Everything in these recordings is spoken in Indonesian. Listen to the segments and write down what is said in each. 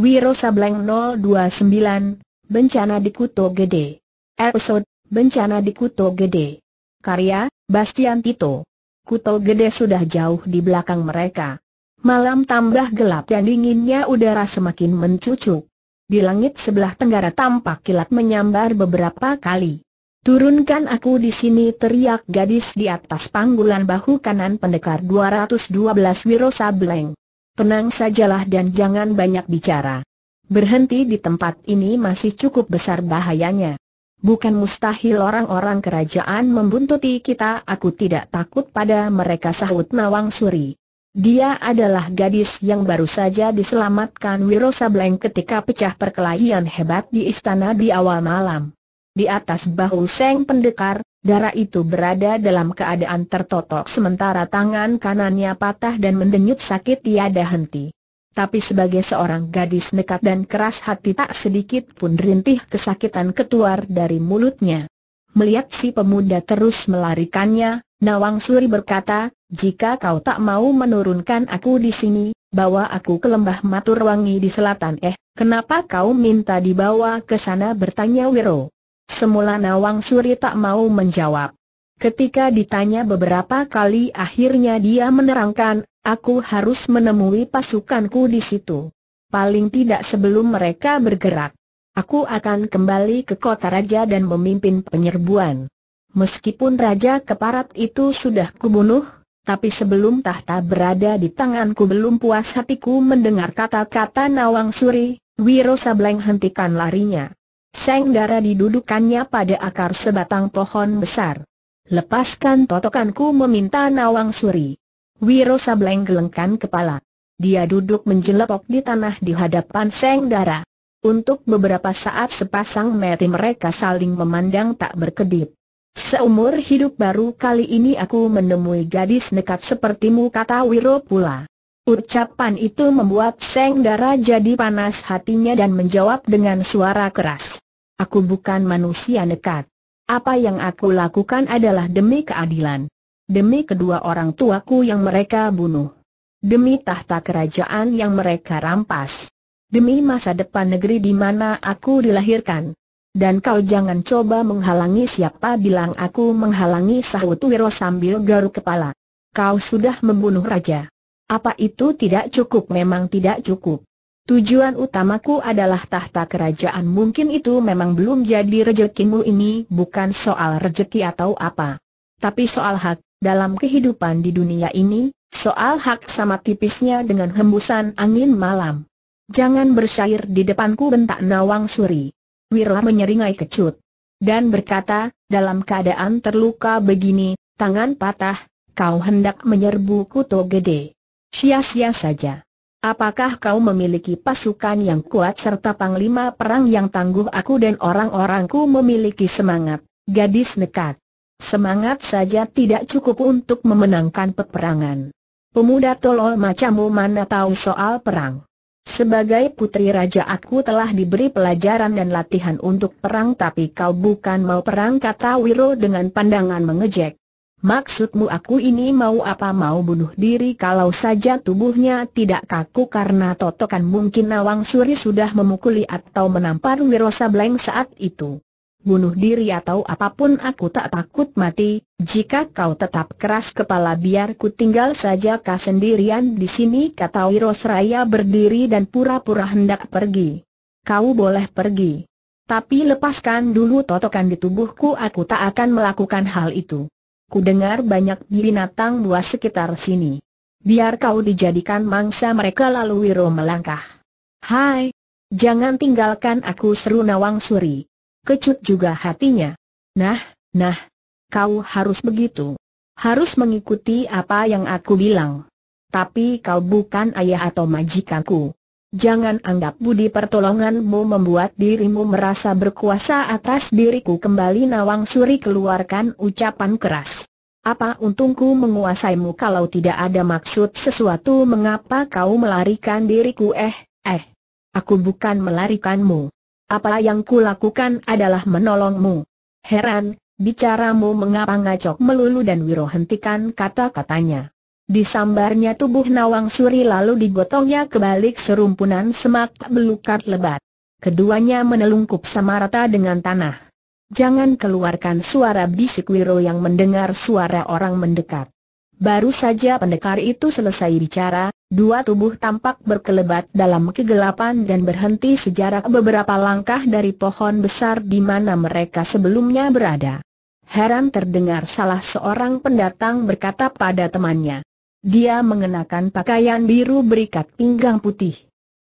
Wiro Sableng 029, Bencana di Kuto Gede. Episode, Bencana di Kuto Gede. Karya, Bastian Tito. Kuto Gede sudah jauh di belakang mereka. Malam tambah gelap dan dinginnya udara semakin mencucuk. Di langit sebelah tenggara tampak kilat menyambar beberapa kali. Turunkan aku di sini teriak gadis di atas panggulan bahu kanan pendekar 212 Wiro Sableng tenang sajalah dan jangan banyak bicara. Berhenti di tempat ini masih cukup besar bahayanya. Bukan mustahil orang-orang kerajaan membuntuti kita aku tidak takut pada mereka sahut Nawang Suri. Dia adalah gadis yang baru saja diselamatkan Wiro Sableng ketika pecah perkelahian hebat di istana di awal malam. Di atas bahu Seng Pendekar, Darah itu berada dalam keadaan tertotok sementara tangan kanannya patah dan mendenyut sakit tiada henti. Tapi sebagai seorang gadis nekat dan keras hati tak sedikit pun rintih kesakitan keluar dari mulutnya. Melihat si pemuda terus melarikannya, Nawang Suri berkata, jika kau tak mau menurunkan aku di sini, bawa aku ke lembah Maturwangi di selatan eh, kenapa kau minta dibawa ke sana bertanya Wiro. Semula Nawang Suri tak mau menjawab. Ketika ditanya beberapa kali akhirnya dia menerangkan, aku harus menemui pasukanku di situ. Paling tidak sebelum mereka bergerak. Aku akan kembali ke kota raja dan memimpin penyerbuan. Meskipun raja keparat itu sudah kubunuh, tapi sebelum tahta berada di tanganku belum puas hatiku mendengar kata-kata Nawang Suri, Wiro Sableng hentikan larinya. Senggara didudukannya pada akar sebatang pohon besar. Lepaskan totokanku meminta Nawang Suri. Wiro Sableng gelengkan kepala. Dia duduk menjelepok di tanah di hadapan Senggara. Untuk beberapa saat sepasang mati mereka saling memandang tak berkedip. Seumur hidup baru kali ini aku menemui gadis nekat sepertimu kata Wiro pula. Ucapan itu membuat Seng Dara jadi panas hatinya dan menjawab dengan suara keras. Aku bukan manusia nekat. Apa yang aku lakukan adalah demi keadilan. Demi kedua orang tuaku yang mereka bunuh. Demi tahta kerajaan yang mereka rampas. Demi masa depan negeri di mana aku dilahirkan. Dan kau jangan coba menghalangi siapa bilang aku menghalangi sahut Wiro sambil garuk kepala. Kau sudah membunuh raja. Apa itu tidak cukup memang tidak cukup. Tujuan utamaku adalah tahta kerajaan mungkin itu memang belum jadi rezekimu ini bukan soal rejeki atau apa. Tapi soal hak, dalam kehidupan di dunia ini, soal hak sama tipisnya dengan hembusan angin malam. Jangan bersyair di depanku bentak Nawang Suri. Wirla menyeringai kecut. Dan berkata, dalam keadaan terluka begini, tangan patah, kau hendak menyerbu kuto gede. Sia-sia saja. Apakah kau memiliki pasukan yang kuat serta panglima perang yang tangguh aku dan orang-orangku memiliki semangat, gadis nekat. Semangat saja tidak cukup untuk memenangkan peperangan. Pemuda tolol macammu mana tahu soal perang. Sebagai putri raja aku telah diberi pelajaran dan latihan untuk perang tapi kau bukan mau perang kata Wiro dengan pandangan mengejek. Maksudmu aku ini mau apa mau bunuh diri kalau saja tubuhnya tidak kaku karena totokan mungkin Nawang Suri sudah memukuli atau menampar Wiro Sableng saat itu. Bunuh diri atau apapun aku tak takut mati, jika kau tetap keras kepala biar ku tinggal saja kau sendirian di sini kata Wiro Seraya berdiri dan pura-pura hendak pergi. Kau boleh pergi. Tapi lepaskan dulu totokan di tubuhku aku tak akan melakukan hal itu. Ku dengar banyak binatang buas sekitar sini. Biar kau dijadikan mangsa mereka lalu Wiro melangkah. Hai! Jangan tinggalkan aku seru Nawang Suri. Kecut juga hatinya. Nah, nah. Kau harus begitu. Harus mengikuti apa yang aku bilang. Tapi kau bukan ayah atau majikanku. Jangan anggap budi pertolonganmu membuat dirimu merasa berkuasa atas diriku kembali Nawang Suri keluarkan ucapan keras. Apa untungku menguasaimu kalau tidak ada maksud sesuatu mengapa kau melarikan diriku eh, eh. Aku bukan melarikanmu. Apa yang kulakukan adalah menolongmu. Heran, bicaramu mengapa ngacok melulu dan Wiro hentikan kata-katanya. Disambarnya tubuh Nawang Suri lalu digotongnya kebalik serumpunan semak belukar lebat. Keduanya menelungkup sama rata dengan tanah. Jangan keluarkan suara bisik Wiro yang mendengar suara orang mendekat. Baru saja pendekar itu selesai bicara, dua tubuh tampak berkelebat dalam kegelapan dan berhenti sejarak beberapa langkah dari pohon besar di mana mereka sebelumnya berada. Heran terdengar salah seorang pendatang berkata pada temannya. Dia mengenakan pakaian biru berikat pinggang putih.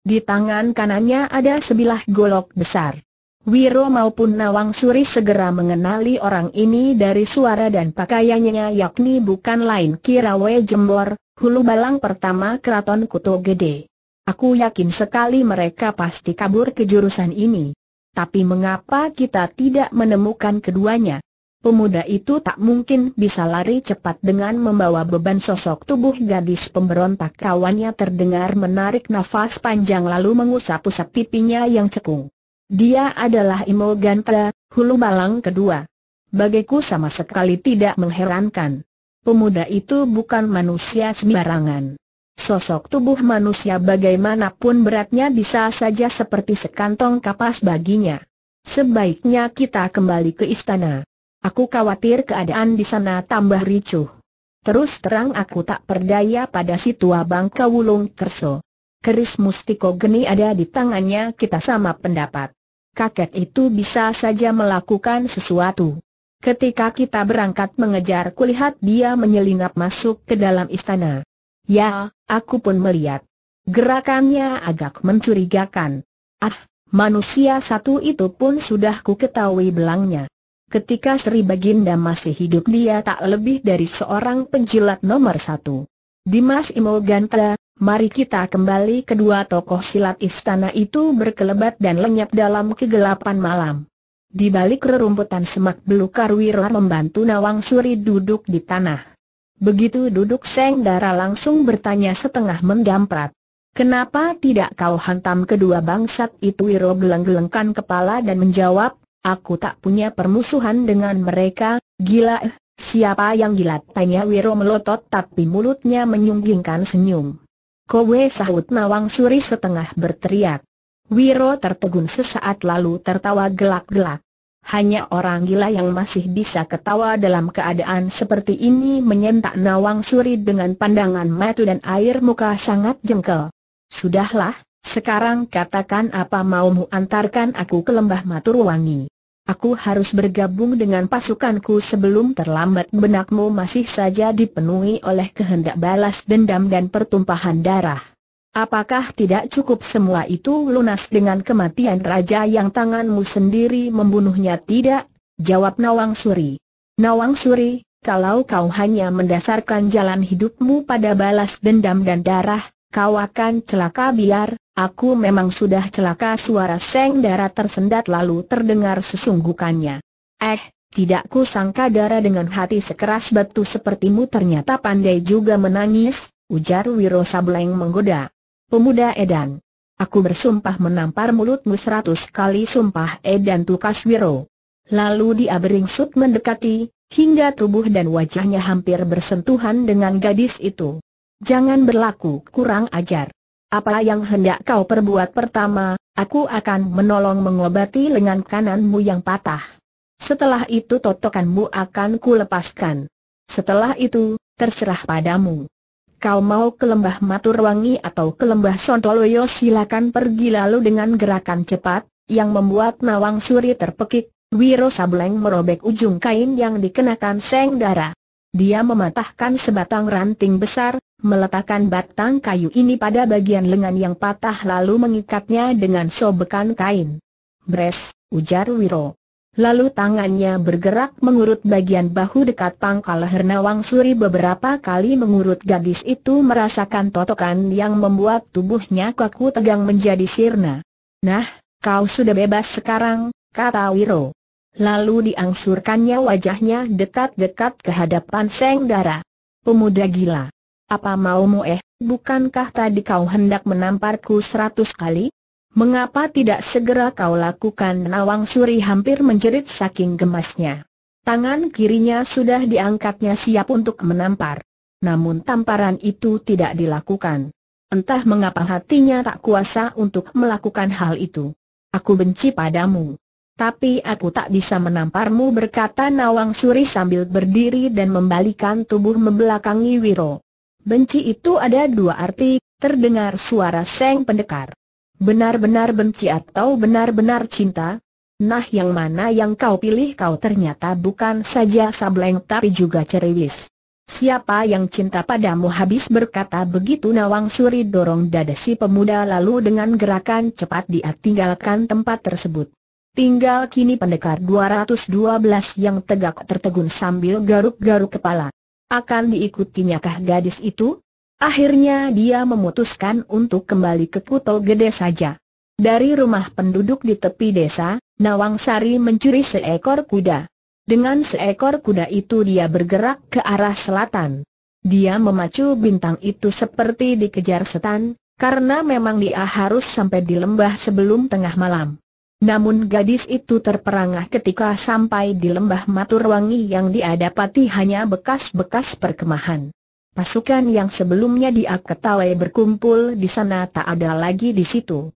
Di tangan kanannya ada sebilah golok besar. Wiro maupun Nawang Suri segera mengenali orang ini dari suara dan pakaiannya yakni bukan lain Kirawe Jembor, hulu balang pertama keraton Kuto Gede. Aku yakin sekali mereka pasti kabur ke jurusan ini. Tapi mengapa kita tidak menemukan keduanya? Pemuda itu tak mungkin bisa lari cepat dengan membawa beban sosok tubuh gadis pemberontak kawannya terdengar menarik nafas panjang lalu mengusap-usap pipinya yang cekung. Dia adalah Imogan Pe, hulu Malang kedua. Bagiku sama sekali tidak mengherankan. Pemuda itu bukan manusia sembarangan. Sosok tubuh manusia bagaimanapun beratnya bisa saja seperti sekantong kapas baginya. Sebaiknya kita kembali ke istana. Aku khawatir keadaan di sana tambah ricuh. Terus terang aku tak berdaya pada si tua bangka wulung kerso. Keris mustiko geni ada di tangannya kita sama pendapat kakek itu bisa saja melakukan sesuatu. Ketika kita berangkat mengejar kulihat dia menyelinap masuk ke dalam istana. Ya, aku pun melihat. Gerakannya agak mencurigakan. Ah, manusia satu itu pun sudah ku ketahui belangnya. Ketika Sri Baginda masih hidup dia tak lebih dari seorang penjilat nomor satu. Dimas Imo Mari kita kembali kedua tokoh silat istana itu berkelebat dan lenyap dalam kegelapan malam. Di balik rerumputan semak belukar Wirar membantu Nawang Suri duduk di tanah. Begitu duduk Seng Dara langsung bertanya setengah mendamprat. Kenapa tidak kau hantam kedua bangsat itu Wiro geleng-gelengkan kepala dan menjawab, aku tak punya permusuhan dengan mereka, gila eh, siapa yang gila tanya Wiro melotot tapi mulutnya menyunggingkan senyum. Kowe sahut Nawang Suri setengah berteriak. Wiro tertegun sesaat lalu tertawa gelak-gelak. Hanya orang gila yang masih bisa ketawa dalam keadaan seperti ini menyentak Nawang Suri dengan pandangan mata dan air muka sangat jengkel. Sudahlah, sekarang katakan apa maumu antarkan aku ke lembah Maturwangi. Aku harus bergabung dengan pasukanku sebelum terlambat benakmu masih saja dipenuhi oleh kehendak balas dendam dan pertumpahan darah. Apakah tidak cukup semua itu lunas dengan kematian raja yang tanganmu sendiri membunuhnya tidak? Jawab Nawang Suri. Nawang Suri, kalau kau hanya mendasarkan jalan hidupmu pada balas dendam dan darah, kau akan celaka biar, Aku memang sudah celaka suara Seng darah tersendat lalu terdengar sesungguhkannya. Eh, tidak ku sangka Dara dengan hati sekeras batu sepertimu ternyata pandai juga menangis, ujar Wiro Sableng menggoda. Pemuda Edan. Aku bersumpah menampar mulutmu seratus kali sumpah Edan tukas Wiro. Lalu dia beringsut mendekati, hingga tubuh dan wajahnya hampir bersentuhan dengan gadis itu. Jangan berlaku kurang ajar apa yang hendak kau perbuat pertama, aku akan menolong mengobati lengan kananmu yang patah. Setelah itu totokanmu akan kulepaskan. Setelah itu, terserah padamu. Kau mau ke lembah Maturwangi atau ke lembah Sontoloyo silakan pergi lalu dengan gerakan cepat, yang membuat Nawang Suri terpekik, Wiro Sableng merobek ujung kain yang dikenakan Seng Dara. Dia mematahkan sebatang ranting besar, meletakkan batang kayu ini pada bagian lengan yang patah lalu mengikatnya dengan sobekan kain. Bres, ujar Wiro. Lalu tangannya bergerak mengurut bagian bahu dekat pangkal leher Nawang Suri beberapa kali mengurut gadis itu merasakan totokan yang membuat tubuhnya kaku tegang menjadi sirna. Nah, kau sudah bebas sekarang, kata Wiro. Lalu diangsurkannya wajahnya dekat-dekat ke hadapan Seng Dara. Pemuda gila. Apa maumu eh, bukankah tadi kau hendak menamparku seratus kali? Mengapa tidak segera kau lakukan Nawang Suri hampir menjerit saking gemasnya. Tangan kirinya sudah diangkatnya siap untuk menampar. Namun tamparan itu tidak dilakukan. Entah mengapa hatinya tak kuasa untuk melakukan hal itu. Aku benci padamu. Tapi aku tak bisa menamparmu berkata Nawang Suri sambil berdiri dan membalikan tubuh membelakangi Wiro. Benci itu ada dua arti, terdengar suara Seng Pendekar. Benar-benar benci atau benar-benar cinta? Nah yang mana yang kau pilih kau ternyata bukan saja sableng tapi juga ceriwis. Siapa yang cinta padamu habis berkata begitu Nawang Suri dorong dada si pemuda lalu dengan gerakan cepat dia tinggalkan tempat tersebut. Tinggal kini pendekar 212 yang tegak tertegun sambil garuk-garuk kepala. Akan diikutinyakah gadis itu? Akhirnya dia memutuskan untuk kembali ke Kuto Gede saja. Dari rumah penduduk di tepi desa, Nawang Sari mencuri seekor kuda. Dengan seekor kuda itu dia bergerak ke arah selatan. Dia memacu bintang itu seperti dikejar setan, karena memang dia harus sampai di lembah sebelum tengah malam. Namun gadis itu terperangah ketika sampai di lembah Maturwangi yang diadapati hanya bekas-bekas perkemahan. Pasukan yang sebelumnya dia ketahui berkumpul di sana tak ada lagi di situ.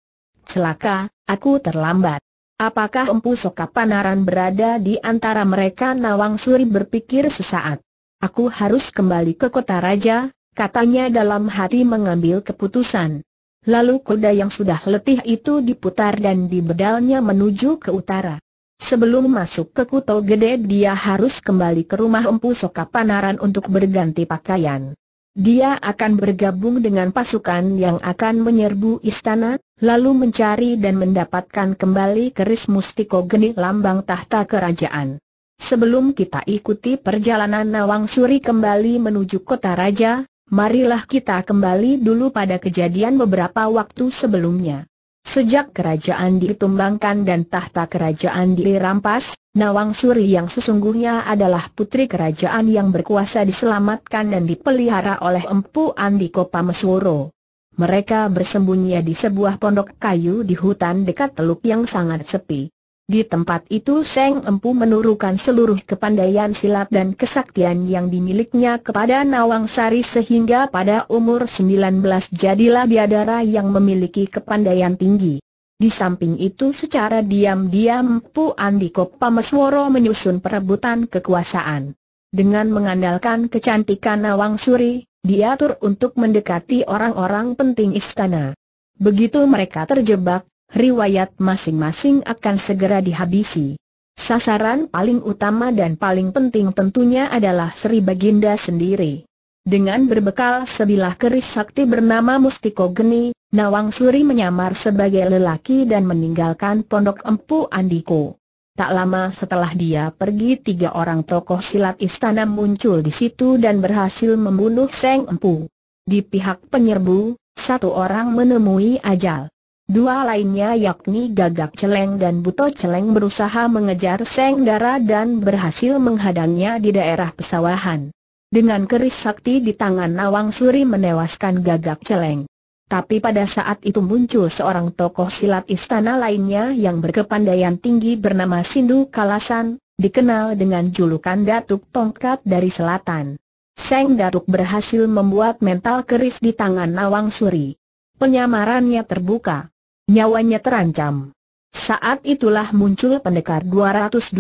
Celaka, aku terlambat. Apakah Empu Sokapanaran berada di antara mereka Nawang Suri berpikir sesaat. Aku harus kembali ke kota raja, katanya dalam hati mengambil keputusan. Lalu kuda yang sudah letih itu diputar dan dibedalnya menuju ke utara. Sebelum masuk ke Kuto Gede dia harus kembali ke rumah Empu Soka Panaran untuk berganti pakaian. Dia akan bergabung dengan pasukan yang akan menyerbu istana, lalu mencari dan mendapatkan kembali keris mustiko geni lambang tahta kerajaan. Sebelum kita ikuti perjalanan Nawang Suri kembali menuju kota raja, Marilah kita kembali dulu pada kejadian beberapa waktu sebelumnya. Sejak kerajaan ditumbangkan dan tahta kerajaan dirampas, Nawang Suri yang sesungguhnya adalah putri kerajaan yang berkuasa diselamatkan dan dipelihara oleh Empu Andiko Pamesworo. Mereka bersembunyi di sebuah pondok kayu di hutan dekat teluk yang sangat sepi. Di tempat itu Seng Empu menurunkan seluruh kepandaian silat dan kesaktian yang dimilikinya kepada Nawang Sari sehingga pada umur 19 jadilah biadara yang memiliki kepandaian tinggi. Di samping itu secara diam-diam Empu Andiko Pamesworo menyusun perebutan kekuasaan. Dengan mengandalkan kecantikan Nawang Suri, diatur untuk mendekati orang-orang penting istana. Begitu mereka terjebak, riwayat masing-masing akan segera dihabisi. Sasaran paling utama dan paling penting tentunya adalah Sri Baginda sendiri. Dengan berbekal sebilah keris sakti bernama Mustiko Geni, Nawang Suri menyamar sebagai lelaki dan meninggalkan pondok Empu Andiko. Tak lama setelah dia pergi tiga orang tokoh silat istana muncul di situ dan berhasil membunuh Seng Empu. Di pihak penyerbu, satu orang menemui ajal. Dua lainnya yakni Gagak Celeng dan Buto Celeng berusaha mengejar Seng Dara dan berhasil menghadangnya di daerah pesawahan. Dengan keris sakti di tangan Nawang Suri menewaskan Gagak Celeng. Tapi pada saat itu muncul seorang tokoh silat istana lainnya yang berkepandaian tinggi bernama Sindu Kalasan, dikenal dengan julukan Datuk Tongkat dari Selatan. Seng Datuk berhasil membuat mental keris di tangan Nawang Suri. Penyamarannya terbuka. Nyawanya terancam. Saat itulah muncul pendekar 212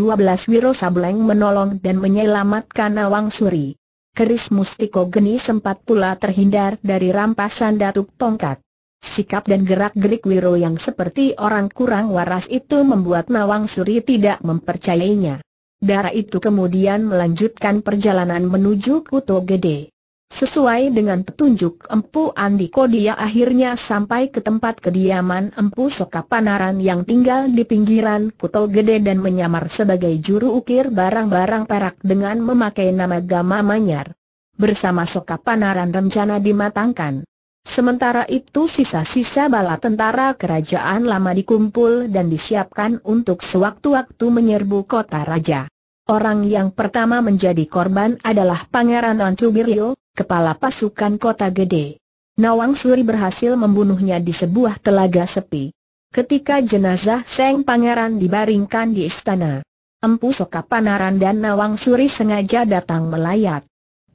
Wiro Sableng menolong dan menyelamatkan Nawang Suri. Keris Mustiko Geni sempat pula terhindar dari rampasan datuk tongkat. Sikap dan gerak-gerik Wiro yang seperti orang kurang waras itu membuat Nawang Suri tidak mempercayainya. Darah itu kemudian melanjutkan perjalanan menuju Kuto Gede. Sesuai dengan petunjuk Empu Andiko dia akhirnya sampai ke tempat kediaman Empu Soka Panaran yang tinggal di pinggiran Kuto Gede dan menyamar sebagai juru ukir barang-barang perak dengan memakai nama Gama Manyar. Bersama Soka Panaran rencana dimatangkan. Sementara itu sisa-sisa bala tentara kerajaan lama dikumpul dan disiapkan untuk sewaktu-waktu menyerbu kota raja. Orang yang pertama menjadi korban adalah Pangeran Antubirio, kepala pasukan kota gede. Nawang Suri berhasil membunuhnya di sebuah telaga sepi. Ketika jenazah Seng Pangeran dibaringkan di istana, Empu Soka Panaran dan Nawang Suri sengaja datang melayat.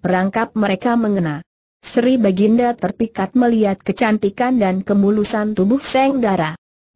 Perangkap mereka mengena. Sri Baginda terpikat melihat kecantikan dan kemulusan tubuh Seng Dara.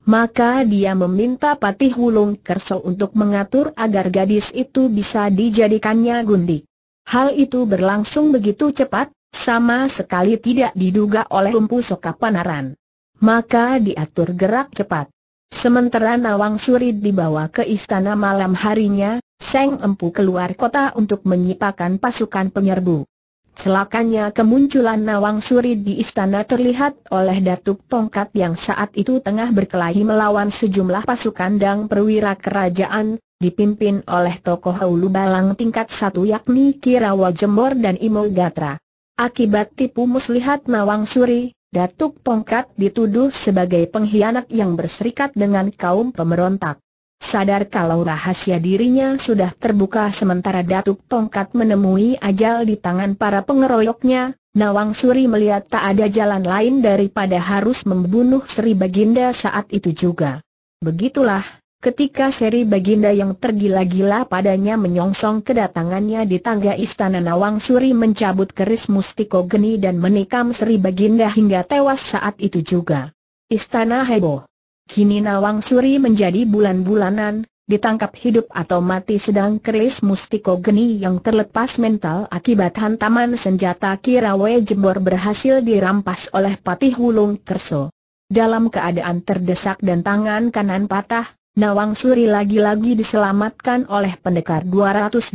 Maka dia meminta Patih Wulung Kerso untuk mengatur agar gadis itu bisa dijadikannya gundik. Hal itu berlangsung begitu cepat, sama sekali tidak diduga oleh lumpuh soka panaran. Maka diatur gerak cepat. Sementara Nawang Suri dibawa ke istana malam harinya, Seng Empu keluar kota untuk menyipakan pasukan penyerbu. Celakanya kemunculan Nawang Suri di istana terlihat oleh Datuk Tongkat yang saat itu tengah berkelahi melawan sejumlah pasukan dang perwira kerajaan, dipimpin oleh tokoh Hulu Balang tingkat satu yakni Kirawa Jemor dan Imo Gatra. Akibat tipu muslihat Nawang Suri, Datuk Pongkat dituduh sebagai pengkhianat yang berserikat dengan kaum pemberontak. Sadar kalau rahasia dirinya sudah terbuka sementara Datuk Tongkat menemui ajal di tangan para pengeroyoknya, Nawang Suri melihat tak ada jalan lain daripada harus membunuh Sri Baginda saat itu juga. Begitulah, Ketika seri Baginda yang tergila-gila padanya menyongsong kedatangannya di tangga Istana Nawang Suri mencabut keris Mustiko Geni dan menikam seri Baginda hingga tewas saat itu juga. Istana heboh. Kini Nawang Suri menjadi bulan-bulanan, ditangkap hidup atau mati sedang keris Mustiko Geni yang terlepas mental akibat hantaman senjata Kirawe Jembor berhasil dirampas oleh Patih Wulung Kerso. Dalam keadaan terdesak dan tangan kanan patah, Nawang Suri lagi-lagi diselamatkan oleh pendekar 212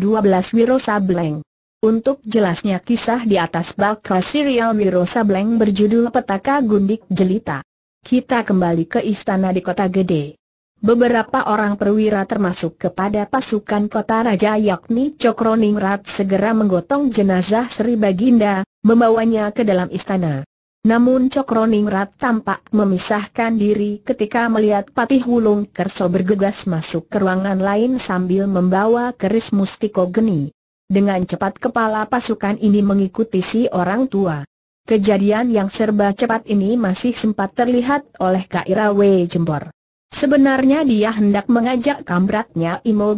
Wiro Sableng. Untuk jelasnya kisah di atas bakal serial Wiro Sableng berjudul Petaka Gundik Jelita. Kita kembali ke istana di kota gede. Beberapa orang perwira termasuk kepada pasukan kota raja yakni Cokroningrat segera menggotong jenazah Sri Baginda, membawanya ke dalam istana. Namun Cokroningrat tampak memisahkan diri ketika melihat Patih Wulung Kerso bergegas masuk ke ruangan lain sambil membawa keris mustiko geni. Dengan cepat kepala pasukan ini mengikuti si orang tua. Kejadian yang serba cepat ini masih sempat terlihat oleh Kaira Wei Jembor. Sebenarnya dia hendak mengajak kamratnya Imo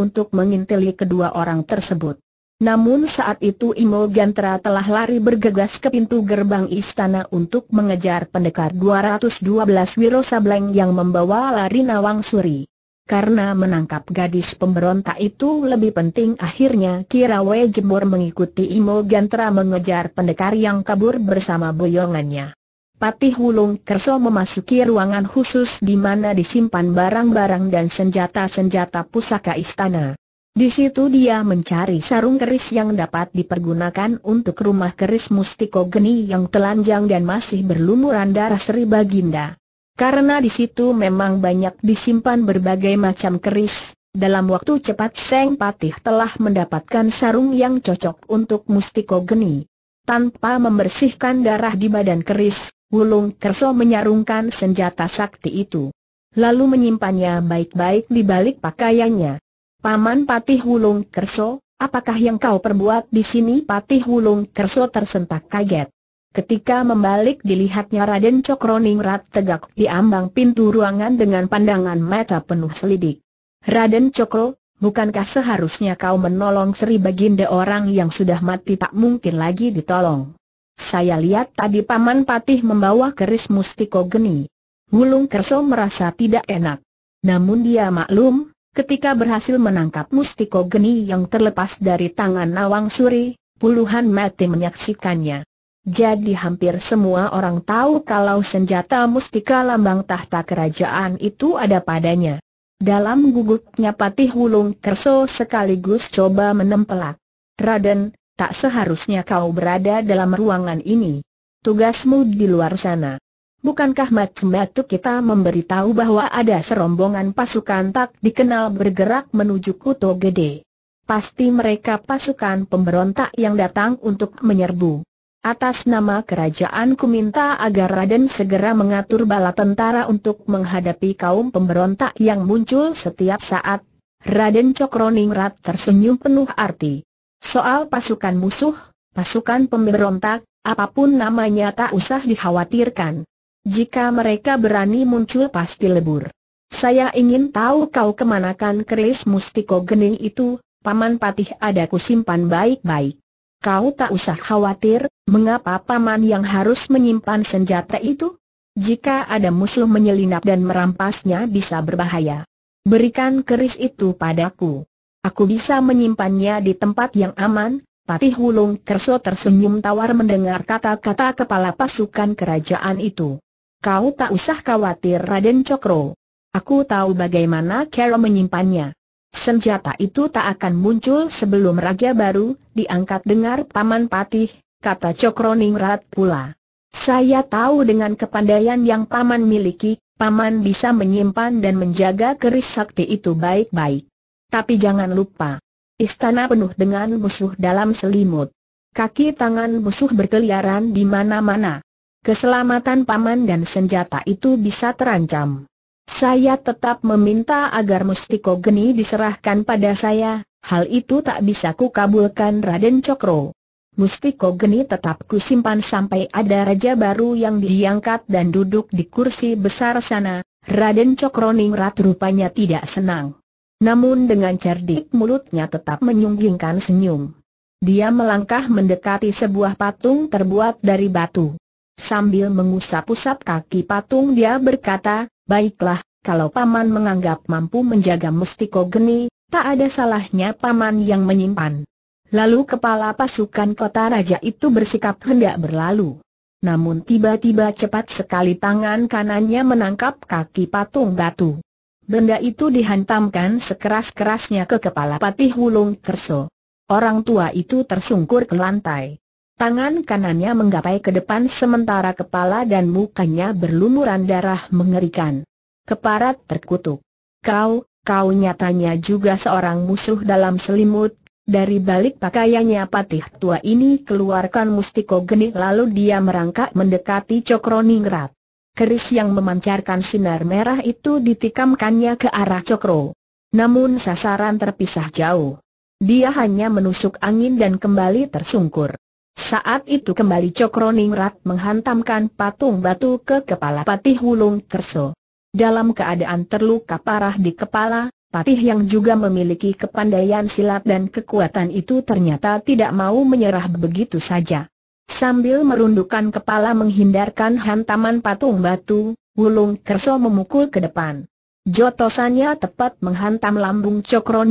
untuk mengintili kedua orang tersebut. Namun saat itu Imo Gantra telah lari bergegas ke pintu gerbang istana untuk mengejar pendekar 212 Wiro Sableng yang membawa lari Nawang Suri. Karena menangkap gadis pemberontak itu lebih penting akhirnya Kirawe Jemur mengikuti Imo Gantra mengejar pendekar yang kabur bersama boyongannya. Patih Wulung Kerso memasuki ruangan khusus di mana disimpan barang-barang dan senjata-senjata pusaka istana. Di situ dia mencari sarung keris yang dapat dipergunakan untuk rumah keris Mustiko Geni yang telanjang dan masih berlumuran darah Sri Baginda. Karena di situ memang banyak disimpan berbagai macam keris, dalam waktu cepat Seng Patih telah mendapatkan sarung yang cocok untuk Mustiko Geni. Tanpa membersihkan darah di badan keris, Wulung Kerso menyarungkan senjata sakti itu. Lalu menyimpannya baik-baik di balik pakaiannya. Paman Patih Wulung Kerso, apakah yang kau perbuat di sini? Patih Wulung Kerso tersentak kaget. Ketika membalik dilihatnya Raden Cokroningrat tegak di ambang pintu ruangan dengan pandangan mata penuh selidik. Raden Cokro, bukankah seharusnya kau menolong Sri Baginda orang yang sudah mati tak mungkin lagi ditolong? Saya lihat tadi Paman Patih membawa keris mustiko geni. Wulung Kerso merasa tidak enak. Namun dia maklum, Ketika berhasil menangkap mustiko geni yang terlepas dari tangan Nawang Suri, puluhan mati menyaksikannya. Jadi hampir semua orang tahu kalau senjata mustika lambang tahta kerajaan itu ada padanya. Dalam gugupnya Patih Wulung Kerso sekaligus coba menempelak. Raden, tak seharusnya kau berada dalam ruangan ini. Tugasmu di luar sana. Bukankah matematik kita memberitahu bahwa ada serombongan pasukan tak dikenal bergerak menuju Kuto Gede? Pasti mereka pasukan pemberontak yang datang untuk menyerbu. Atas nama kerajaan ku minta agar Raden segera mengatur bala tentara untuk menghadapi kaum pemberontak yang muncul setiap saat. Raden Cokroningrat tersenyum penuh arti. Soal pasukan musuh, pasukan pemberontak, apapun namanya tak usah dikhawatirkan. Jika mereka berani muncul pasti lebur. Saya ingin tahu kau kemanakan keris mustiko gening itu, Paman Patih adaku simpan baik-baik. Kau tak usah khawatir, mengapa Paman yang harus menyimpan senjata itu? Jika ada musuh menyelinap dan merampasnya bisa berbahaya. Berikan keris itu padaku. Aku bisa menyimpannya di tempat yang aman, Patih Wulung Kerso tersenyum tawar mendengar kata-kata kepala pasukan kerajaan itu. Kau tak usah khawatir Raden Cokro. Aku tahu bagaimana Kero menyimpannya. Senjata itu tak akan muncul sebelum Raja baru diangkat dengar Paman Patih, kata Cokro Ningrat pula. Saya tahu dengan kepandaian yang Paman miliki, Paman bisa menyimpan dan menjaga keris sakti itu baik-baik. Tapi jangan lupa, istana penuh dengan musuh dalam selimut. Kaki tangan musuh berkeliaran di mana-mana keselamatan paman dan senjata itu bisa terancam. Saya tetap meminta agar Mustiko Geni diserahkan pada saya, hal itu tak bisa kukabulkan Raden Cokro. Mustiko Geni tetap kusimpan sampai ada raja baru yang diangkat dan duduk di kursi besar sana, Raden Cokro Ningrat rupanya tidak senang. Namun dengan cerdik mulutnya tetap menyunggingkan senyum. Dia melangkah mendekati sebuah patung terbuat dari batu. Sambil mengusap-usap kaki patung dia berkata, baiklah, kalau Paman menganggap mampu menjaga Mustiko Geni, tak ada salahnya Paman yang menyimpan. Lalu kepala pasukan kota raja itu bersikap hendak berlalu. Namun tiba-tiba cepat sekali tangan kanannya menangkap kaki patung batu. Benda itu dihantamkan sekeras-kerasnya ke kepala Patih Wulung Kerso. Orang tua itu tersungkur ke lantai. Tangan kanannya menggapai ke depan sementara kepala dan mukanya berlumuran darah mengerikan. Keparat terkutuk. Kau, kau nyatanya juga seorang musuh dalam selimut. Dari balik pakaiannya patih tua ini keluarkan mustiko geni lalu dia merangkak mendekati Cokro Ningrat. Keris yang memancarkan sinar merah itu ditikamkannya ke arah Cokro. Namun sasaran terpisah jauh. Dia hanya menusuk angin dan kembali tersungkur. Saat itu kembali Cokro menghantamkan patung batu ke kepala Patih Wulung Kerso. Dalam keadaan terluka parah di kepala, Patih yang juga memiliki kepandaian silat dan kekuatan itu ternyata tidak mau menyerah begitu saja. Sambil merundukkan kepala menghindarkan hantaman patung batu, Wulung Kerso memukul ke depan. Jotosannya tepat menghantam lambung Cokro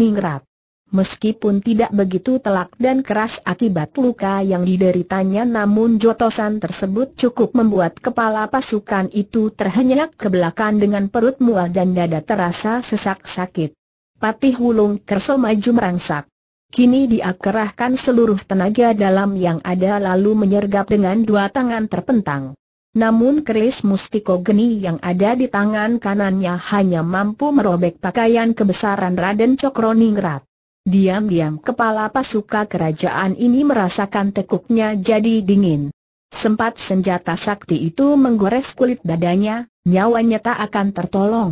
Meskipun tidak begitu telak dan keras akibat luka yang dideritanya namun jotosan tersebut cukup membuat kepala pasukan itu terhenyak ke belakang dengan perut mual dan dada terasa sesak sakit. Patih Wulung Kerso maju merangsak. Kini dia kerahkan seluruh tenaga dalam yang ada lalu menyergap dengan dua tangan terpentang. Namun keris mustiko geni yang ada di tangan kanannya hanya mampu merobek pakaian kebesaran Raden Cokroningrat. Diam-diam kepala pasuka kerajaan ini merasakan tekuknya jadi dingin. Sempat senjata sakti itu menggores kulit badannya, nyawanya tak akan tertolong.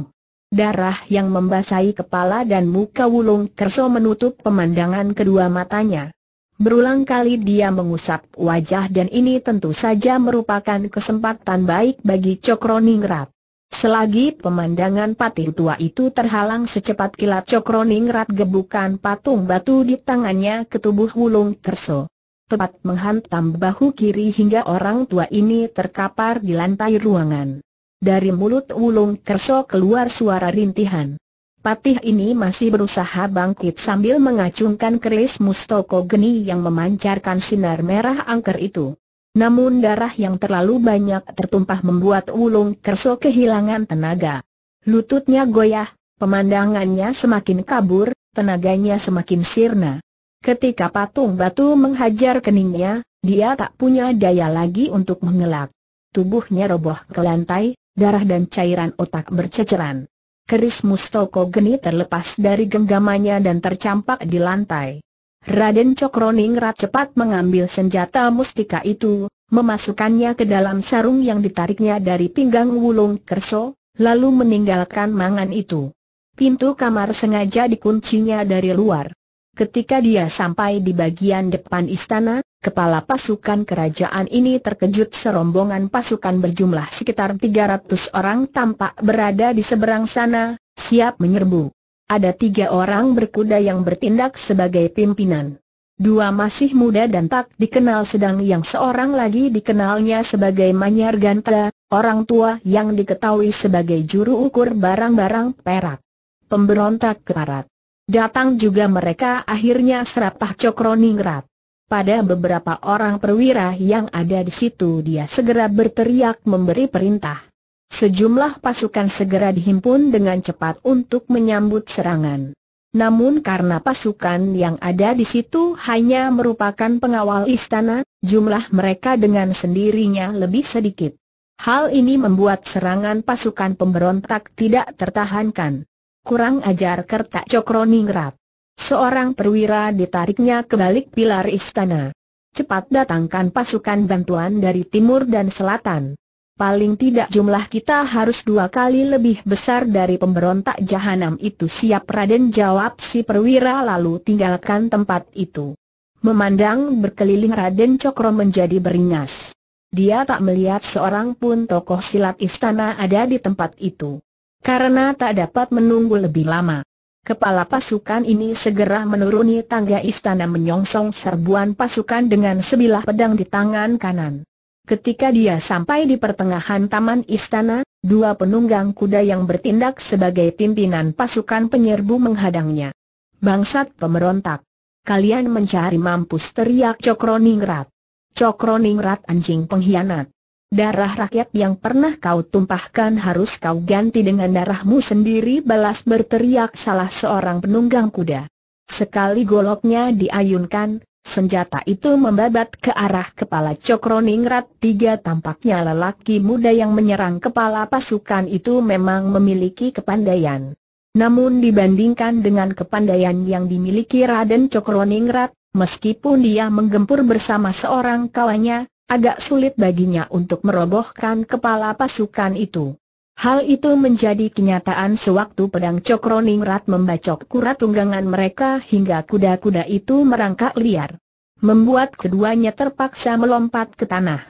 Darah yang membasahi kepala dan muka wulung kerso menutup pemandangan kedua matanya. Berulang kali dia mengusap wajah dan ini tentu saja merupakan kesempatan baik bagi Cokroningrat. Selagi pemandangan patih tua itu terhalang secepat kilat cokroningrat gebukan patung batu di tangannya ke tubuh wulung kerso. Tepat menghantam bahu kiri hingga orang tua ini terkapar di lantai ruangan. Dari mulut wulung kerso keluar suara rintihan. Patih ini masih berusaha bangkit sambil mengacungkan keris mustoko geni yang memancarkan sinar merah angker itu. Namun darah yang terlalu banyak tertumpah membuat Wulung Kerso kehilangan tenaga. Lututnya goyah, pemandangannya semakin kabur, tenaganya semakin sirna. Ketika patung batu menghajar keningnya, dia tak punya daya lagi untuk mengelak. Tubuhnya roboh ke lantai, darah dan cairan otak berceceran. Keris Mustoko Geni terlepas dari genggamannya dan tercampak di lantai. Raden Cokroningrat cepat mengambil senjata mustika itu, memasukkannya ke dalam sarung yang ditariknya dari pinggang Wulung Kerso, lalu meninggalkan mangan itu. Pintu kamar sengaja dikuncinya dari luar. Ketika dia sampai di bagian depan istana, kepala pasukan kerajaan ini terkejut serombongan pasukan berjumlah sekitar 300 orang tampak berada di seberang sana, siap menyerbu. Ada tiga orang berkuda yang bertindak sebagai pimpinan. Dua masih muda dan tak dikenal sedang yang seorang lagi dikenalnya sebagai Manyar Ganta, orang tua yang diketahui sebagai juru ukur barang-barang perak. Pemberontak keparat. Datang juga mereka akhirnya serapah Cokroningrat. Pada beberapa orang perwira yang ada di situ dia segera berteriak memberi perintah. Sejumlah pasukan segera dihimpun dengan cepat untuk menyambut serangan. Namun karena pasukan yang ada di situ hanya merupakan pengawal istana, jumlah mereka dengan sendirinya lebih sedikit. Hal ini membuat serangan pasukan pemberontak tidak tertahankan. Kurang ajar kertak cokro ningrat. Seorang perwira ditariknya ke balik pilar istana. Cepat datangkan pasukan bantuan dari timur dan selatan paling tidak jumlah kita harus dua kali lebih besar dari pemberontak jahanam itu siap Raden jawab si perwira lalu tinggalkan tempat itu. Memandang berkeliling Raden Cokro menjadi beringas. Dia tak melihat seorang pun tokoh silat istana ada di tempat itu. Karena tak dapat menunggu lebih lama. Kepala pasukan ini segera menuruni tangga istana menyongsong serbuan pasukan dengan sebilah pedang di tangan kanan. Ketika dia sampai di pertengahan taman istana, dua penunggang kuda yang bertindak sebagai pimpinan pasukan penyerbu menghadangnya. Bangsat pemberontak! Kalian mencari mampus teriak Cokroningrat. Cokroningrat anjing pengkhianat. Darah rakyat yang pernah kau tumpahkan harus kau ganti dengan darahmu sendiri balas berteriak salah seorang penunggang kuda. Sekali goloknya diayunkan, Senjata itu membabat ke arah kepala Cokroningrat tiga tampaknya lelaki muda yang menyerang kepala pasukan itu memang memiliki kepandaian. Namun dibandingkan dengan kepandaian yang dimiliki Raden Cokroningrat, meskipun dia menggempur bersama seorang kawannya, agak sulit baginya untuk merobohkan kepala pasukan itu. Hal itu menjadi kenyataan sewaktu pedang Cokroningrat membacok kura tunggangan mereka hingga kuda-kuda itu merangkak liar. Membuat keduanya terpaksa melompat ke tanah.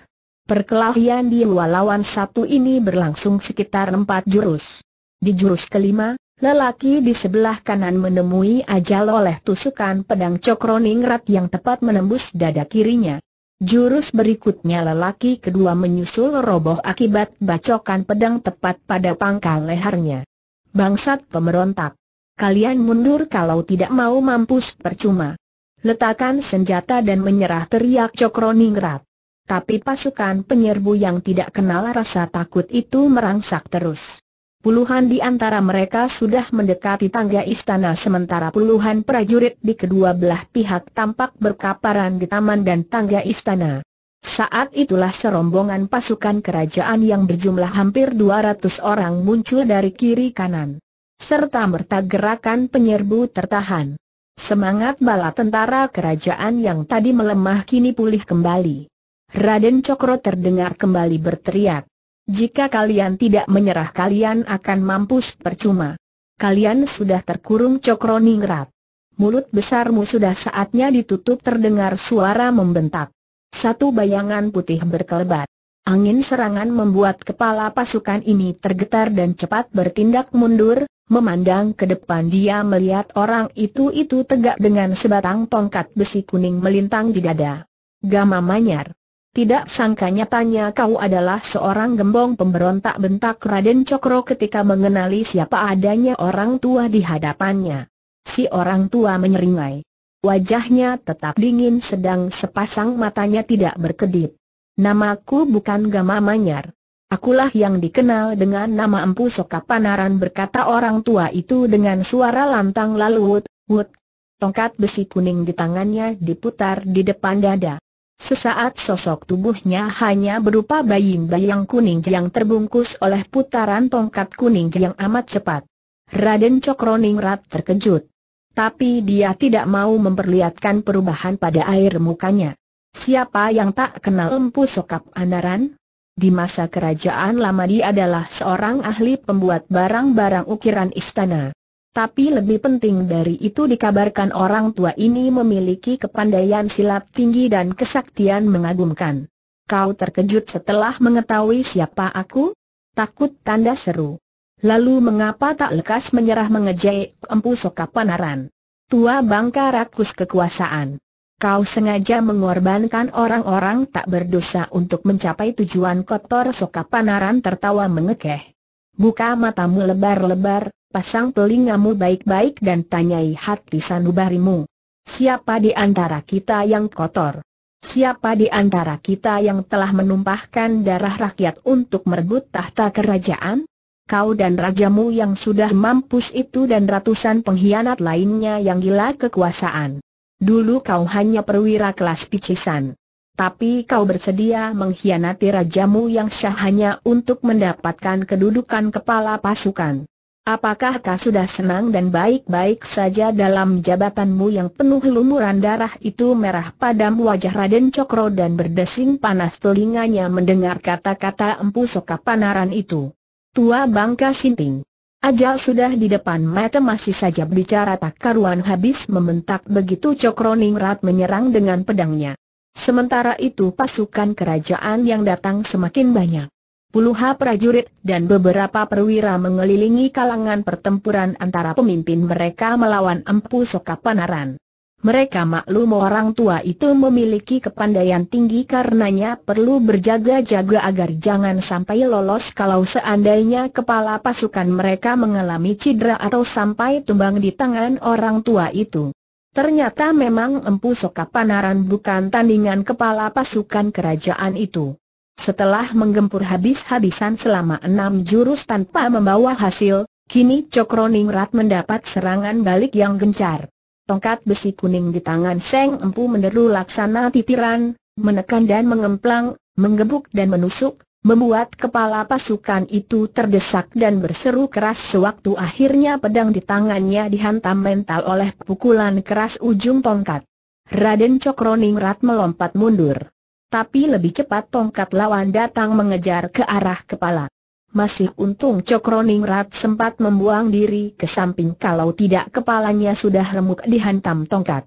Perkelahian di lawan satu ini berlangsung sekitar empat jurus. Di jurus kelima, lelaki di sebelah kanan menemui ajal oleh tusukan pedang Cokroningrat yang tepat menembus dada kirinya. Jurus berikutnya lelaki kedua menyusul roboh akibat bacokan pedang tepat pada pangkal lehernya. Bangsat pemberontak. Kalian mundur kalau tidak mau mampus percuma. Letakkan senjata dan menyerah teriak Cokro Ningrat. Tapi pasukan penyerbu yang tidak kenal rasa takut itu merangsak terus. Puluhan di antara mereka sudah mendekati tangga istana sementara puluhan prajurit di kedua belah pihak tampak berkaparan di taman dan tangga istana. Saat itulah serombongan pasukan kerajaan yang berjumlah hampir 200 orang muncul dari kiri kanan. Serta merta gerakan penyerbu tertahan. Semangat bala tentara kerajaan yang tadi melemah kini pulih kembali. Raden Cokro terdengar kembali berteriak. Jika kalian tidak menyerah kalian akan mampus percuma. Kalian sudah terkurung cokro ningrat. Mulut besarmu sudah saatnya ditutup terdengar suara membentak. Satu bayangan putih berkelebat. Angin serangan membuat kepala pasukan ini tergetar dan cepat bertindak mundur, memandang ke depan dia melihat orang itu-itu tegak dengan sebatang tongkat besi kuning melintang di dada. Gama Manyar. Tidak sangka nyatanya kau adalah seorang gembong pemberontak bentak Raden Cokro ketika mengenali siapa adanya orang tua di hadapannya. Si orang tua menyeringai. Wajahnya tetap dingin sedang sepasang matanya tidak berkedip. Namaku bukan Gama Manyar. Akulah yang dikenal dengan nama Empu Sokapanaran berkata orang tua itu dengan suara lantang lalu wut, wut. Tongkat besi kuning di tangannya diputar di depan dada. Sesaat sosok tubuhnya hanya berupa bayang-bayang kuning yang terbungkus oleh putaran tongkat kuning yang amat cepat. Raden Cokroningrat terkejut. Tapi dia tidak mau memperlihatkan perubahan pada air mukanya. Siapa yang tak kenal Empu Sokap Anaran? Di masa kerajaan lama dia adalah seorang ahli pembuat barang-barang ukiran istana. Tapi lebih penting dari itu dikabarkan orang tua ini memiliki kepandaian silat tinggi dan kesaktian mengagumkan. Kau terkejut setelah mengetahui siapa aku? Takut tanda seru. Lalu mengapa tak lekas menyerah mengejek empu panaran? Tua bangka rakus kekuasaan. Kau sengaja mengorbankan orang-orang tak berdosa untuk mencapai tujuan kotor panaran tertawa mengekeh. Buka matamu lebar-lebar, pasang telingamu baik-baik dan tanyai hati sanubarimu. Siapa di antara kita yang kotor? Siapa di antara kita yang telah menumpahkan darah rakyat untuk merebut tahta kerajaan? Kau dan rajamu yang sudah mampus itu dan ratusan pengkhianat lainnya yang gila kekuasaan. Dulu kau hanya perwira kelas picisan. Tapi kau bersedia mengkhianati rajamu yang syah hanya untuk mendapatkan kedudukan kepala pasukan. Apakah kau sudah senang dan baik-baik saja dalam jabatanmu yang penuh lumuran darah itu merah padam wajah Raden Cokro dan berdesing panas telinganya mendengar kata-kata empu soka panaran itu. Tua bangka sinting. Ajal sudah di depan mata masih saja bicara tak karuan habis membentak begitu Cokro Ningrat menyerang dengan pedangnya. Sementara itu pasukan kerajaan yang datang semakin banyak. Puluhan prajurit dan beberapa perwira mengelilingi kalangan pertempuran antara pemimpin mereka melawan Empu Soka Panaran. Mereka maklum orang tua itu memiliki kepandaian tinggi karenanya perlu berjaga-jaga agar jangan sampai lolos kalau seandainya kepala pasukan mereka mengalami cedera atau sampai tumbang di tangan orang tua itu. Ternyata memang Empu Soka Panaran bukan tandingan kepala pasukan kerajaan itu. Setelah menggempur habis-habisan selama enam jurus tanpa membawa hasil, kini Cokro Ningrat mendapat serangan balik yang gencar. Tongkat besi kuning di tangan Seng Empu meneru laksana titiran, menekan dan mengemplang, menggebuk dan menusuk, membuat kepala pasukan itu terdesak dan berseru keras sewaktu akhirnya pedang di tangannya dihantam mental oleh pukulan keras ujung tongkat. Raden Cokroningrat melompat mundur tapi lebih cepat tongkat lawan datang mengejar ke arah kepala. Masih untung Cokroningrat sempat membuang diri ke samping kalau tidak kepalanya sudah remuk dihantam tongkat.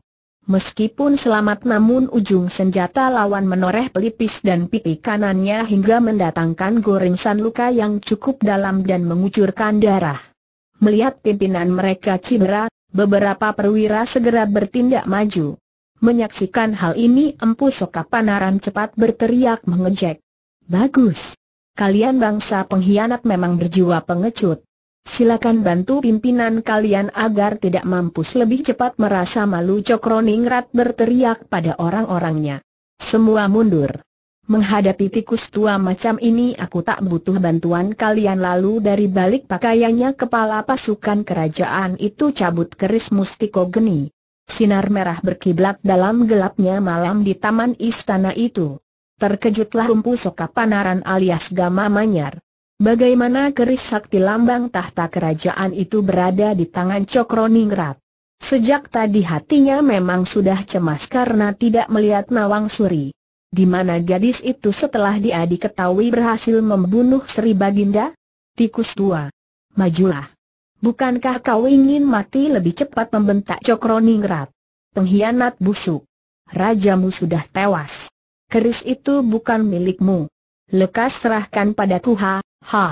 Meskipun selamat namun ujung senjata lawan menoreh pelipis dan pipi kanannya hingga mendatangkan goresan luka yang cukup dalam dan mengucurkan darah. Melihat pimpinan mereka cedera, beberapa perwira segera bertindak maju. Menyaksikan hal ini Empu Soka Panaran cepat berteriak mengejek. Bagus. Kalian bangsa pengkhianat memang berjiwa pengecut. Silakan bantu pimpinan kalian agar tidak mampus lebih cepat merasa malu Cokroningrat berteriak pada orang-orangnya. Semua mundur. Menghadapi tikus tua macam ini aku tak butuh bantuan kalian lalu dari balik pakaiannya kepala pasukan kerajaan itu cabut keris mustiko geni. Sinar merah berkiblat dalam gelapnya malam di taman istana itu. Terkejutlah umpu soka panaran alias gama manyar. Bagaimana keris sakti lambang tahta kerajaan itu berada di tangan Cokro Ningrat. Sejak tadi hatinya memang sudah cemas karena tidak melihat Nawang Suri. Di mana gadis itu setelah dia diketahui berhasil membunuh Sri Baginda? Tikus tua. Majulah. Bukankah kau ingin mati lebih cepat membentak Cokroningrat, Pengkhianat busuk. Rajamu sudah tewas. Keris itu bukan milikmu. Lekas serahkan pada ha, ha.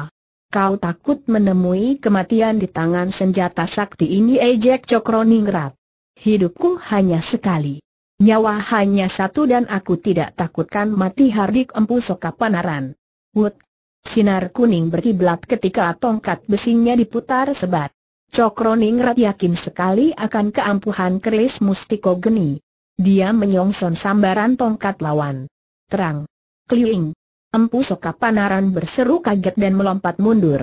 Kau takut menemui kematian di tangan senjata sakti ini ejek Cokroningrat. Hidupku hanya sekali. Nyawa hanya satu dan aku tidak takutkan mati Hardik Empu Sokapanaran. Wut, Sinar kuning berkiblat ketika tongkat besinya diputar sebat. Cokro Ningrat yakin sekali akan keampuhan keris Mustiko Geni. Dia menyongson sambaran tongkat lawan. Terang. Kliwing. Empu Soka Panaran berseru kaget dan melompat mundur.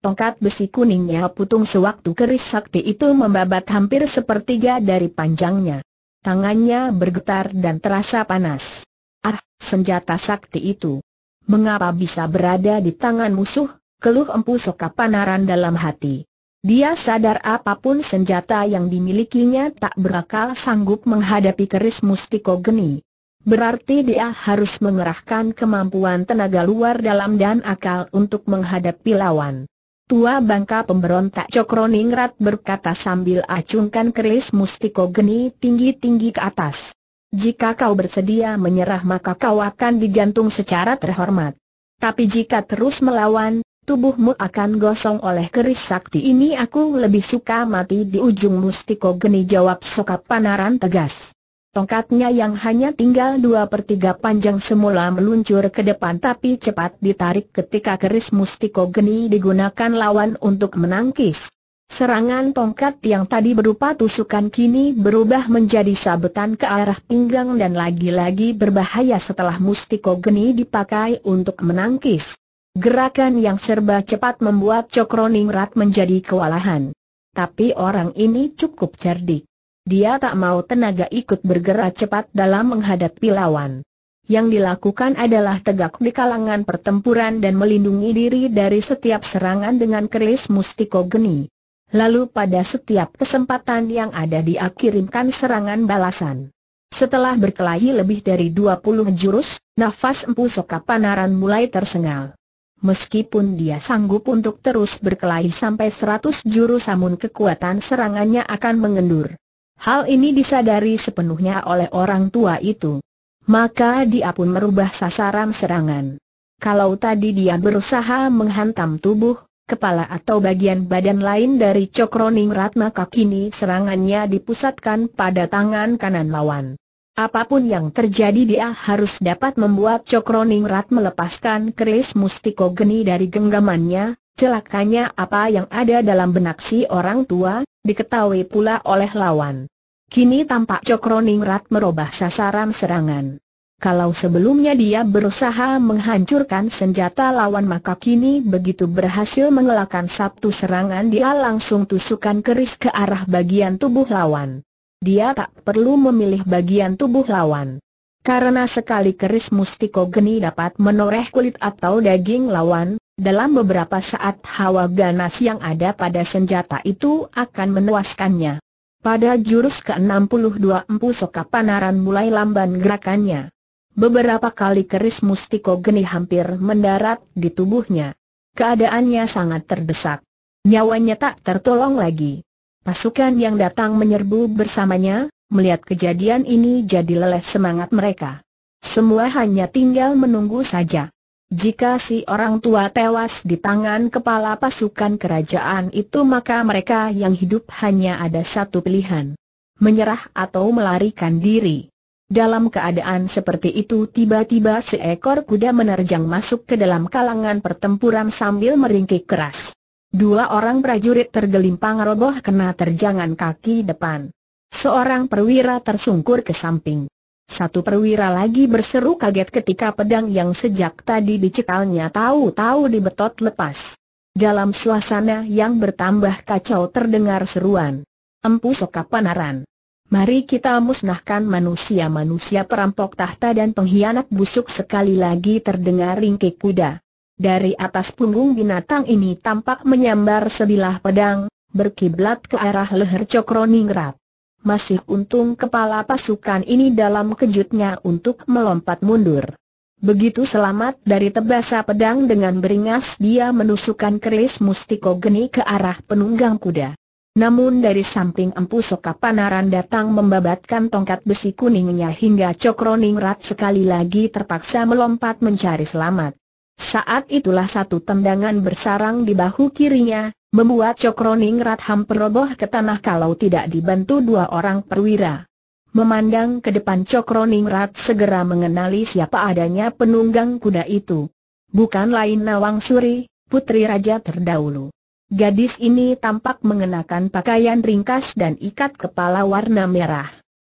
Tongkat besi kuningnya putung sewaktu keris sakti itu membabat hampir sepertiga dari panjangnya. Tangannya bergetar dan terasa panas. Ah, senjata sakti itu mengapa bisa berada di tangan musuh, keluh empu Soka Panaran dalam hati. Dia sadar apapun senjata yang dimilikinya tak berakal sanggup menghadapi keris mustiko geni. Berarti dia harus mengerahkan kemampuan tenaga luar dalam dan akal untuk menghadapi lawan. Tua bangka pemberontak Cokroningrat berkata sambil acungkan keris mustiko geni tinggi-tinggi ke atas. Jika kau bersedia menyerah maka kau akan digantung secara terhormat. Tapi jika terus melawan, tubuhmu akan gosong oleh keris sakti ini aku lebih suka mati di ujung mustiko geni jawab sokap panaran tegas. Tongkatnya yang hanya tinggal dua per tiga panjang semula meluncur ke depan tapi cepat ditarik ketika keris mustiko geni digunakan lawan untuk menangkis. Serangan tongkat yang tadi berupa tusukan kini berubah menjadi sabetan ke arah pinggang dan lagi-lagi berbahaya setelah mustiko geni dipakai untuk menangkis. Gerakan yang serba cepat membuat Cokro menjadi kewalahan. Tapi orang ini cukup cerdik. Dia tak mau tenaga ikut bergerak cepat dalam menghadapi lawan. Yang dilakukan adalah tegak di kalangan pertempuran dan melindungi diri dari setiap serangan dengan keris mustiko geni. Lalu pada setiap kesempatan yang ada dia kirimkan serangan balasan. Setelah berkelahi lebih dari 20 jurus, nafas Empu Soka Panaran mulai tersengal. Meskipun dia sanggup untuk terus berkelahi sampai 100 jurus namun kekuatan serangannya akan mengendur. Hal ini disadari sepenuhnya oleh orang tua itu. Maka dia pun merubah sasaran serangan. Kalau tadi dia berusaha menghantam tubuh, kepala atau bagian badan lain dari Cokroning maka kini serangannya dipusatkan pada tangan kanan lawan. Apapun yang terjadi dia harus dapat membuat Cokroning Rat melepaskan keris Mustiko Geni dari genggamannya, celakanya apa yang ada dalam benak si orang tua, diketahui pula oleh lawan. Kini tampak Cokroning Rat merubah sasaran serangan. Kalau sebelumnya dia berusaha menghancurkan senjata lawan maka kini begitu berhasil mengelakkan satu serangan dia langsung tusukan keris ke arah bagian tubuh lawan. Dia tak perlu memilih bagian tubuh lawan. Karena sekali keris mustiko geni dapat menoreh kulit atau daging lawan, dalam beberapa saat hawa ganas yang ada pada senjata itu akan menewaskannya. Pada jurus ke-62 Empu Soka Panaran mulai lamban gerakannya. Beberapa kali keris mustiko geni hampir mendarat di tubuhnya. Keadaannya sangat terdesak. Nyawanya tak tertolong lagi. Pasukan yang datang menyerbu bersamanya, melihat kejadian ini jadi leleh semangat mereka. Semua hanya tinggal menunggu saja. Jika si orang tua tewas di tangan kepala pasukan kerajaan itu maka mereka yang hidup hanya ada satu pilihan. Menyerah atau melarikan diri. Dalam keadaan seperti itu tiba-tiba seekor kuda menerjang masuk ke dalam kalangan pertempuran sambil meringkik keras. Dua orang prajurit tergelimpang roboh kena terjangan kaki depan. Seorang perwira tersungkur ke samping. Satu perwira lagi berseru kaget ketika pedang yang sejak tadi dicekalnya tahu-tahu dibetot lepas. Dalam suasana yang bertambah kacau terdengar seruan. Empu sokapanaran. Panaran. Mari kita musnahkan manusia-manusia perampok tahta dan pengkhianat busuk sekali lagi terdengar ringkik kuda. Dari atas punggung binatang ini tampak menyambar sebilah pedang, berkiblat ke arah leher cokro ningrat Masih untung kepala pasukan ini dalam kejutnya untuk melompat mundur. Begitu selamat dari tebasa pedang dengan beringas dia menusukkan keris mustiko geni ke arah penunggang kuda. Namun dari samping Empu Sokapanaran datang membabatkan tongkat besi kuningnya hingga Cokroningrat sekali lagi terpaksa melompat mencari selamat. Saat itulah satu tendangan bersarang di bahu kirinya, membuat Cokroningrat hampir roboh ke tanah kalau tidak dibantu dua orang perwira. Memandang ke depan Cokroningrat segera mengenali siapa adanya penunggang kuda itu. Bukan lain Nawang Suri, putri raja terdahulu. Gadis ini tampak mengenakan pakaian ringkas dan ikat kepala warna merah.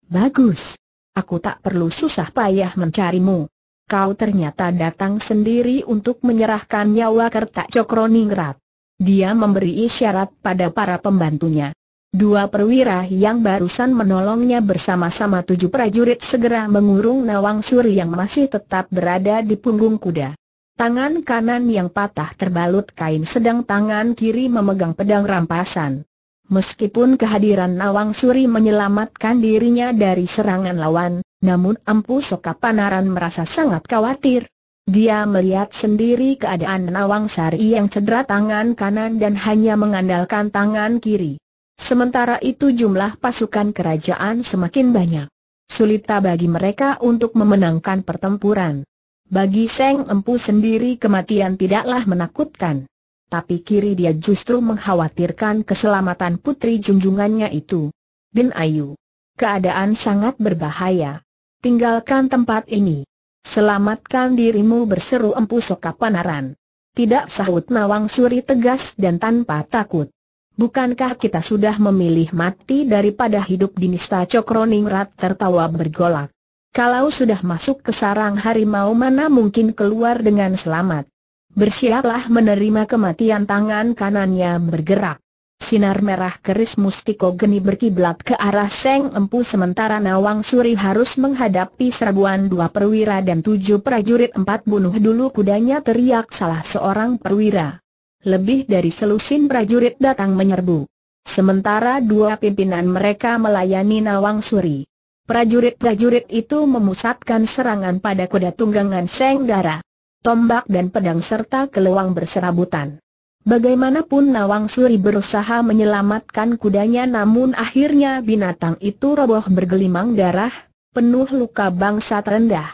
Bagus. Aku tak perlu susah payah mencarimu. Kau ternyata datang sendiri untuk menyerahkan nyawa Kertak Cokroningrat. Dia memberi isyarat pada para pembantunya. Dua perwira yang barusan menolongnya bersama-sama tujuh prajurit segera mengurung Nawang Suri yang masih tetap berada di punggung kuda. Tangan kanan yang patah terbalut kain sedang tangan kiri memegang pedang rampasan. Meskipun kehadiran Nawang Suri menyelamatkan dirinya dari serangan lawan, namun Empu Soka Panaran merasa sangat khawatir. Dia melihat sendiri keadaan Nawang Sari yang cedera tangan kanan dan hanya mengandalkan tangan kiri. Sementara itu jumlah pasukan kerajaan semakin banyak. Sulita bagi mereka untuk memenangkan pertempuran. Bagi Seng Empu sendiri kematian tidaklah menakutkan. Tapi kiri dia justru mengkhawatirkan keselamatan putri junjungannya itu. Bin Ayu. Keadaan sangat berbahaya. Tinggalkan tempat ini. Selamatkan dirimu berseru Empu Sokapanaran. Tidak sahut Nawang Suri tegas dan tanpa takut. Bukankah kita sudah memilih mati daripada hidup di Nista Cokroningrat tertawa bergolak? Kalau sudah masuk ke sarang harimau mana mungkin keluar dengan selamat. Bersiaplah menerima kematian tangan kanannya bergerak. Sinar merah keris mustiko geni berkiblat ke arah Seng Empu sementara Nawang Suri harus menghadapi serbuan dua perwira dan tujuh prajurit empat bunuh dulu kudanya teriak salah seorang perwira. Lebih dari selusin prajurit datang menyerbu. Sementara dua pimpinan mereka melayani Nawang Suri prajurit-prajurit itu memusatkan serangan pada kuda tunggangan Seng Dara. Tombak dan pedang serta keluang berserabutan. Bagaimanapun Nawang Suri berusaha menyelamatkan kudanya namun akhirnya binatang itu roboh bergelimang darah, penuh luka bangsa rendah.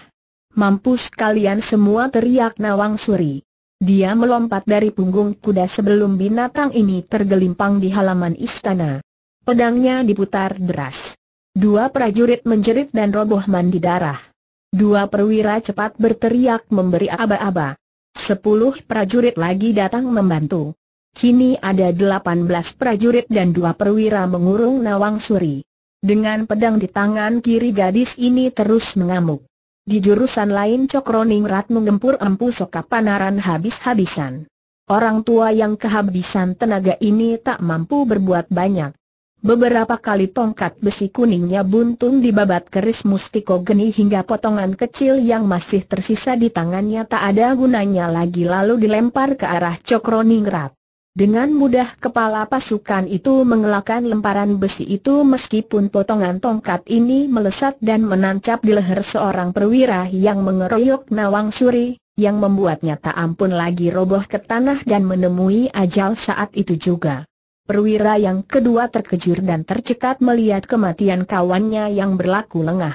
Mampus kalian semua teriak Nawang Suri. Dia melompat dari punggung kuda sebelum binatang ini tergelimpang di halaman istana. Pedangnya diputar deras. Dua prajurit menjerit dan roboh mandi darah. Dua perwira cepat berteriak memberi aba-aba. Sepuluh prajurit lagi datang membantu. Kini ada delapan belas prajurit dan dua perwira mengurung Nawang Suri. Dengan pedang di tangan kiri gadis ini terus mengamuk. Di jurusan lain Cokroningrat mengempur menggempur empu sokapanaran habis-habisan. Orang tua yang kehabisan tenaga ini tak mampu berbuat banyak. Beberapa kali tongkat besi kuningnya buntung di babat keris mustiko geni hingga potongan kecil yang masih tersisa di tangannya tak ada gunanya lagi lalu dilempar ke arah Cokro Ningrat. Dengan mudah kepala pasukan itu mengelakkan lemparan besi itu meskipun potongan tongkat ini melesat dan menancap di leher seorang perwira yang mengeroyok nawang suri, yang membuatnya tak ampun lagi roboh ke tanah dan menemui ajal saat itu juga. Perwira yang kedua terkejut dan tercekat melihat kematian kawannya yang berlaku lengah.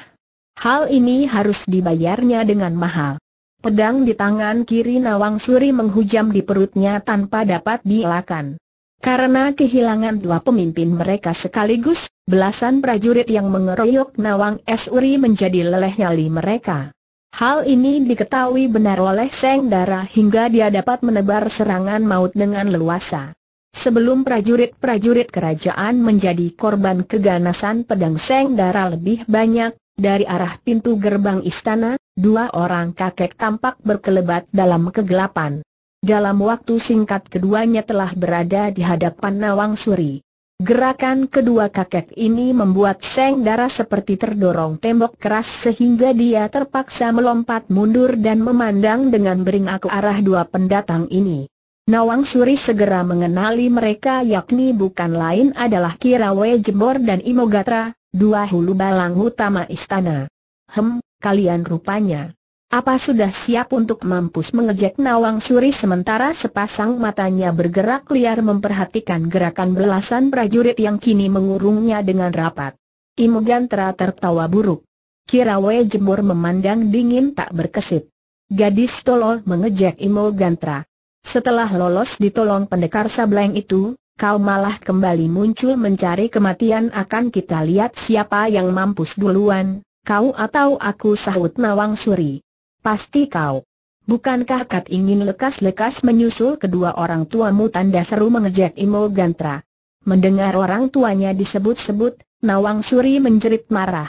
Hal ini harus dibayarnya dengan mahal. Pedang di tangan kiri Nawang Suri menghujam di perutnya tanpa dapat dielakkan. Karena kehilangan dua pemimpin mereka sekaligus, belasan prajurit yang mengeroyok Nawang Suri menjadi leleh nyali mereka. Hal ini diketahui benar oleh Seng Dara hingga dia dapat menebar serangan maut dengan leluasa. Sebelum prajurit-prajurit kerajaan menjadi korban keganasan pedang Seng darah lebih banyak, dari arah pintu gerbang istana, dua orang kakek tampak berkelebat dalam kegelapan. Dalam waktu singkat keduanya telah berada di hadapan Nawang Suri. Gerakan kedua kakek ini membuat Seng darah seperti terdorong tembok keras sehingga dia terpaksa melompat mundur dan memandang dengan beringat arah dua pendatang ini. Nawang Suri segera mengenali mereka yakni bukan lain adalah Kirawe Jebor dan Imogatra, dua hulu balang utama istana. Hem, kalian rupanya. Apa sudah siap untuk mampus mengejek Nawang Suri sementara sepasang matanya bergerak liar memperhatikan gerakan belasan prajurit yang kini mengurungnya dengan rapat. Imogatra tertawa buruk. Kirawe Jebor memandang dingin tak berkesit. Gadis tolol mengejek Imogatra. Setelah lolos ditolong pendekar sableng itu, kau malah kembali muncul mencari kematian akan kita lihat siapa yang mampus duluan, kau atau aku sahut Nawang Suri. Pasti kau. Bukankah Kat ingin lekas-lekas menyusul kedua orang tuamu tanda seru mengejek Imo Gantra. Mendengar orang tuanya disebut-sebut, Nawang Suri menjerit marah.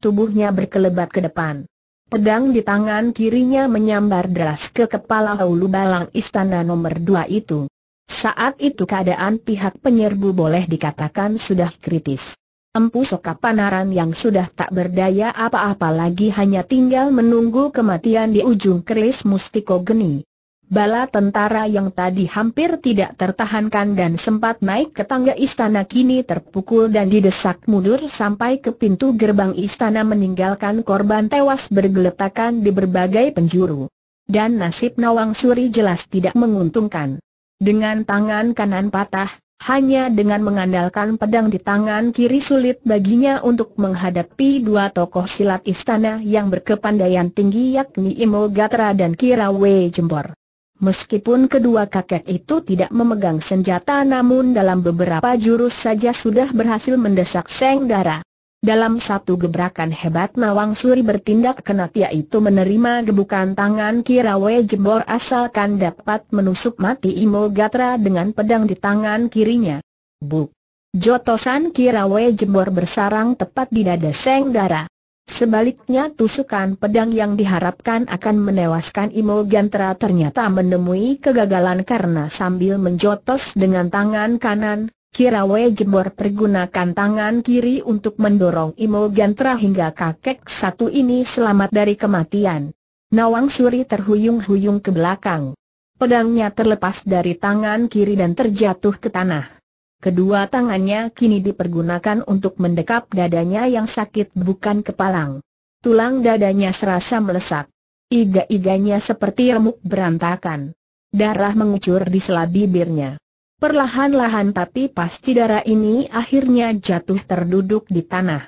Tubuhnya berkelebat ke depan. Pedang di tangan kirinya menyambar deras ke kepala Hulu Balang Istana nomor Dua itu. Saat itu keadaan pihak penyerbu boleh dikatakan sudah kritis. Empu Sokapanaran yang sudah tak berdaya apa-apa lagi hanya tinggal menunggu kematian di ujung keris Mustiko Geni. Bala tentara yang tadi hampir tidak tertahankan dan sempat naik ke tangga istana kini terpukul dan didesak mundur sampai ke pintu gerbang istana meninggalkan korban tewas bergeletakan di berbagai penjuru. Dan nasib Nawang Suri jelas tidak menguntungkan. Dengan tangan kanan patah, hanya dengan mengandalkan pedang di tangan kiri sulit baginya untuk menghadapi dua tokoh silat istana yang berkepandaian tinggi yakni Imo Gatra dan Kirawe Jembor. Meskipun kedua kakek itu tidak memegang senjata namun dalam beberapa jurus saja sudah berhasil mendesak Seng Dara. Dalam satu gebrakan hebat Nawang Suri bertindak kenat itu menerima gebukan tangan Kirawe Jebor asalkan dapat menusuk mati Imo Gatra dengan pedang di tangan kirinya. Buk! Jotosan Kirawe Jebor bersarang tepat di dada Seng Dara. Sebaliknya tusukan pedang yang diharapkan akan menewaskan Imo Gantra ternyata menemui kegagalan karena sambil menjotos dengan tangan kanan, Kirawe Jemor pergunakan tangan kiri untuk mendorong Imo Gantra hingga kakek satu ini selamat dari kematian. Nawang Suri terhuyung-huyung ke belakang. Pedangnya terlepas dari tangan kiri dan terjatuh ke tanah. Kedua tangannya kini dipergunakan untuk mendekap dadanya yang sakit bukan kepalang. Tulang dadanya serasa melesat. Iga-iganya seperti remuk berantakan. Darah mengucur di sela bibirnya. Perlahan-lahan tapi pasti darah ini akhirnya jatuh terduduk di tanah.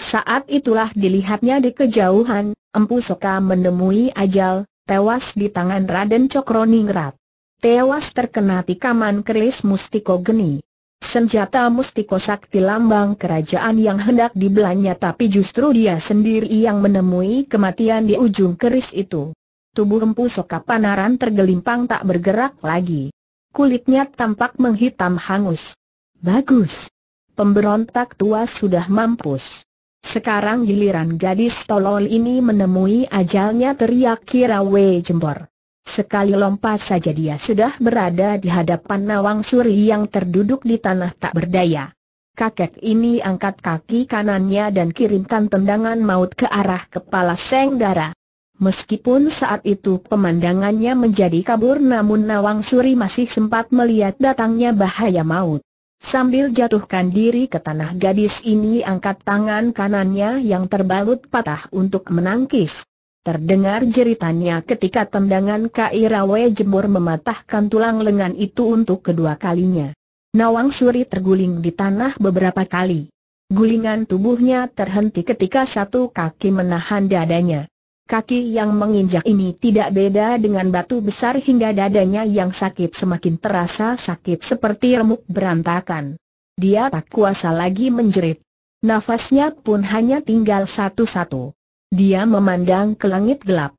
Saat itulah dilihatnya di kejauhan, Empu Soka menemui ajal, tewas di tangan Raden Cokroningrat. Tewas terkena tikaman keris Mustiko Geni. Senjata mustiko sakti lambang kerajaan yang hendak dibelanya tapi justru dia sendiri yang menemui kematian di ujung keris itu. Tubuh empu Soka Panaran tergelimpang tak bergerak lagi. Kulitnya tampak menghitam hangus. Bagus. Pemberontak tua sudah mampus. Sekarang giliran gadis tolol ini menemui ajalnya teriak kira Kirawe Jembor. Sekali lompat saja dia sudah berada di hadapan Nawang Suri yang terduduk di tanah tak berdaya. Kakek ini angkat kaki kanannya dan kirimkan tendangan maut ke arah kepala Seng Dara. Meskipun saat itu pemandangannya menjadi kabur namun Nawang Suri masih sempat melihat datangnya bahaya maut. Sambil jatuhkan diri ke tanah gadis ini angkat tangan kanannya yang terbalut patah untuk menangkis. Terdengar jeritannya ketika tendangan Kairawe jebur mematahkan tulang lengan itu untuk kedua kalinya. Nawang Suri terguling di tanah beberapa kali. Gulingan tubuhnya terhenti ketika satu kaki menahan dadanya. Kaki yang menginjak ini tidak beda dengan batu besar hingga dadanya yang sakit semakin terasa sakit seperti remuk berantakan. Dia tak kuasa lagi menjerit. Nafasnya pun hanya tinggal satu-satu. Dia memandang ke langit gelap.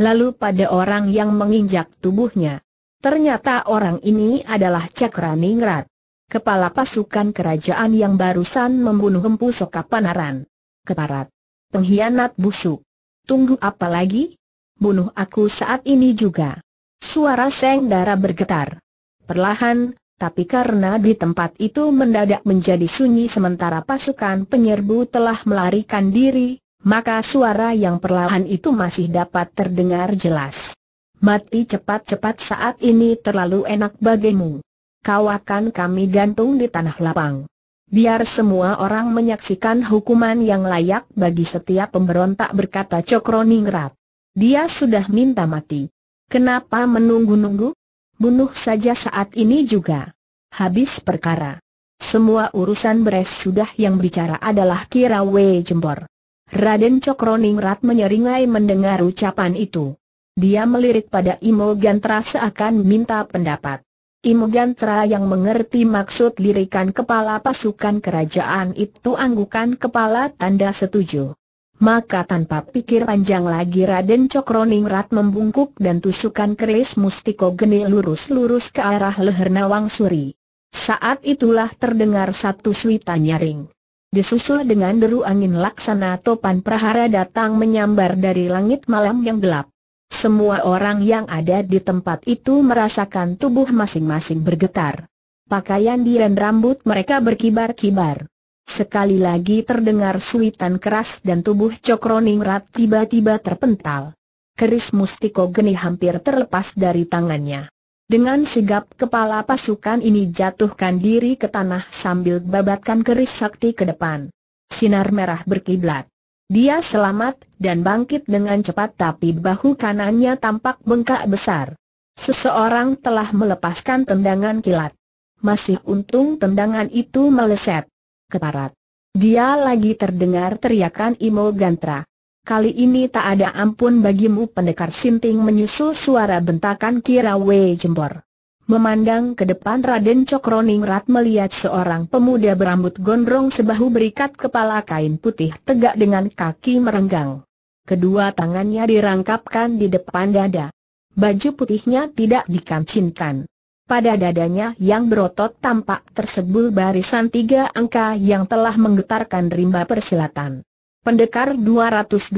Lalu pada orang yang menginjak tubuhnya. Ternyata orang ini adalah Cakra Ningrat, kepala pasukan kerajaan yang barusan membunuh Empu Soka Panaran. Keparat, pengkhianat busuk. Tunggu apa lagi? Bunuh aku saat ini juga. Suara Seng Dara bergetar. Perlahan, tapi karena di tempat itu mendadak menjadi sunyi sementara pasukan penyerbu telah melarikan diri, maka suara yang perlahan itu masih dapat terdengar jelas. Mati cepat-cepat saat ini terlalu enak bagimu. Kau akan kami gantung di tanah lapang. Biar semua orang menyaksikan hukuman yang layak bagi setiap pemberontak berkata Cokro Ningrat. Dia sudah minta mati. Kenapa menunggu-nunggu? Bunuh saja saat ini juga. Habis perkara. Semua urusan beres sudah yang bicara adalah Kirawe Jembor. Raden Cokroningrat menyeringai mendengar ucapan itu. Dia melirik pada Imogen seakan minta pendapat. Imogen yang mengerti maksud lirikan kepala pasukan kerajaan itu anggukan kepala tanda setuju. Maka tanpa pikir panjang lagi Raden Cokroningrat membungkuk dan tusukan keris mustiko geni lurus-lurus ke arah leher Nawang Suri. Saat itulah terdengar satu suita nyaring disusul dengan deru angin laksana topan prahara datang menyambar dari langit malam yang gelap. Semua orang yang ada di tempat itu merasakan tubuh masing-masing bergetar. Pakaian dan rambut mereka berkibar-kibar. Sekali lagi terdengar suitan keras dan tubuh Cokroningrat tiba-tiba terpental. Keris Mustiko Geni hampir terlepas dari tangannya. Dengan sigap kepala pasukan ini jatuhkan diri ke tanah sambil babatkan keris sakti ke depan. Sinar merah berkiblat. Dia selamat dan bangkit dengan cepat tapi bahu kanannya tampak bengkak besar. Seseorang telah melepaskan tendangan kilat. Masih untung tendangan itu meleset. Keparat. Dia lagi terdengar teriakan Imo Gantra. Kali ini tak ada ampun bagimu pendekar Sinting menyusul suara bentakan kira Kirawe Jembor. Memandang ke depan Raden Cokroningrat melihat seorang pemuda berambut gondrong sebahu berikat kepala kain putih tegak dengan kaki merenggang. Kedua tangannya dirangkapkan di depan dada. Baju putihnya tidak dikancinkan. Pada dadanya yang berotot tampak tersebul barisan tiga angka yang telah menggetarkan rimba persilatan. Pendekar 212,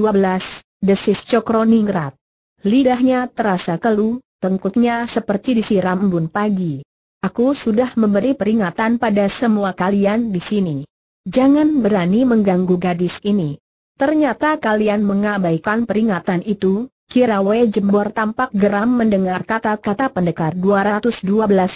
desis Cokro Ningrat. Lidahnya terasa kelu, tengkuknya seperti disiram embun pagi. Aku sudah memberi peringatan pada semua kalian di sini. Jangan berani mengganggu gadis ini. Ternyata kalian mengabaikan peringatan itu, Kirawe Jembor tampak geram mendengar kata-kata pendekar 212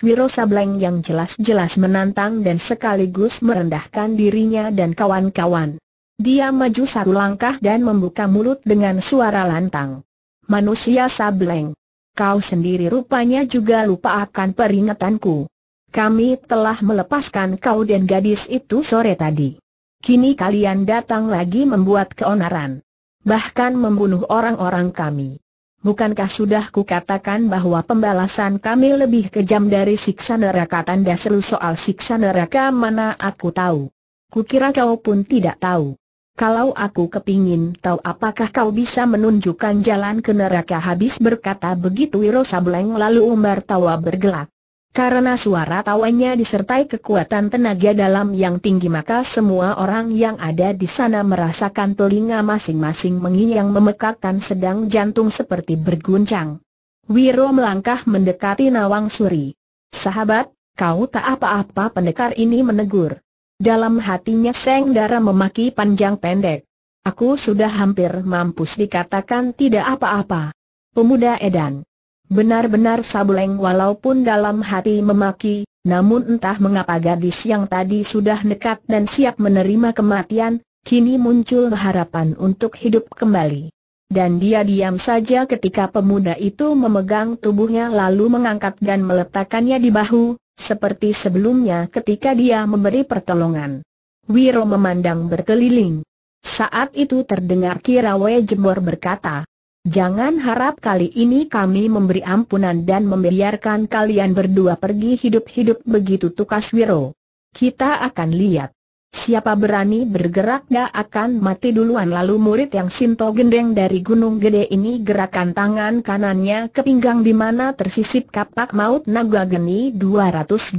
Wiro Sableng yang jelas-jelas menantang dan sekaligus merendahkan dirinya dan kawan-kawan. Dia maju satu langkah dan membuka mulut dengan suara lantang. Manusia sableng. Kau sendiri rupanya juga lupa akan peringatanku. Kami telah melepaskan kau dan gadis itu sore tadi. Kini kalian datang lagi membuat keonaran. Bahkan membunuh orang-orang kami. Bukankah sudah kukatakan bahwa pembalasan kami lebih kejam dari siksa neraka tanda seru soal siksa neraka mana aku tahu. Kukira kau pun tidak tahu. Kalau aku kepingin tahu apakah kau bisa menunjukkan jalan ke neraka habis berkata begitu Wiro Sableng lalu umbar tawa bergelak. Karena suara tawanya disertai kekuatan tenaga dalam yang tinggi maka semua orang yang ada di sana merasakan telinga masing-masing yang memekakkan sedang jantung seperti berguncang. Wiro melangkah mendekati Nawang Suri. Sahabat, kau tak apa-apa pendekar ini menegur. Dalam hatinya Seng Dara memaki panjang pendek. Aku sudah hampir mampus dikatakan tidak apa-apa. Pemuda Edan. Benar-benar sabuleng walaupun dalam hati memaki, namun entah mengapa gadis yang tadi sudah nekat dan siap menerima kematian, kini muncul harapan untuk hidup kembali. Dan dia diam saja ketika pemuda itu memegang tubuhnya lalu mengangkat dan meletakkannya di bahu, seperti sebelumnya ketika dia memberi pertolongan. Wiro memandang berkeliling. Saat itu terdengar Kirawe Jemur berkata, Jangan harap kali ini kami memberi ampunan dan membiarkan kalian berdua pergi hidup-hidup begitu tukas Wiro. Kita akan lihat. Siapa berani bergerak gak akan mati duluan lalu murid yang Sinto gendeng dari Gunung Gede ini gerakan tangan kanannya ke pinggang di mana tersisip kapak maut naga geni 212.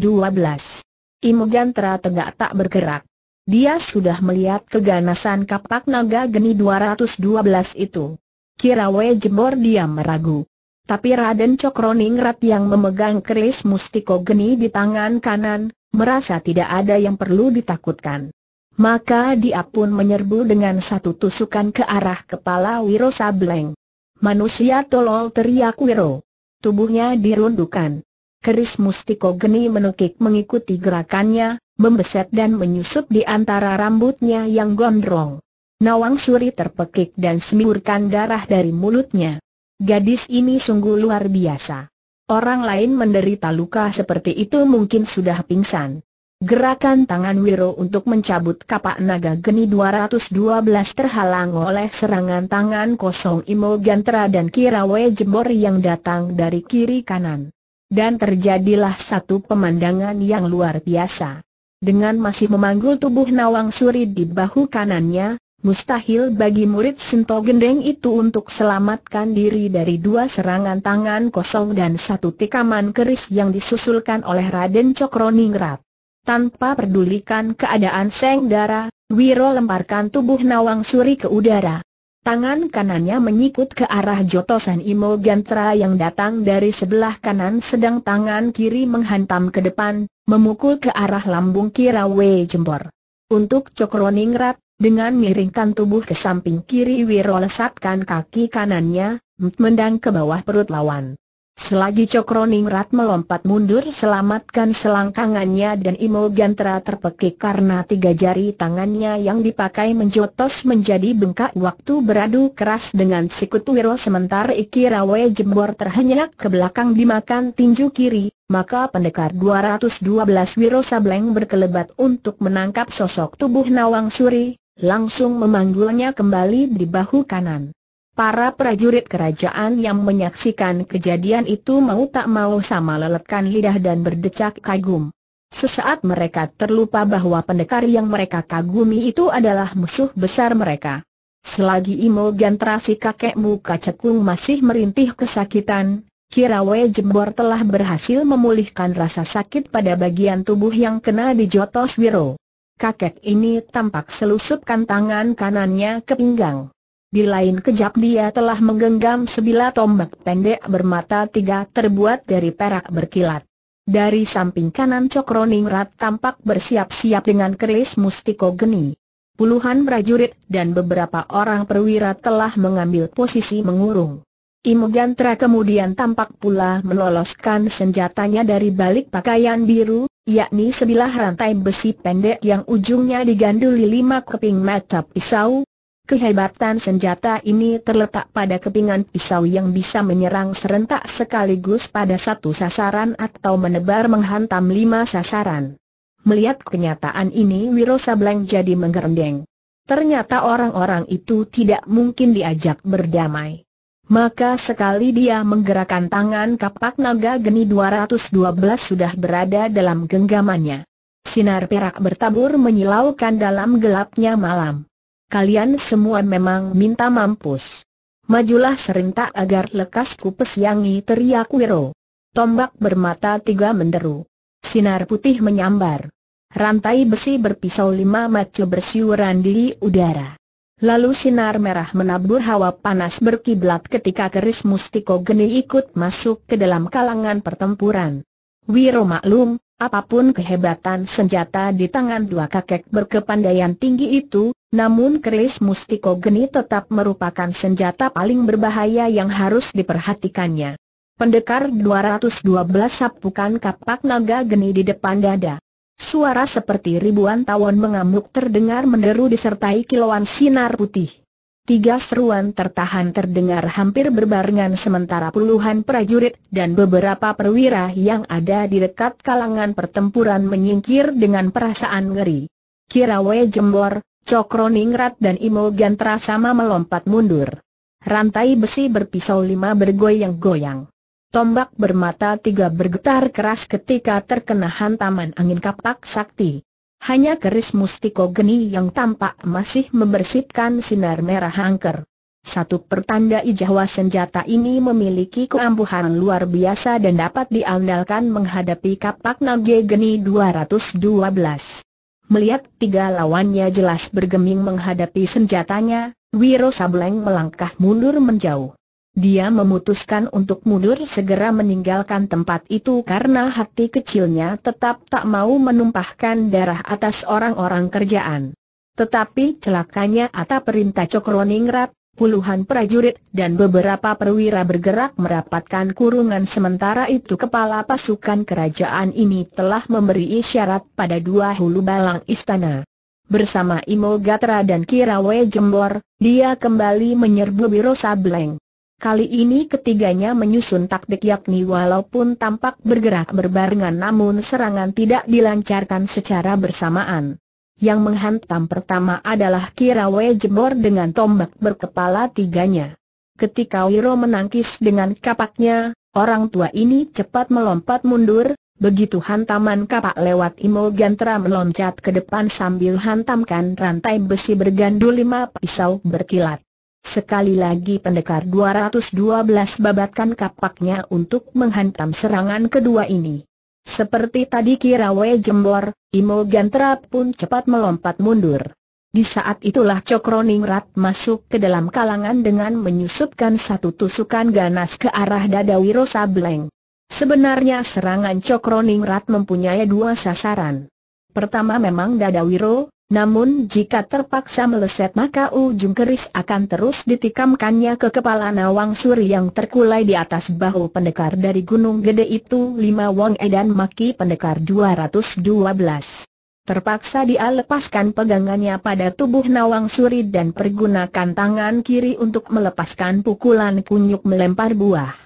Imugantra tegak tak bergerak. Dia sudah melihat keganasan kapak naga geni 212 itu. Kirawe jebor dia meragu. Tapi Raden Cokroningrat yang memegang keris mustiko geni di tangan kanan, merasa tidak ada yang perlu ditakutkan. Maka dia pun menyerbu dengan satu tusukan ke arah kepala Wiro Sableng. Manusia tolol teriak Wiro. Tubuhnya dirundukan. Keris Mustiko Geni menukik mengikuti gerakannya, membeset dan menyusup di antara rambutnya yang gondrong. Nawang Suri terpekik dan semburkan darah dari mulutnya. Gadis ini sungguh luar biasa. Orang lain menderita luka seperti itu mungkin sudah pingsan. Gerakan tangan Wiro untuk mencabut kapak naga geni 212 terhalang oleh serangan tangan kosong Imo Gantra dan Kirawe Jembor yang datang dari kiri kanan. Dan terjadilah satu pemandangan yang luar biasa. Dengan masih memanggul tubuh Nawang Suri di bahu kanannya, Mustahil bagi murid Sinto Gendeng itu untuk selamatkan diri dari dua serangan tangan kosong dan satu tikaman keris yang disusulkan oleh Raden Cokroningrat. Tanpa pedulikan keadaan Seng Dara, Wiro lemparkan tubuh Nawang Suri ke udara. Tangan kanannya menyikut ke arah jotosan Imo Gantra yang datang dari sebelah kanan sedang tangan kiri menghantam ke depan, memukul ke arah lambung Kirawe Jembor. Untuk Cokroningrat, dengan miringkan tubuh ke samping kiri Wiro lesatkan kaki kanannya, mendang ke bawah perut lawan. Selagi Cokro melompat mundur selamatkan selangkangannya dan Imo Gantra terpekik karena tiga jari tangannya yang dipakai menjotos menjadi bengkak waktu beradu keras dengan sekutu Wiro sementara Ikirawe jembor terhenyak ke belakang dimakan tinju kiri, maka pendekar 212 Wiro Sableng berkelebat untuk menangkap sosok tubuh Nawang Suri, langsung memanggulnya kembali di bahu kanan. Para prajurit kerajaan yang menyaksikan kejadian itu mau tak mau sama leletkan lidah dan berdecak kagum. Sesaat mereka terlupa bahwa pendekar yang mereka kagumi itu adalah musuh besar mereka. Selagi Imo Gantrasi kakek muka cekung masih merintih kesakitan, Kirawe Jembor telah berhasil memulihkan rasa sakit pada bagian tubuh yang kena di Jotos Wiro kakek ini tampak selusupkan tangan kanannya ke pinggang. Di lain kejap dia telah menggenggam sebilah tombak pendek bermata tiga terbuat dari perak berkilat. Dari samping kanan Cokroningrat tampak bersiap-siap dengan keris mustiko geni. Puluhan prajurit dan beberapa orang perwira telah mengambil posisi mengurung. Imugantra kemudian tampak pula meloloskan senjatanya dari balik pakaian biru, yakni sebilah rantai besi pendek yang ujungnya diganduli lima keping mata pisau. Kehebatan senjata ini terletak pada kepingan pisau yang bisa menyerang serentak sekaligus pada satu sasaran atau menebar menghantam lima sasaran. Melihat kenyataan ini Wiro Sableng jadi menggerendeng. Ternyata orang-orang itu tidak mungkin diajak berdamai. Maka sekali dia menggerakkan tangan kapak naga geni 212 sudah berada dalam genggamannya. Sinar perak bertabur menyilaukan dalam gelapnya malam. Kalian semua memang minta mampus. Majulah serentak agar lekas kupes teriak Wiro. Tombak bermata tiga menderu. Sinar putih menyambar. Rantai besi berpisau lima macu bersiuran di udara. Lalu sinar merah menabur hawa panas berkiblat ketika keris Mustiko Geni ikut masuk ke dalam kalangan pertempuran. Wiro maklum, apapun kehebatan senjata di tangan dua kakek berkepandaian tinggi itu, namun keris Mustiko Geni tetap merupakan senjata paling berbahaya yang harus diperhatikannya. Pendekar 212 sapukan kapak naga geni di depan dada. Suara seperti ribuan tawon mengamuk terdengar menderu disertai kilauan sinar putih. Tiga seruan tertahan terdengar hampir berbarengan sementara puluhan prajurit dan beberapa perwira yang ada di dekat kalangan pertempuran menyingkir dengan perasaan ngeri. Kirawe Jembor, Ningrat dan Imo Gantra sama melompat mundur. Rantai besi berpisau lima bergoyang-goyang. Tombak bermata tiga bergetar keras ketika terkena hantaman angin kapak sakti. Hanya keris mustiko geni yang tampak masih membersihkan sinar merah angker. Satu pertanda ijahwa senjata ini memiliki keampuhan luar biasa dan dapat diandalkan menghadapi kapak nage geni 212. Melihat tiga lawannya jelas bergeming menghadapi senjatanya, Wiro Sableng melangkah mundur menjauh. Dia memutuskan untuk mundur segera meninggalkan tempat itu karena hati kecilnya tetap tak mau menumpahkan darah atas orang-orang kerjaan. Tetapi celakanya atas perintah Cokroningrat, puluhan prajurit dan beberapa perwira bergerak merapatkan kurungan sementara itu kepala pasukan kerajaan ini telah memberi isyarat pada dua hulu balang istana. Bersama Imogatra dan Kirawe Jembor, dia kembali menyerbu Biro Sableng. Kali ini ketiganya menyusun taktik yakni walaupun tampak bergerak berbarengan namun serangan tidak dilancarkan secara bersamaan. Yang menghantam pertama adalah Kirawe Jebor dengan tombak berkepala tiganya. Ketika Wiro menangkis dengan kapaknya, orang tua ini cepat melompat mundur, Begitu hantaman kapak lewat Gantra meloncat ke depan sambil hantamkan rantai besi bergandul lima pisau berkilat. Sekali lagi pendekar 212 babatkan kapaknya untuk menghantam serangan kedua ini. Seperti tadi Kirawe jembor, Imo Gantra pun cepat melompat mundur. Di saat itulah Cokroningrat masuk ke dalam kalangan dengan menyusupkan satu tusukan ganas ke arah dada Wiro Sableng. Sebenarnya serangan Cokroningrat mempunyai dua sasaran. Pertama memang dada Wiro, namun jika terpaksa meleset maka ujung keris akan terus ditikamkannya ke kepala Nawang Suri yang terkulai di atas bahu pendekar dari Gunung Gede itu lima wong edan maki pendekar 212. Terpaksa dia lepaskan pegangannya pada tubuh Nawang Suri dan pergunakan tangan kiri untuk melepaskan pukulan kunyuk melempar buah.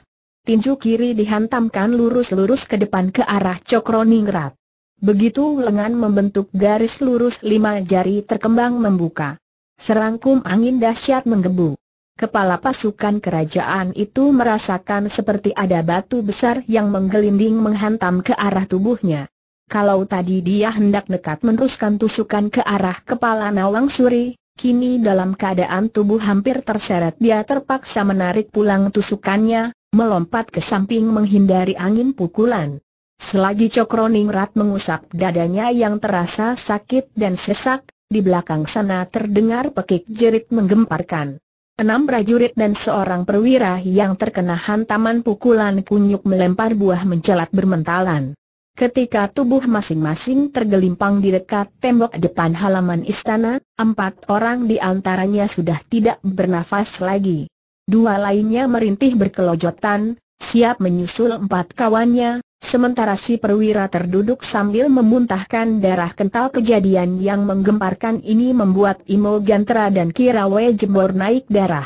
Tinju kiri dihantamkan lurus-lurus ke depan ke arah Cokroningrat. Begitu lengan membentuk garis lurus lima jari terkembang membuka. Serangkum angin dahsyat menggebu. Kepala pasukan kerajaan itu merasakan seperti ada batu besar yang menggelinding menghantam ke arah tubuhnya. Kalau tadi dia hendak nekat meneruskan tusukan ke arah kepala Nawang Suri, kini dalam keadaan tubuh hampir terseret dia terpaksa menarik pulang tusukannya, melompat ke samping menghindari angin pukulan. Selagi Cokro mengusap dadanya yang terasa sakit dan sesak, di belakang sana terdengar pekik jerit menggemparkan. Enam prajurit dan seorang perwira yang terkena hantaman pukulan kunyuk melempar buah mencelat bermentalan. Ketika tubuh masing-masing tergelimpang di dekat tembok depan halaman istana, empat orang di antaranya sudah tidak bernafas lagi. Dua lainnya merintih berkelojotan, siap menyusul empat kawannya, Sementara si perwira terduduk sambil memuntahkan darah kental kejadian yang menggemparkan ini membuat Imo Gantra dan Kirawe Jembor naik darah.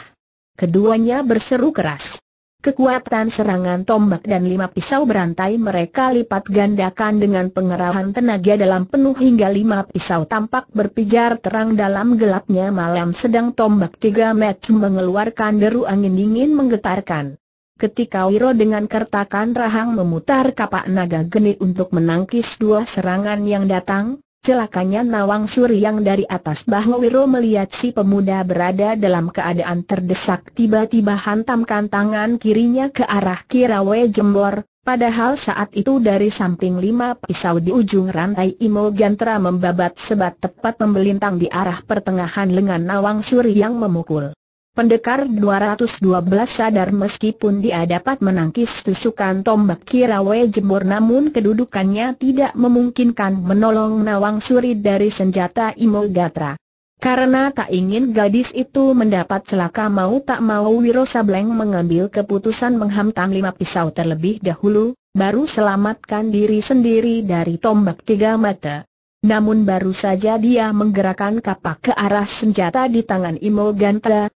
Keduanya berseru keras. Kekuatan serangan tombak dan lima pisau berantai mereka lipat gandakan dengan pengerahan tenaga dalam penuh hingga lima pisau tampak berpijar terang dalam gelapnya malam sedang tombak tiga match mengeluarkan deru angin dingin menggetarkan ketika Wiro dengan kertakan rahang memutar kapak naga geni untuk menangkis dua serangan yang datang, celakanya Nawang Suri yang dari atas bahwa Wiro melihat si pemuda berada dalam keadaan terdesak tiba-tiba hantamkan tangan kirinya ke arah Kirawe Jembor, Padahal saat itu dari samping lima pisau di ujung rantai Imo Gantra membabat sebat tepat membelintang di arah pertengahan lengan Nawang Suri yang memukul. Pendekar 212 sadar meskipun dia dapat menangkis tusukan tombak kirawe jemur namun kedudukannya tidak memungkinkan menolong Nawang Suri dari senjata Imogatra. Karena tak ingin gadis itu mendapat celaka mau tak mau Wiro Sableng mengambil keputusan menghantam lima pisau terlebih dahulu, baru selamatkan diri sendiri dari tombak tiga mata. Namun baru saja dia menggerakkan kapak ke arah senjata di tangan Imo Ganta,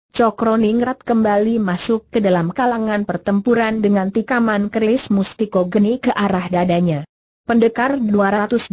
Ningrat kembali masuk ke dalam kalangan pertempuran dengan tikaman keris mustiko geni ke arah dadanya. Pendekar 212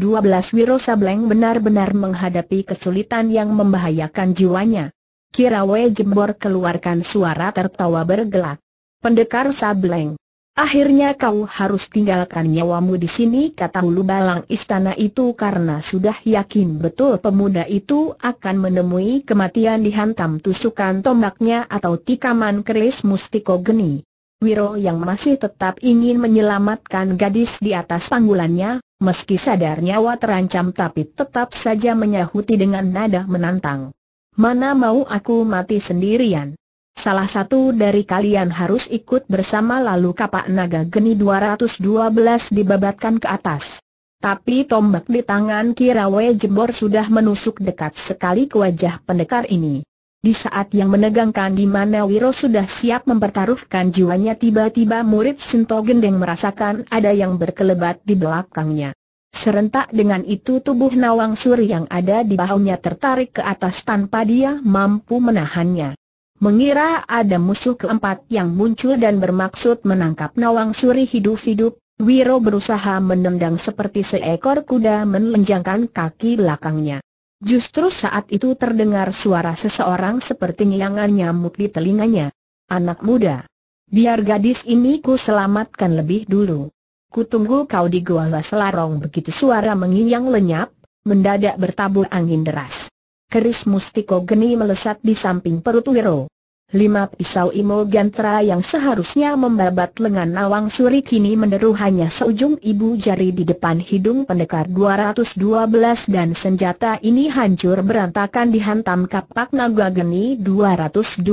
Wiro Sableng benar-benar menghadapi kesulitan yang membahayakan jiwanya. Kirawe Jembor keluarkan suara tertawa bergelak. Pendekar Sableng, Akhirnya kau harus tinggalkan nyawamu di sini kata Ulu Balang istana itu karena sudah yakin betul pemuda itu akan menemui kematian dihantam tusukan tombaknya atau tikaman keris mustiko geni. Wiro yang masih tetap ingin menyelamatkan gadis di atas panggulannya, meski sadar nyawa terancam tapi tetap saja menyahuti dengan nada menantang. Mana mau aku mati sendirian? Salah satu dari kalian harus ikut bersama lalu kapak naga geni 212 dibabatkan ke atas. Tapi tombak di tangan Kirawe Jebor sudah menusuk dekat sekali ke wajah pendekar ini. Di saat yang menegangkan di mana Wiro sudah siap mempertaruhkan jiwanya tiba-tiba murid Sinto Gendeng merasakan ada yang berkelebat di belakangnya. Serentak dengan itu tubuh Nawang Suri yang ada di bahunya tertarik ke atas tanpa dia mampu menahannya. Mengira ada musuh keempat yang muncul dan bermaksud menangkap Nawang Suri hidup-hidup, Wiro berusaha menendang seperti seekor kuda menelanjangkan kaki belakangnya. Justru saat itu terdengar suara seseorang seperti nyangan nyamuk di telinganya. Anak muda. Biar gadis ini ku selamatkan lebih dulu. Ku tunggu kau di gua selarong begitu suara menginyang lenyap, mendadak bertabur angin deras. Keris mustiko geni melesat di samping perut Wiro. Lima pisau imo yang seharusnya membabat lengan nawang suri kini menderu hanya seujung ibu jari di depan hidung pendekar 212 dan senjata ini hancur berantakan dihantam kapak naga geni 212.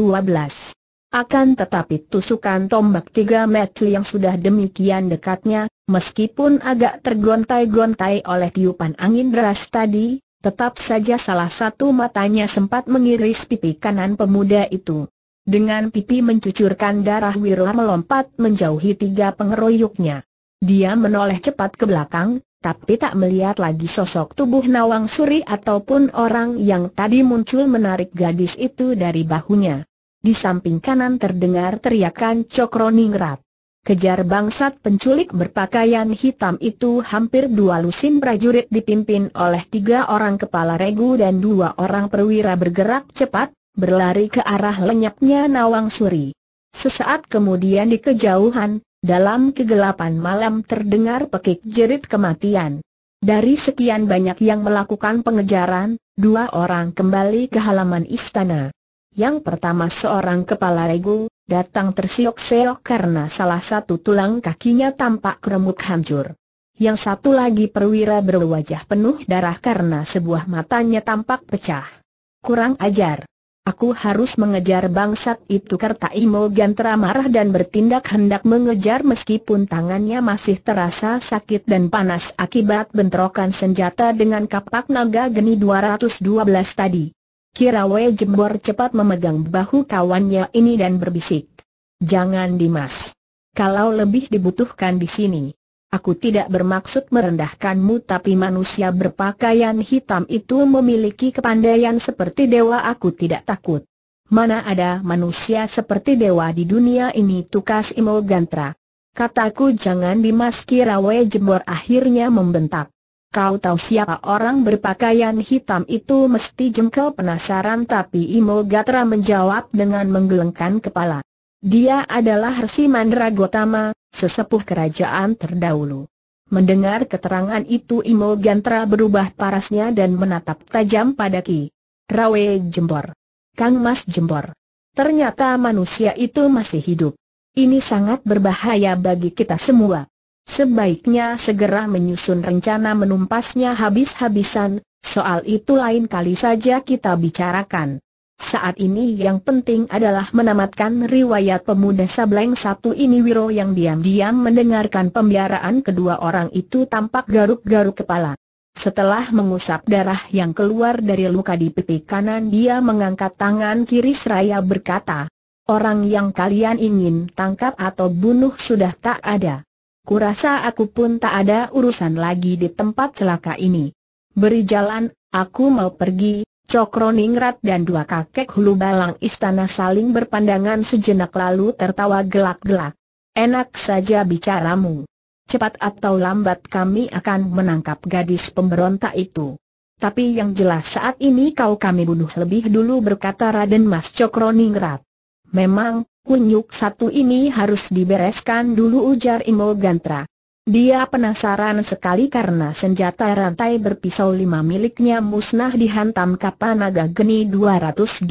Akan tetapi tusukan tombak Tiga metri yang sudah demikian dekatnya, meskipun agak tergontai-gontai oleh tiupan angin deras tadi, Tetap saja salah satu matanya sempat mengiris pipi kanan pemuda itu. Dengan pipi mencucurkan darah Wirla melompat menjauhi tiga pengeroyoknya. Dia menoleh cepat ke belakang, tapi tak melihat lagi sosok tubuh Nawang Suri ataupun orang yang tadi muncul menarik gadis itu dari bahunya. Di samping kanan terdengar teriakan Cokroningrat. Kejar bangsat penculik berpakaian hitam itu hampir dua lusin prajurit dipimpin oleh tiga orang kepala regu dan dua orang perwira bergerak cepat, berlari ke arah lenyapnya Nawang Suri. Sesaat kemudian di kejauhan, dalam kegelapan malam terdengar pekik jerit kematian. Dari sekian banyak yang melakukan pengejaran, dua orang kembali ke halaman istana. Yang pertama seorang kepala regu, datang tersiok-seok karena salah satu tulang kakinya tampak remuk hancur. Yang satu lagi perwira berwajah penuh darah karena sebuah matanya tampak pecah. Kurang ajar. Aku harus mengejar bangsat itu kerta Imo Gantera marah dan bertindak hendak mengejar meskipun tangannya masih terasa sakit dan panas akibat bentrokan senjata dengan kapak naga geni 212 tadi. Kirawe Jembor cepat memegang bahu kawannya ini dan berbisik. Jangan Dimas. Kalau lebih dibutuhkan di sini. Aku tidak bermaksud merendahkanmu tapi manusia berpakaian hitam itu memiliki kepandaian seperti dewa aku tidak takut. Mana ada manusia seperti dewa di dunia ini tukas Imogantra. Kataku jangan Dimas Kirawe Jembor akhirnya membentak. Kau tahu siapa orang berpakaian hitam itu mesti jengkel penasaran tapi Imo Gatra menjawab dengan menggelengkan kepala. Dia adalah Resi Mandragotama, sesepuh kerajaan terdahulu. Mendengar keterangan itu Imo Gatra berubah parasnya dan menatap tajam pada Ki. Rawe Jembor. Kang Mas Jembor. Ternyata manusia itu masih hidup. Ini sangat berbahaya bagi kita semua. Sebaiknya segera menyusun rencana menumpasnya habis-habisan, soal itu lain kali saja kita bicarakan. Saat ini yang penting adalah menamatkan riwayat pemuda Sableng satu ini Wiro yang diam-diam mendengarkan pembiaraan kedua orang itu tampak garuk-garuk kepala. Setelah mengusap darah yang keluar dari luka di pipi kanan dia mengangkat tangan kiri seraya berkata, Orang yang kalian ingin tangkap atau bunuh sudah tak ada kurasa aku pun tak ada urusan lagi di tempat celaka ini. Beri jalan, aku mau pergi, Cokro Ningrat dan dua kakek hulu balang istana saling berpandangan sejenak lalu tertawa gelak-gelak. Enak saja bicaramu. Cepat atau lambat kami akan menangkap gadis pemberontak itu. Tapi yang jelas saat ini kau kami bunuh lebih dulu berkata Raden Mas Cokro Ningrat. Memang, Kunyuk satu ini harus dibereskan dulu ujar Imo Gantra. Dia penasaran sekali karena senjata rantai berpisau lima miliknya musnah dihantam Kapanaga Geni 212.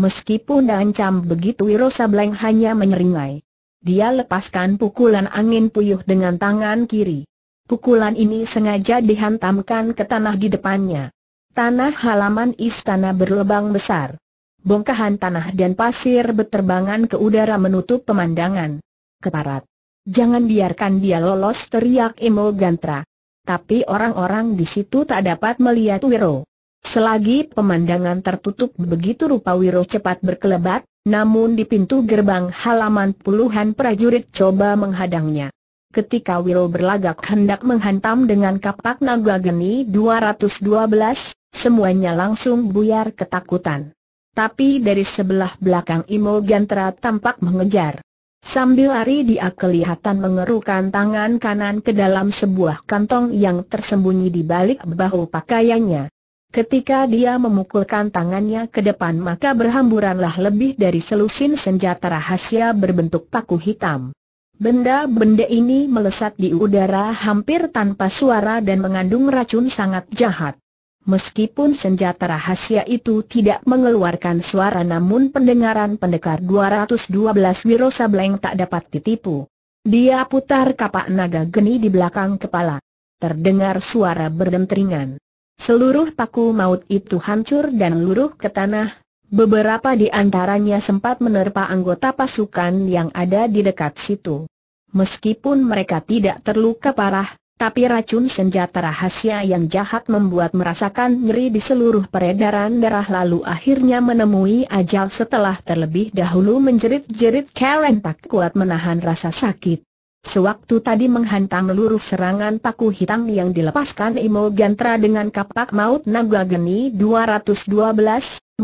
Meskipun diancam, begitu Wiro Sableng hanya menyeringai. Dia lepaskan pukulan angin puyuh dengan tangan kiri. Pukulan ini sengaja dihantamkan ke tanah di depannya. Tanah halaman istana berlebang besar bongkahan tanah dan pasir berterbangan ke udara menutup pemandangan. Keparat. Jangan biarkan dia lolos teriak Imo Gantra. Tapi orang-orang di situ tak dapat melihat Wiro. Selagi pemandangan tertutup begitu rupa Wiro cepat berkelebat, namun di pintu gerbang halaman puluhan prajurit coba menghadangnya. Ketika Wiro berlagak hendak menghantam dengan kapak naga geni 212, semuanya langsung buyar ketakutan. Tapi dari sebelah belakang Imo Gantra tampak mengejar. Sambil lari dia kelihatan mengerukan tangan kanan ke dalam sebuah kantong yang tersembunyi di balik bahu pakaiannya. Ketika dia memukulkan tangannya ke depan maka berhamburanlah lebih dari selusin senjata rahasia berbentuk paku hitam. Benda-benda ini melesat di udara hampir tanpa suara dan mengandung racun sangat jahat. Meskipun senjata rahasia itu tidak mengeluarkan suara namun pendengaran pendekar 212 Wiro Sableng tak dapat ditipu. Dia putar kapak naga geni di belakang kepala. Terdengar suara berdenteringan. Seluruh paku maut itu hancur dan luruh ke tanah. Beberapa di antaranya sempat menerpa anggota pasukan yang ada di dekat situ. Meskipun mereka tidak terluka parah, tapi racun senjata rahasia yang jahat membuat merasakan nyeri di seluruh peredaran darah lalu akhirnya menemui ajal setelah terlebih dahulu menjerit-jerit Karen tak kuat menahan rasa sakit. Sewaktu tadi menghantam luruh serangan paku hitam yang dilepaskan Imo Gantra dengan kapak maut naga geni 212,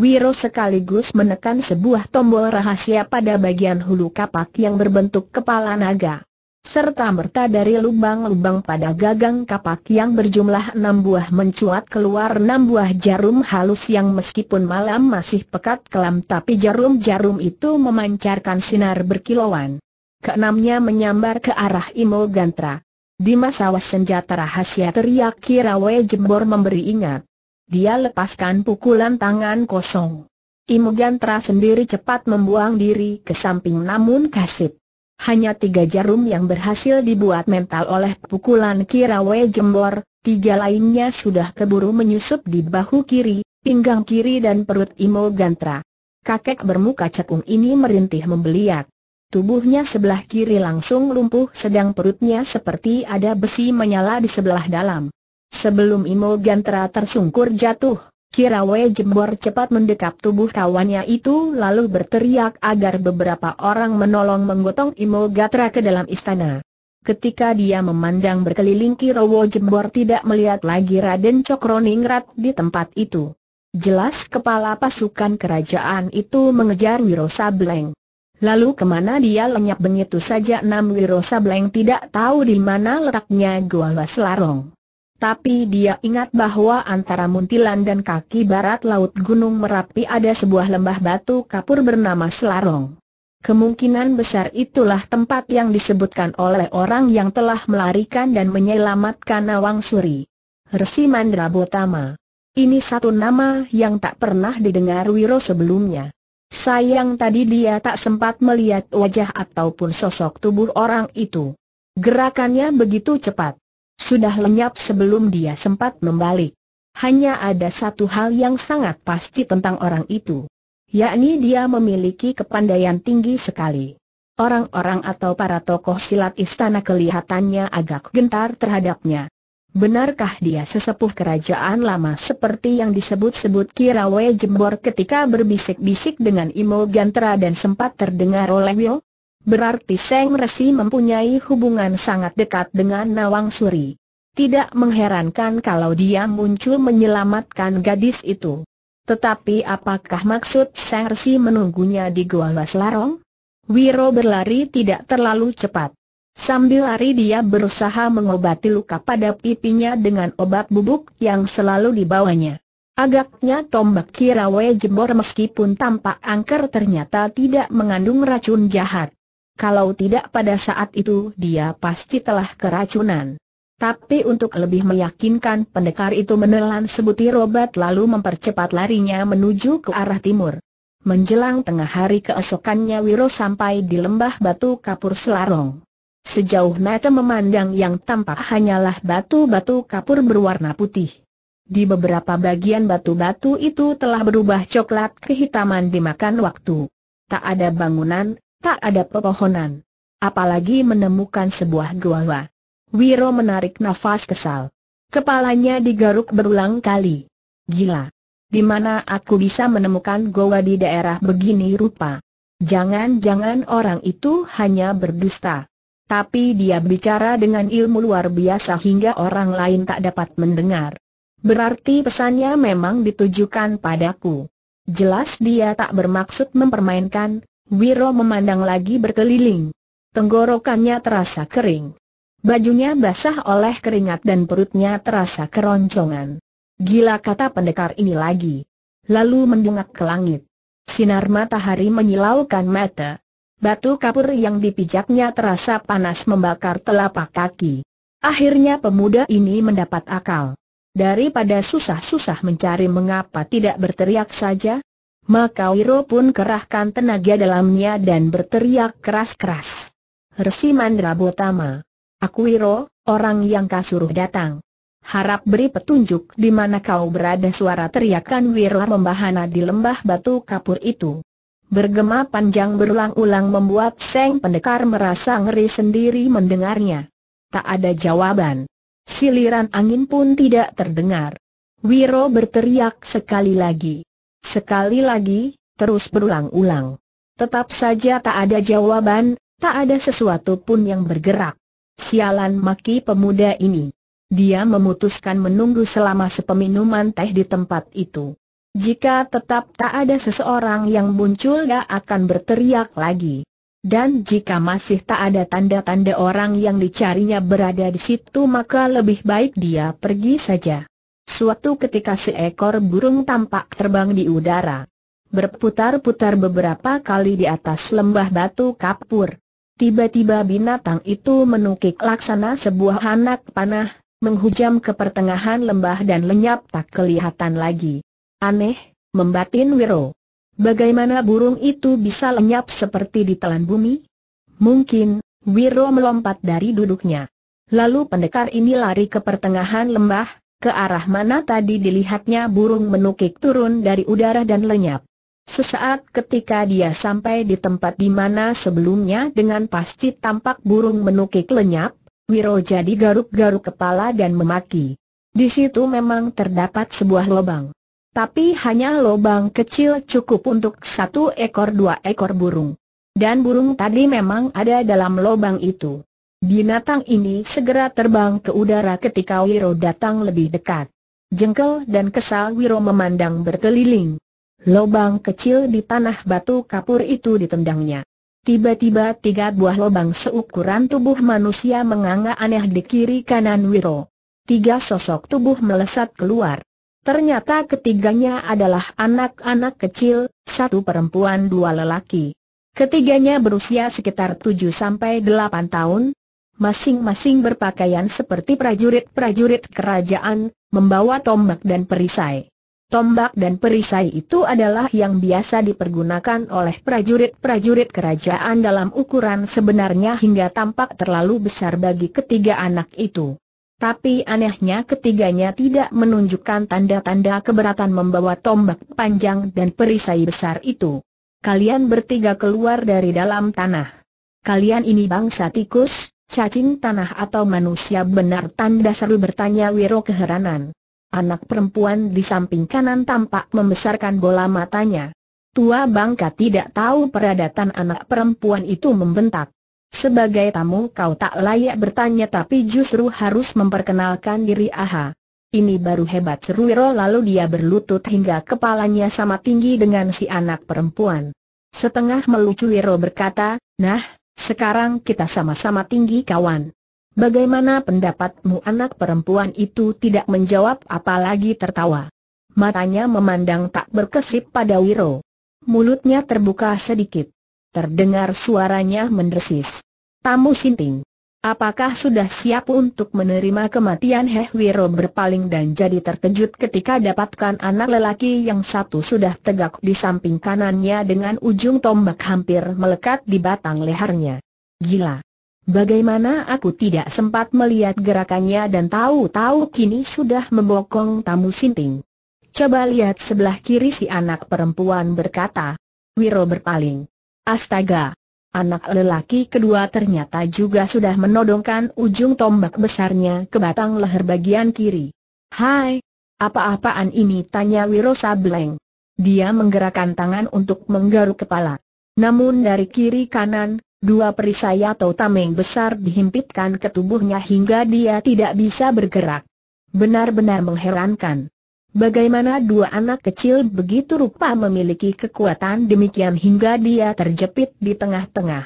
Wiro sekaligus menekan sebuah tombol rahasia pada bagian hulu kapak yang berbentuk kepala naga serta merta dari lubang-lubang pada gagang kapak yang berjumlah enam buah mencuat keluar enam buah jarum halus yang meskipun malam masih pekat kelam tapi jarum-jarum itu memancarkan sinar berkilauan. Keenamnya menyambar ke arah Imo Gantra. Di masa senjata rahasia teriak Kirawe Jembor memberi ingat. Dia lepaskan pukulan tangan kosong. Imo sendiri cepat membuang diri ke samping namun kasip hanya tiga jarum yang berhasil dibuat mental oleh pukulan Kirawe Jembor, tiga lainnya sudah keburu menyusup di bahu kiri, pinggang kiri dan perut Imo Gantra. Kakek bermuka cekung ini merintih membeliak. Tubuhnya sebelah kiri langsung lumpuh sedang perutnya seperti ada besi menyala di sebelah dalam. Sebelum Imo Gantra tersungkur jatuh, Kirawe jembor cepat mendekap tubuh kawannya itu lalu berteriak agar beberapa orang menolong menggotong Imo Gatra ke dalam istana. Ketika dia memandang berkeliling Kirawe jembor tidak melihat lagi Raden Cokroningrat di tempat itu. Jelas kepala pasukan kerajaan itu mengejar Wiro Sableng. Lalu kemana dia lenyap begitu saja enam Wiro Sableng tidak tahu di mana letaknya Gua Selarong. Tapi dia ingat bahwa antara muntilan dan kaki barat laut Gunung Merapi ada sebuah lembah batu kapur bernama Selarong. Kemungkinan besar itulah tempat yang disebutkan oleh orang yang telah melarikan dan menyelamatkan Nawang Suri. Resi Mandra Botama. Ini satu nama yang tak pernah didengar Wiro sebelumnya. Sayang tadi dia tak sempat melihat wajah ataupun sosok tubuh orang itu. Gerakannya begitu cepat sudah lenyap sebelum dia sempat membalik. Hanya ada satu hal yang sangat pasti tentang orang itu. Yakni dia memiliki kepandaian tinggi sekali. Orang-orang atau para tokoh silat istana kelihatannya agak gentar terhadapnya. Benarkah dia sesepuh kerajaan lama seperti yang disebut-sebut Kirawe Jembor ketika berbisik-bisik dengan Imo Gantra dan sempat terdengar oleh Wio? Berarti Seng Resi mempunyai hubungan sangat dekat dengan Nawang Suri. Tidak mengherankan kalau dia muncul menyelamatkan gadis itu. Tetapi apakah maksud Seng Resi menunggunya di Goa Las Larong? Wiro berlari tidak terlalu cepat. Sambil lari dia berusaha mengobati luka pada pipinya dengan obat bubuk yang selalu dibawanya. Agaknya tombak kirawe jebor meskipun tampak angker ternyata tidak mengandung racun jahat. Kalau tidak pada saat itu dia pasti telah keracunan. Tapi untuk lebih meyakinkan pendekar itu menelan sebutir obat lalu mempercepat larinya menuju ke arah timur. Menjelang tengah hari keesokannya Wiro sampai di lembah batu kapur selarong. Sejauh mata memandang yang tampak hanyalah batu-batu kapur berwarna putih. Di beberapa bagian batu-batu itu telah berubah coklat kehitaman dimakan waktu. Tak ada bangunan, Tak ada pepohonan. Apalagi menemukan sebuah gua. Wiro menarik nafas kesal. Kepalanya digaruk berulang kali. Gila. Di mana aku bisa menemukan goa di daerah begini rupa? Jangan-jangan orang itu hanya berdusta. Tapi dia bicara dengan ilmu luar biasa hingga orang lain tak dapat mendengar. Berarti pesannya memang ditujukan padaku. Jelas dia tak bermaksud mempermainkan, Wiro memandang lagi berkeliling. Tenggorokannya terasa kering. Bajunya basah oleh keringat dan perutnya terasa keroncongan. Gila kata pendekar ini lagi. Lalu mendongak ke langit. Sinar matahari menyilaukan mata. Batu kapur yang dipijaknya terasa panas membakar telapak kaki. Akhirnya pemuda ini mendapat akal. Daripada susah-susah mencari mengapa tidak berteriak saja, maka Wiro pun kerahkan tenaga dalamnya dan berteriak keras-keras. Resi Mandra Botama. Aku Wiro, orang yang kasuruh datang. Harap beri petunjuk di mana kau berada suara teriakan Wiro membahana di lembah batu kapur itu. Bergema panjang berulang-ulang membuat Seng Pendekar merasa ngeri sendiri mendengarnya. Tak ada jawaban. Siliran angin pun tidak terdengar. Wiro berteriak sekali lagi. Sekali lagi, terus berulang-ulang. Tetap saja tak ada jawaban, tak ada sesuatu pun yang bergerak. Sialan maki pemuda ini. Dia memutuskan menunggu selama sepeminuman teh di tempat itu. Jika tetap tak ada seseorang yang muncul dia akan berteriak lagi. Dan jika masih tak ada tanda-tanda orang yang dicarinya berada di situ maka lebih baik dia pergi saja. Suatu ketika seekor burung tampak terbang di udara. Berputar-putar beberapa kali di atas lembah batu kapur. Tiba-tiba binatang itu menukik laksana sebuah anak panah, menghujam ke pertengahan lembah dan lenyap tak kelihatan lagi. Aneh, membatin Wiro. Bagaimana burung itu bisa lenyap seperti ditelan bumi? Mungkin, Wiro melompat dari duduknya. Lalu pendekar ini lari ke pertengahan lembah, ke arah mana tadi dilihatnya burung menukik turun dari udara dan lenyap. Sesaat ketika dia sampai di tempat di mana sebelumnya dengan pasti tampak burung menukik lenyap, Wiro jadi garuk-garuk kepala dan memaki. Di situ memang terdapat sebuah lubang. Tapi hanya lubang kecil cukup untuk satu ekor dua ekor burung. Dan burung tadi memang ada dalam lubang itu. Binatang ini segera terbang ke udara ketika Wiro datang lebih dekat. Jengkel dan kesal Wiro memandang berkeliling. Lobang kecil di tanah batu kapur itu ditendangnya. Tiba-tiba tiga buah lobang seukuran tubuh manusia menganga aneh di kiri kanan Wiro. Tiga sosok tubuh melesat keluar. Ternyata ketiganya adalah anak-anak kecil, satu perempuan dua lelaki. Ketiganya berusia sekitar 7-8 tahun, masing-masing berpakaian seperti prajurit-prajurit kerajaan, membawa tombak dan perisai. Tombak dan perisai itu adalah yang biasa dipergunakan oleh prajurit-prajurit kerajaan dalam ukuran sebenarnya hingga tampak terlalu besar bagi ketiga anak itu. Tapi anehnya ketiganya tidak menunjukkan tanda-tanda keberatan membawa tombak panjang dan perisai besar itu. Kalian bertiga keluar dari dalam tanah. Kalian ini bangsa tikus, Cacing tanah atau manusia benar tanda seru bertanya Wiro keheranan. Anak perempuan di samping kanan tampak membesarkan bola matanya. Tua bangka tidak tahu peradatan anak perempuan itu membentak. Sebagai tamu kau tak layak bertanya tapi justru harus memperkenalkan diri aha. Ini baru hebat seru Wiro lalu dia berlutut hingga kepalanya sama tinggi dengan si anak perempuan. Setengah melucu Wiro berkata, Nah, sekarang kita sama-sama tinggi kawan. Bagaimana pendapatmu anak perempuan itu tidak menjawab apalagi tertawa. Matanya memandang tak berkesip pada Wiro. Mulutnya terbuka sedikit. Terdengar suaranya mendesis. Tamu sinting. Apakah sudah siap untuk menerima kematian Heh Wiro berpaling dan jadi terkejut ketika dapatkan anak lelaki yang satu sudah tegak di samping kanannya dengan ujung tombak hampir melekat di batang lehernya. Gila! Bagaimana aku tidak sempat melihat gerakannya dan tahu-tahu kini sudah membokong tamu sinting. Coba lihat sebelah kiri si anak perempuan berkata. Wiro berpaling. Astaga! Anak lelaki kedua ternyata juga sudah menodongkan ujung tombak besarnya ke batang leher bagian kiri. Hai, apa-apaan ini tanya Wiro Sableng. Dia menggerakkan tangan untuk menggaruk kepala. Namun dari kiri kanan, dua perisai atau tameng besar dihimpitkan ke tubuhnya hingga dia tidak bisa bergerak. Benar-benar mengherankan. Bagaimana dua anak kecil begitu rupa memiliki kekuatan demikian hingga dia terjepit di tengah-tengah.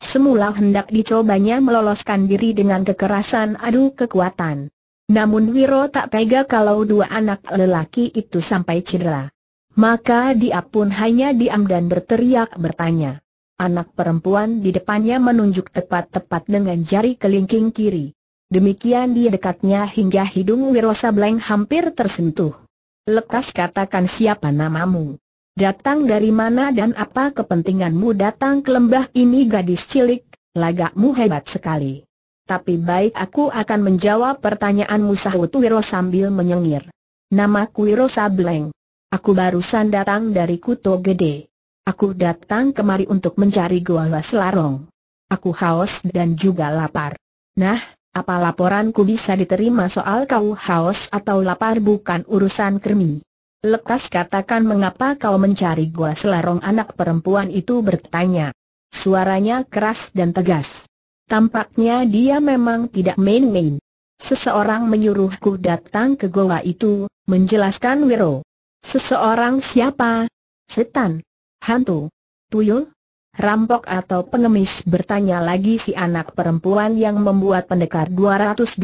Semula hendak dicobanya meloloskan diri dengan kekerasan adu kekuatan. Namun Wiro tak tega kalau dua anak lelaki itu sampai cedera. Maka dia pun hanya diam dan berteriak bertanya. Anak perempuan di depannya menunjuk tepat-tepat dengan jari kelingking kiri. Demikian dia dekatnya hingga hidung Wiro Sableng hampir tersentuh. Lekas katakan siapa namamu. Datang dari mana dan apa kepentinganmu datang ke lembah ini gadis cilik, lagakmu hebat sekali. Tapi baik aku akan menjawab pertanyaanmu sahut Wiro sambil menyengir. ku Wiro Sableng. Aku barusan datang dari Kuto Gede. Aku datang kemari untuk mencari Goa Selarong. Aku haus dan juga lapar. Nah, apa laporanku bisa diterima soal kau haus atau lapar bukan urusan kermi? Lekas katakan mengapa kau mencari gua selarong anak perempuan itu bertanya. Suaranya keras dan tegas. Tampaknya dia memang tidak main-main. Seseorang menyuruhku datang ke goa itu, menjelaskan Wiro. Seseorang siapa? Setan? Hantu? Tuyul? Rampok atau pengemis bertanya lagi si anak perempuan yang membuat pendekar 212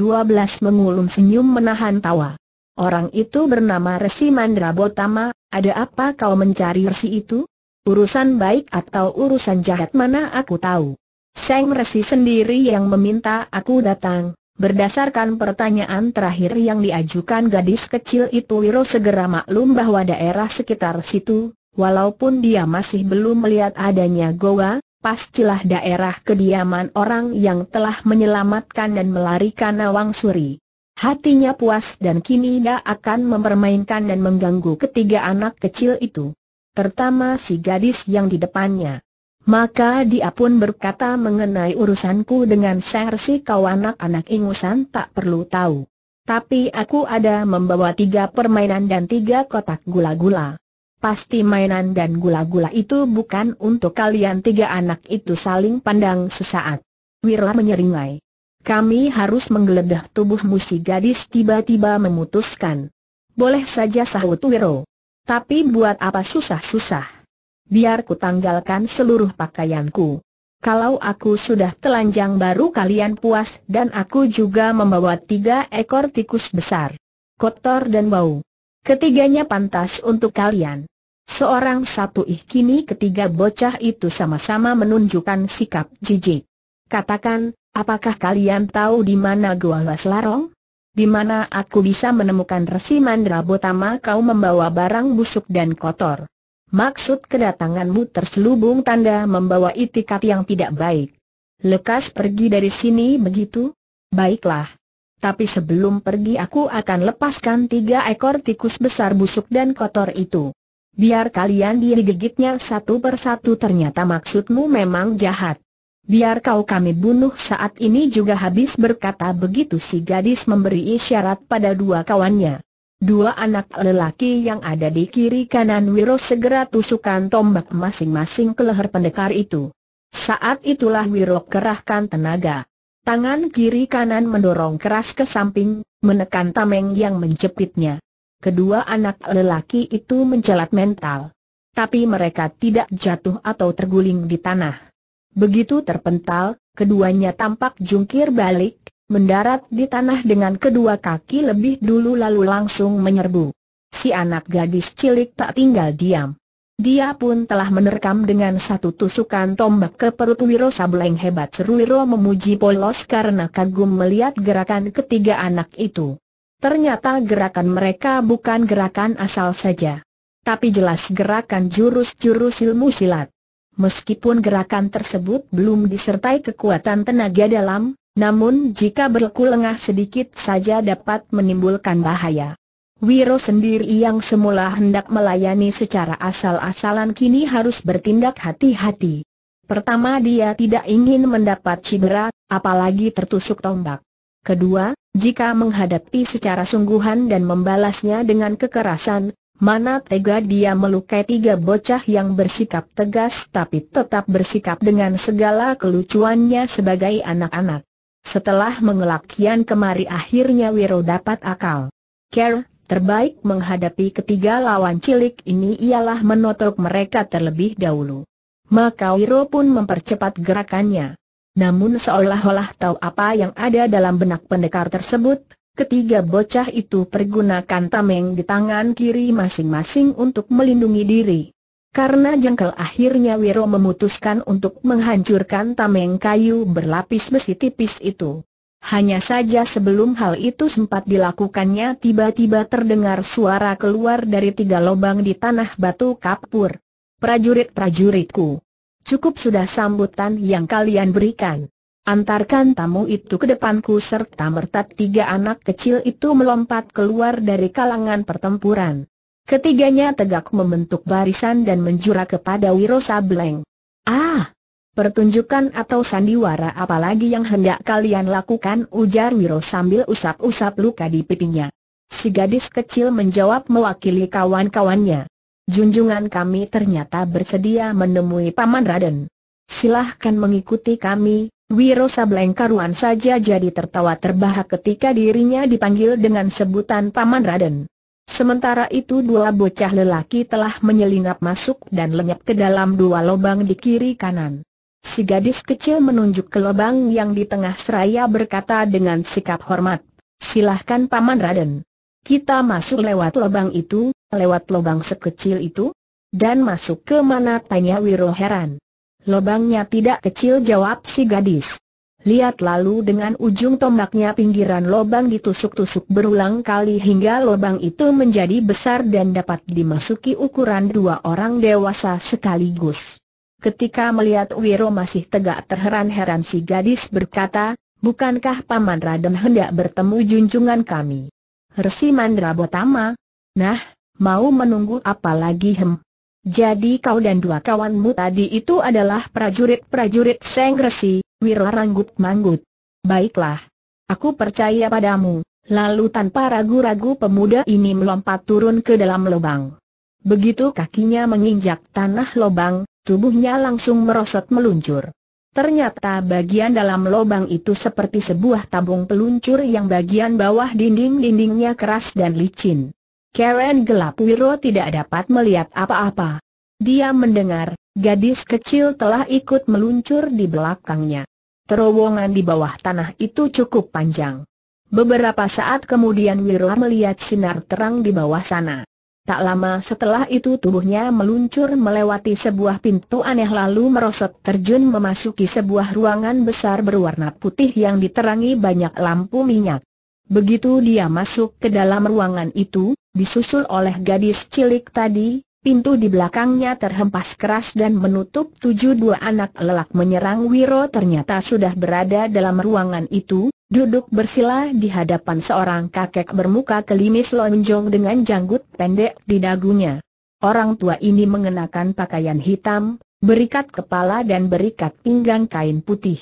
mengulum senyum menahan tawa. Orang itu bernama Resi Mandra Botama, ada apa kau mencari Resi itu? Urusan baik atau urusan jahat mana aku tahu. Seng Resi sendiri yang meminta aku datang, berdasarkan pertanyaan terakhir yang diajukan gadis kecil itu Wiro segera maklum bahwa daerah sekitar situ, Walaupun dia masih belum melihat adanya goa, pastilah daerah kediaman orang yang telah menyelamatkan dan melarikan Nawang Suri. Hatinya puas dan kini dia akan mempermainkan dan mengganggu ketiga anak kecil itu. Pertama si gadis yang di depannya. Maka dia pun berkata mengenai urusanku dengan sersi kau anak-anak ingusan tak perlu tahu. Tapi aku ada membawa tiga permainan dan tiga kotak gula-gula. Pasti mainan dan gula-gula itu bukan untuk kalian tiga anak itu saling pandang sesaat. Wirla menyeringai. Kami harus menggeledah tubuh si gadis tiba-tiba memutuskan. Boleh saja sahut Wiro. Tapi buat apa susah-susah? Biar ku tanggalkan seluruh pakaianku. Kalau aku sudah telanjang baru kalian puas dan aku juga membawa tiga ekor tikus besar. Kotor dan bau. Ketiganya pantas untuk kalian. Seorang satu ih kini ketiga bocah itu sama-sama menunjukkan sikap jijik. Katakan, apakah kalian tahu di mana Gua Las Larong? Di mana aku bisa menemukan Resi botama kau membawa barang busuk dan kotor? Maksud kedatanganmu terselubung tanda membawa itikat yang tidak baik. Lekas pergi dari sini begitu? Baiklah, tapi sebelum pergi aku akan lepaskan tiga ekor tikus besar busuk dan kotor itu. Biar kalian digigitnya satu persatu ternyata maksudmu memang jahat. Biar kau kami bunuh saat ini juga habis berkata begitu si gadis memberi isyarat pada dua kawannya. Dua anak lelaki yang ada di kiri kanan Wiro segera tusukan tombak masing-masing ke leher pendekar itu. Saat itulah Wiro kerahkan tenaga. Tangan kiri kanan mendorong keras ke samping, menekan tameng yang menjepitnya. Kedua anak lelaki itu mencelat mental. Tapi mereka tidak jatuh atau terguling di tanah. Begitu terpental, keduanya tampak jungkir balik, mendarat di tanah dengan kedua kaki lebih dulu lalu langsung menyerbu. Si anak gadis cilik tak tinggal diam. Dia pun telah menerkam dengan satu tusukan tombak ke perut Wiro Sableng hebat seru Wiro memuji polos karena kagum melihat gerakan ketiga anak itu. Ternyata gerakan mereka bukan gerakan asal saja. Tapi jelas gerakan jurus-jurus ilmu silat. Meskipun gerakan tersebut belum disertai kekuatan tenaga dalam, namun jika berlaku lengah sedikit saja dapat menimbulkan bahaya. Wiro sendiri yang semula hendak melayani secara asal-asalan kini harus bertindak hati-hati. Pertama dia tidak ingin mendapat cedera, apalagi tertusuk tombak. Kedua, jika menghadapi secara sungguhan dan membalasnya dengan kekerasan, Mana tega dia melukai tiga bocah yang bersikap tegas tapi tetap bersikap dengan segala kelucuannya sebagai anak-anak. Setelah mengelak kian kemari akhirnya Wiro dapat akal. Care, Terbaik menghadapi ketiga lawan cilik ini ialah menotok mereka terlebih dahulu. Maka Wiro pun mempercepat gerakannya. Namun seolah-olah tahu apa yang ada dalam benak pendekar tersebut, ketiga bocah itu pergunakan tameng di tangan kiri masing-masing untuk melindungi diri. Karena jengkel akhirnya Wiro memutuskan untuk menghancurkan tameng kayu berlapis besi tipis itu. Hanya saja sebelum hal itu sempat dilakukannya tiba-tiba terdengar suara keluar dari tiga lubang di tanah batu kapur. Prajurit-prajuritku, cukup sudah sambutan yang kalian berikan. Antarkan tamu itu ke depanku serta merta tiga anak kecil itu melompat keluar dari kalangan pertempuran. Ketiganya tegak membentuk barisan dan menjura kepada Wiro Sableng. Ah! Pertunjukan atau sandiwara apalagi yang hendak kalian lakukan ujar Wiro sambil usap-usap luka di pipinya. Si gadis kecil menjawab mewakili kawan-kawannya. Junjungan kami ternyata bersedia menemui Paman Raden. Silahkan mengikuti kami, Wiro sableng karuan saja jadi tertawa terbahak ketika dirinya dipanggil dengan sebutan Paman Raden. Sementara itu dua bocah lelaki telah menyelinap masuk dan lenyap ke dalam dua lubang di kiri kanan. Si gadis kecil menunjuk ke lubang yang di tengah seraya berkata dengan sikap hormat. Silahkan Paman Raden. Kita masuk lewat lubang itu, lewat lubang sekecil itu? Dan masuk ke mana tanya Wiro heran. Lubangnya tidak kecil jawab si gadis. Lihat lalu dengan ujung tombaknya pinggiran lubang ditusuk-tusuk berulang kali hingga lubang itu menjadi besar dan dapat dimasuki ukuran dua orang dewasa sekaligus. Ketika melihat Wiro masih tegak terheran-heran si gadis berkata, Bukankah Paman Raden hendak bertemu junjungan kami? Resi Mandra Botama? Nah, mau menunggu apa lagi hem? Jadi kau dan dua kawanmu tadi itu adalah prajurit-prajurit Seng Resi, Wiro Ranggut Manggut. Baiklah. Aku percaya padamu. Lalu tanpa ragu-ragu pemuda ini melompat turun ke dalam lubang. Begitu kakinya menginjak tanah lubang, tubuhnya langsung merosot meluncur. Ternyata bagian dalam lubang itu seperti sebuah tabung peluncur yang bagian bawah dinding-dindingnya keras dan licin. Karen gelap Wiro tidak dapat melihat apa-apa. Dia mendengar, gadis kecil telah ikut meluncur di belakangnya. Terowongan di bawah tanah itu cukup panjang. Beberapa saat kemudian Wiro melihat sinar terang di bawah sana. Tak lama setelah itu tubuhnya meluncur melewati sebuah pintu aneh lalu merosot terjun memasuki sebuah ruangan besar berwarna putih yang diterangi banyak lampu minyak. Begitu dia masuk ke dalam ruangan itu, disusul oleh gadis cilik tadi, pintu di belakangnya terhempas keras dan menutup tujuh dua anak lelak menyerang Wiro ternyata sudah berada dalam ruangan itu, duduk bersila di hadapan seorang kakek bermuka kelimis lonjong dengan janggut pendek di dagunya. Orang tua ini mengenakan pakaian hitam, berikat kepala dan berikat pinggang kain putih.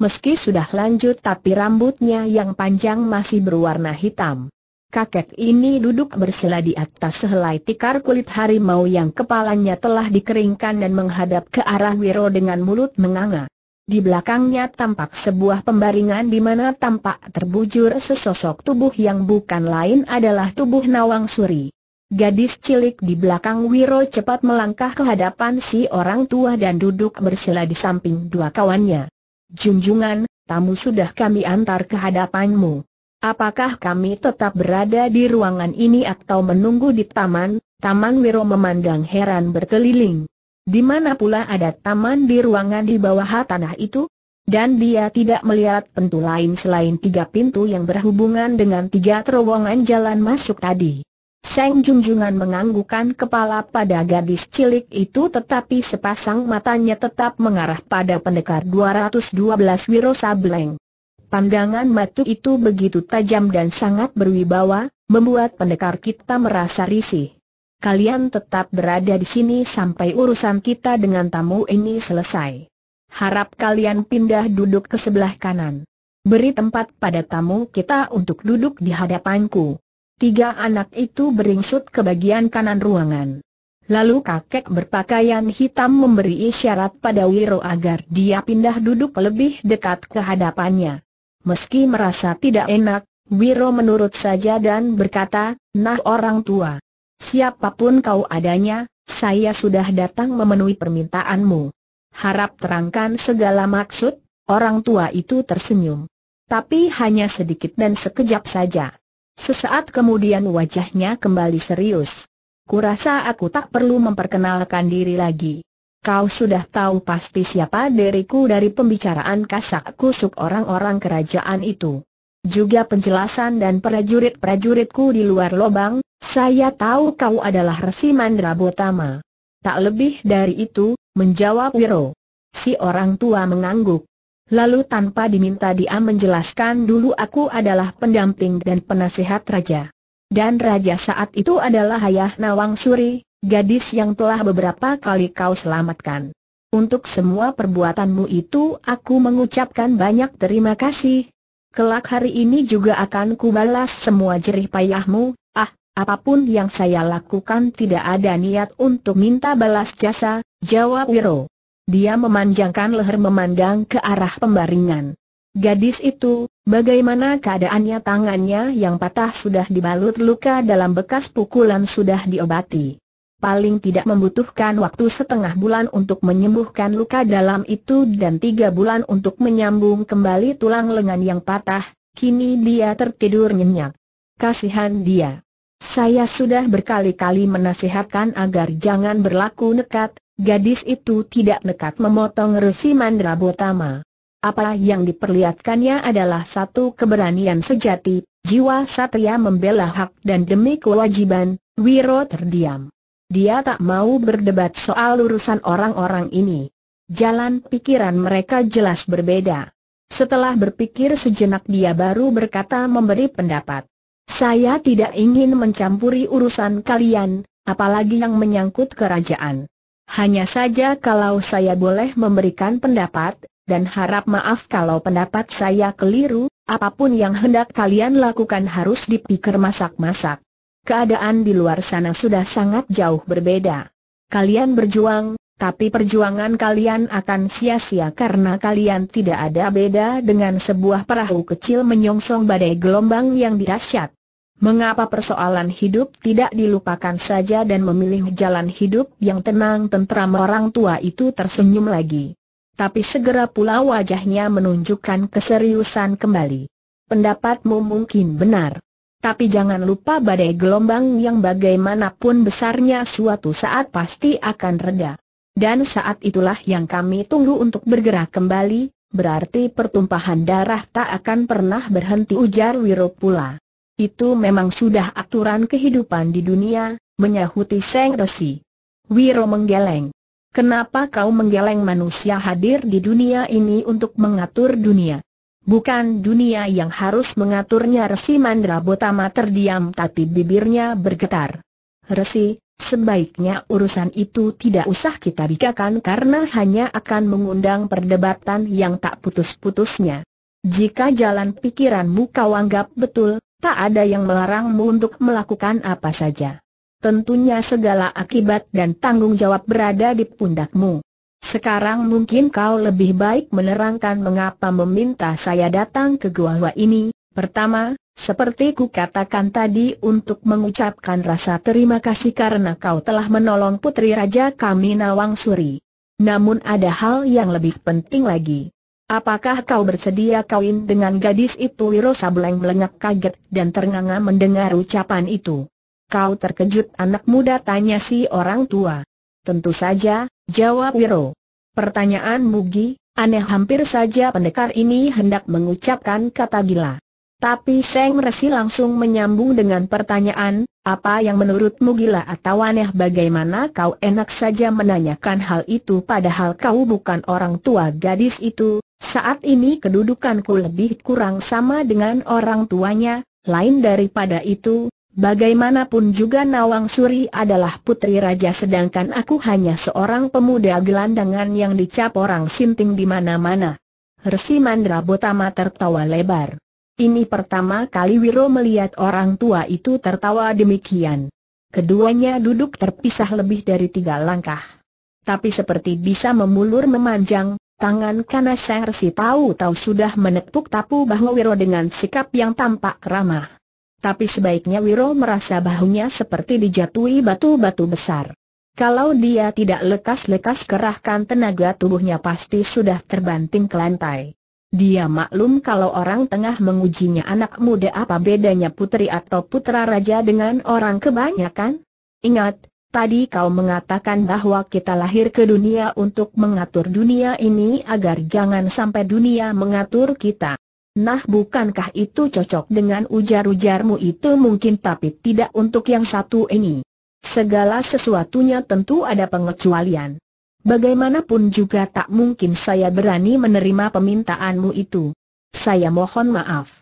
Meski sudah lanjut tapi rambutnya yang panjang masih berwarna hitam. Kakek ini duduk bersila di atas sehelai tikar kulit harimau yang kepalanya telah dikeringkan dan menghadap ke arah Wiro dengan mulut menganga. Di belakangnya tampak sebuah pembaringan di mana tampak terbujur sesosok tubuh yang bukan lain adalah tubuh Nawang Suri. Gadis cilik di belakang Wiro cepat melangkah ke hadapan si orang tua dan duduk bersila di samping dua kawannya. Junjungan, tamu sudah kami antar ke hadapanmu. Apakah kami tetap berada di ruangan ini atau menunggu di taman? Taman Wiro memandang heran berkeliling. Di mana pula ada taman di ruangan di bawah tanah itu? Dan dia tidak melihat pintu lain selain tiga pintu yang berhubungan dengan tiga terowongan jalan masuk tadi. Seng Junjungan menganggukkan kepala pada gadis cilik itu tetapi sepasang matanya tetap mengarah pada pendekar 212 Wiro Sableng. Pandangan matu itu begitu tajam dan sangat berwibawa, membuat pendekar kita merasa risih kalian tetap berada di sini sampai urusan kita dengan tamu ini selesai. Harap kalian pindah duduk ke sebelah kanan. Beri tempat pada tamu kita untuk duduk di hadapanku. Tiga anak itu beringsut ke bagian kanan ruangan. Lalu kakek berpakaian hitam memberi isyarat pada Wiro agar dia pindah duduk lebih dekat ke hadapannya. Meski merasa tidak enak, Wiro menurut saja dan berkata, nah orang tua. Siapapun kau adanya, saya sudah datang memenuhi permintaanmu. Harap terangkan segala maksud, orang tua itu tersenyum. Tapi hanya sedikit dan sekejap saja. Sesaat kemudian wajahnya kembali serius. Kurasa aku tak perlu memperkenalkan diri lagi. Kau sudah tahu pasti siapa diriku dari pembicaraan kasak kusuk orang-orang kerajaan itu. Juga penjelasan dan prajurit-prajuritku di luar lobang, saya tahu kau adalah Resi Botama. Tak lebih dari itu, menjawab Wiro. Si orang tua mengangguk. Lalu tanpa diminta dia menjelaskan dulu aku adalah pendamping dan penasehat raja. Dan raja saat itu adalah Hayah Nawang Suri, gadis yang telah beberapa kali kau selamatkan. Untuk semua perbuatanmu itu aku mengucapkan banyak terima kasih. Kelak hari ini juga akan kubalas semua jerih payahmu, Apapun yang saya lakukan tidak ada niat untuk minta balas jasa, jawab Wiro. Dia memanjangkan leher memandang ke arah pembaringan. Gadis itu, bagaimana keadaannya tangannya yang patah sudah dibalut luka dalam bekas pukulan sudah diobati. Paling tidak membutuhkan waktu setengah bulan untuk menyembuhkan luka dalam itu dan tiga bulan untuk menyambung kembali tulang lengan yang patah, kini dia tertidur nyenyak. Kasihan dia. Saya sudah berkali-kali menasihatkan agar jangan berlaku nekat, gadis itu tidak nekat memotong resi mandra botama. Apa yang diperlihatkannya adalah satu keberanian sejati, jiwa satria membela hak dan demi kewajiban, Wiro terdiam. Dia tak mau berdebat soal urusan orang-orang ini. Jalan pikiran mereka jelas berbeda. Setelah berpikir sejenak dia baru berkata memberi pendapat. Saya tidak ingin mencampuri urusan kalian, apalagi yang menyangkut kerajaan. Hanya saja kalau saya boleh memberikan pendapat, dan harap maaf kalau pendapat saya keliru, apapun yang hendak kalian lakukan harus dipikir masak-masak. Keadaan di luar sana sudah sangat jauh berbeda. Kalian berjuang, tapi perjuangan kalian akan sia-sia karena kalian tidak ada beda dengan sebuah perahu kecil menyongsong badai gelombang yang dahsyat. Mengapa persoalan hidup tidak dilupakan saja dan memilih jalan hidup yang tenang tentram orang tua itu tersenyum lagi. Tapi segera pula wajahnya menunjukkan keseriusan kembali. Pendapatmu mungkin benar. Tapi jangan lupa badai gelombang yang bagaimanapun besarnya suatu saat pasti akan reda. Dan saat itulah yang kami tunggu untuk bergerak kembali, berarti pertumpahan darah tak akan pernah berhenti ujar Wiro pula. Itu memang sudah aturan kehidupan di dunia, menyahuti Seng resi. Wiro menggeleng. Kenapa kau menggeleng manusia hadir di dunia ini untuk mengatur dunia? Bukan dunia yang harus mengaturnya Resi Mandra Botama terdiam tapi bibirnya bergetar. Resi, Sebaiknya urusan itu tidak usah kita bicarakan karena hanya akan mengundang perdebatan yang tak putus-putusnya. Jika jalan pikiranmu kau anggap betul, Tak ada yang melarangmu untuk melakukan apa saja. Tentunya segala akibat dan tanggung jawab berada di pundakmu. Sekarang mungkin kau lebih baik menerangkan mengapa meminta saya datang ke gua ini. Pertama, seperti ku katakan tadi untuk mengucapkan rasa terima kasih karena kau telah menolong putri raja kami Nawang Namun ada hal yang lebih penting lagi. Apakah kau bersedia kawin dengan gadis itu? Wiro Sableng melengak kaget dan ternganga mendengar ucapan itu. Kau terkejut anak muda tanya si orang tua. Tentu saja, jawab Wiro. Pertanyaan Mugi, aneh hampir saja pendekar ini hendak mengucapkan kata gila. Tapi Seng Resi langsung menyambung dengan pertanyaan, apa yang menurutmu gila atau aneh bagaimana kau enak saja menanyakan hal itu padahal kau bukan orang tua gadis itu, saat ini kedudukanku lebih kurang sama dengan orang tuanya, lain daripada itu, bagaimanapun juga Nawang Suri adalah putri raja sedangkan aku hanya seorang pemuda gelandangan yang dicap orang sinting di mana-mana. Resi Mandra Botama tertawa lebar. Ini pertama kali Wiro melihat orang tua itu tertawa demikian. Keduanya duduk terpisah lebih dari tiga langkah. Tapi seperti bisa memulur memanjang, Tangan kanan Resi tahu-tahu sudah menepuk tapu bahu Wiro dengan sikap yang tampak ramah. Tapi sebaiknya Wiro merasa bahunya seperti dijatuhi batu-batu besar. Kalau dia tidak lekas-lekas kerahkan tenaga tubuhnya pasti sudah terbanting ke lantai. Dia maklum kalau orang tengah mengujinya anak muda apa bedanya putri atau putra raja dengan orang kebanyakan? Ingat, Tadi kau mengatakan bahwa kita lahir ke dunia untuk mengatur dunia ini agar jangan sampai dunia mengatur kita. Nah bukankah itu cocok dengan ujar-ujarmu itu mungkin tapi tidak untuk yang satu ini. Segala sesuatunya tentu ada pengecualian. Bagaimanapun juga tak mungkin saya berani menerima permintaanmu itu. Saya mohon maaf.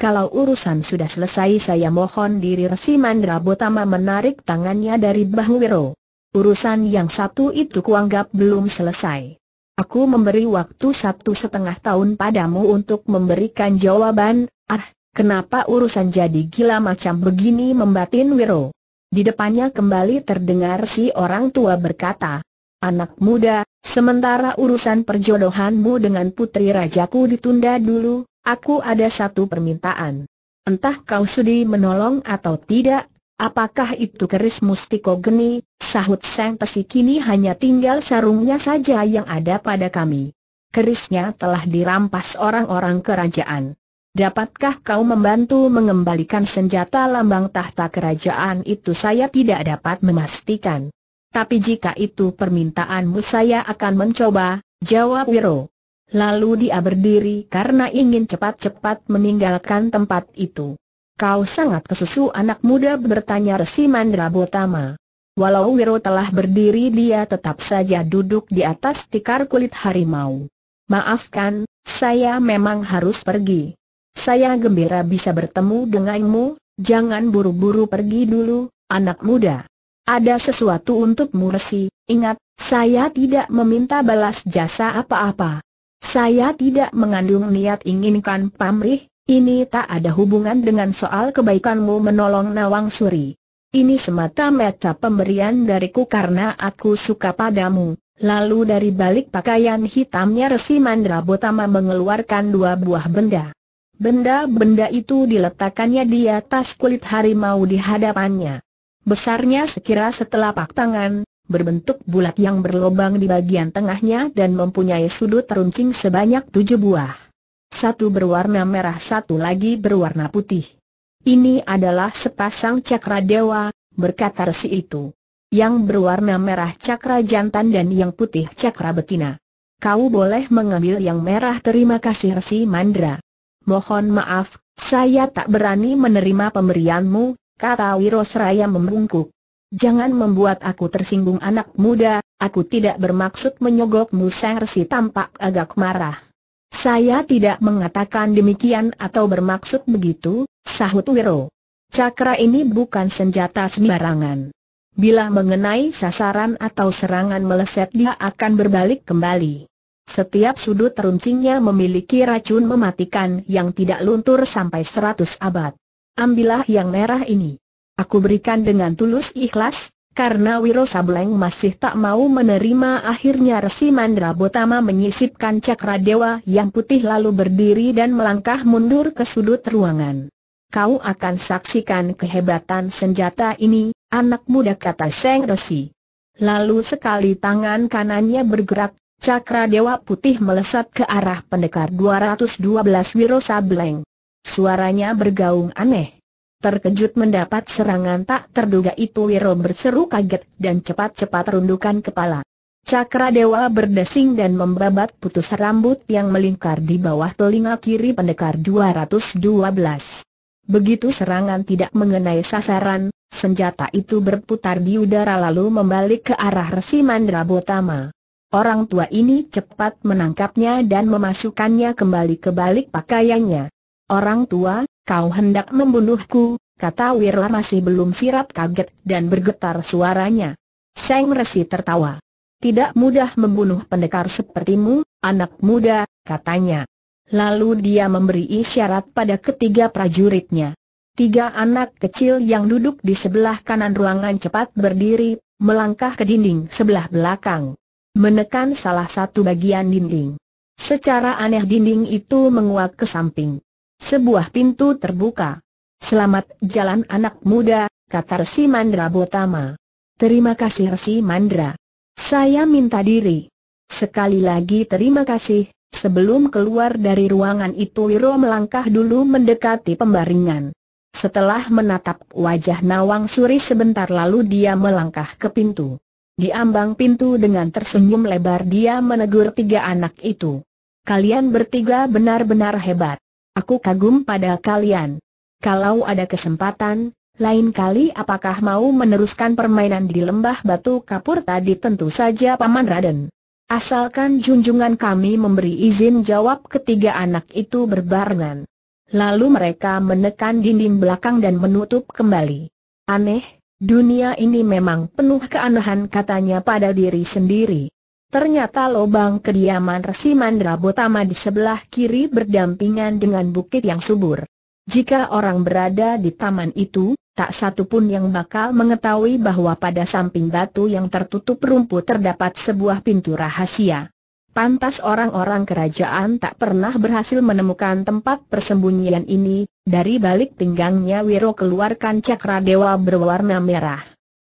Kalau urusan sudah selesai saya mohon diri Resi Mandrabotama menarik tangannya dari Bahu Wiro. Urusan yang satu itu kuanggap belum selesai. Aku memberi waktu satu setengah tahun padamu untuk memberikan jawaban, ah, kenapa urusan jadi gila macam begini membatin Wiro. Di depannya kembali terdengar si orang tua berkata, Anak muda, sementara urusan perjodohanmu dengan putri rajaku ditunda dulu, Aku ada satu permintaan. Entah kau sudi menolong atau tidak, apakah itu keris mustiko geni, sahut Sang Pesi kini hanya tinggal sarungnya saja yang ada pada kami. Kerisnya telah dirampas orang-orang kerajaan. Dapatkah kau membantu mengembalikan senjata lambang tahta kerajaan itu saya tidak dapat memastikan. Tapi jika itu permintaanmu saya akan mencoba, jawab Wiro. Lalu dia berdiri karena ingin cepat-cepat meninggalkan tempat itu. Kau sangat kesusu anak muda bertanya Resi Mandra Botama. Walau Wiro telah berdiri dia tetap saja duduk di atas tikar kulit harimau. Maafkan, saya memang harus pergi. Saya gembira bisa bertemu denganmu, jangan buru-buru pergi dulu, anak muda. Ada sesuatu untukmu, Resi, ingat, saya tidak meminta balas jasa apa-apa. Saya tidak mengandung niat inginkan pamrih, ini tak ada hubungan dengan soal kebaikanmu menolong Nawang Suri. Ini semata-mata pemberian dariku karena aku suka padamu. Lalu dari balik pakaian hitamnya Resi Botama mengeluarkan dua buah benda. Benda-benda itu diletakkannya di atas kulit harimau di hadapannya. Besarnya sekira setelapak tangan, berbentuk bulat yang berlobang di bagian tengahnya dan mempunyai sudut runcing sebanyak tujuh buah. Satu berwarna merah satu lagi berwarna putih. Ini adalah sepasang cakra dewa, berkata resi itu. Yang berwarna merah cakra jantan dan yang putih cakra betina. Kau boleh mengambil yang merah terima kasih resi mandra. Mohon maaf, saya tak berani menerima pemberianmu, kata Wiro Seraya membungkuk. Jangan membuat aku tersinggung anak muda, aku tidak bermaksud menyogokmu musang Resi tampak agak marah. Saya tidak mengatakan demikian atau bermaksud begitu, sahut Wiro. Cakra ini bukan senjata sembarangan. Bila mengenai sasaran atau serangan meleset dia akan berbalik kembali. Setiap sudut runcingnya memiliki racun mematikan yang tidak luntur sampai seratus abad. Ambillah yang merah ini. Aku berikan dengan tulus ikhlas, karena Wiro Sableng masih tak mau menerima akhirnya Resi Botama menyisipkan cakra dewa yang putih lalu berdiri dan melangkah mundur ke sudut ruangan. Kau akan saksikan kehebatan senjata ini, anak muda kata Seng Resi. Lalu sekali tangan kanannya bergerak, cakra dewa putih melesat ke arah pendekar 212 Wiro Sableng. Suaranya bergaung aneh. Terkejut mendapat serangan tak terduga itu Wiro berseru kaget dan cepat-cepat rundukan kepala. Cakra Dewa berdesing dan membabat putus rambut yang melingkar di bawah telinga kiri pendekar 212. Begitu serangan tidak mengenai sasaran, senjata itu berputar di udara lalu membalik ke arah Resi Botama. Orang tua ini cepat menangkapnya dan memasukkannya kembali ke balik pakaiannya. Orang tua, Kau hendak membunuhku, kata Wirla masih belum sirap kaget dan bergetar suaranya. Seng Resi tertawa. Tidak mudah membunuh pendekar sepertimu, anak muda, katanya. Lalu dia memberi isyarat pada ketiga prajuritnya. Tiga anak kecil yang duduk di sebelah kanan ruangan cepat berdiri, melangkah ke dinding sebelah belakang. Menekan salah satu bagian dinding. Secara aneh dinding itu menguat ke samping. Sebuah pintu terbuka. Selamat jalan anak muda, kata Resi Mandra Botama. Terima kasih Resi Mandra. Saya minta diri. Sekali lagi terima kasih, sebelum keluar dari ruangan itu Wiro melangkah dulu mendekati pembaringan. Setelah menatap wajah Nawang Suri sebentar lalu dia melangkah ke pintu. Di ambang pintu dengan tersenyum lebar dia menegur tiga anak itu. Kalian bertiga benar-benar hebat. Aku kagum pada kalian. Kalau ada kesempatan, lain kali apakah mau meneruskan permainan di lembah batu kapur tadi tentu saja Paman Raden. Asalkan junjungan kami memberi izin jawab ketiga anak itu berbarengan. Lalu mereka menekan dinding belakang dan menutup kembali. Aneh, dunia ini memang penuh keanehan katanya pada diri sendiri. Ternyata lubang kediaman Resi Mandra Botama di sebelah kiri berdampingan dengan bukit yang subur. Jika orang berada di taman itu, tak satu pun yang bakal mengetahui bahwa pada samping batu yang tertutup rumput terdapat sebuah pintu rahasia. Pantas orang-orang kerajaan tak pernah berhasil menemukan tempat persembunyian ini, dari balik pinggangnya Wiro keluarkan cakra dewa berwarna merah.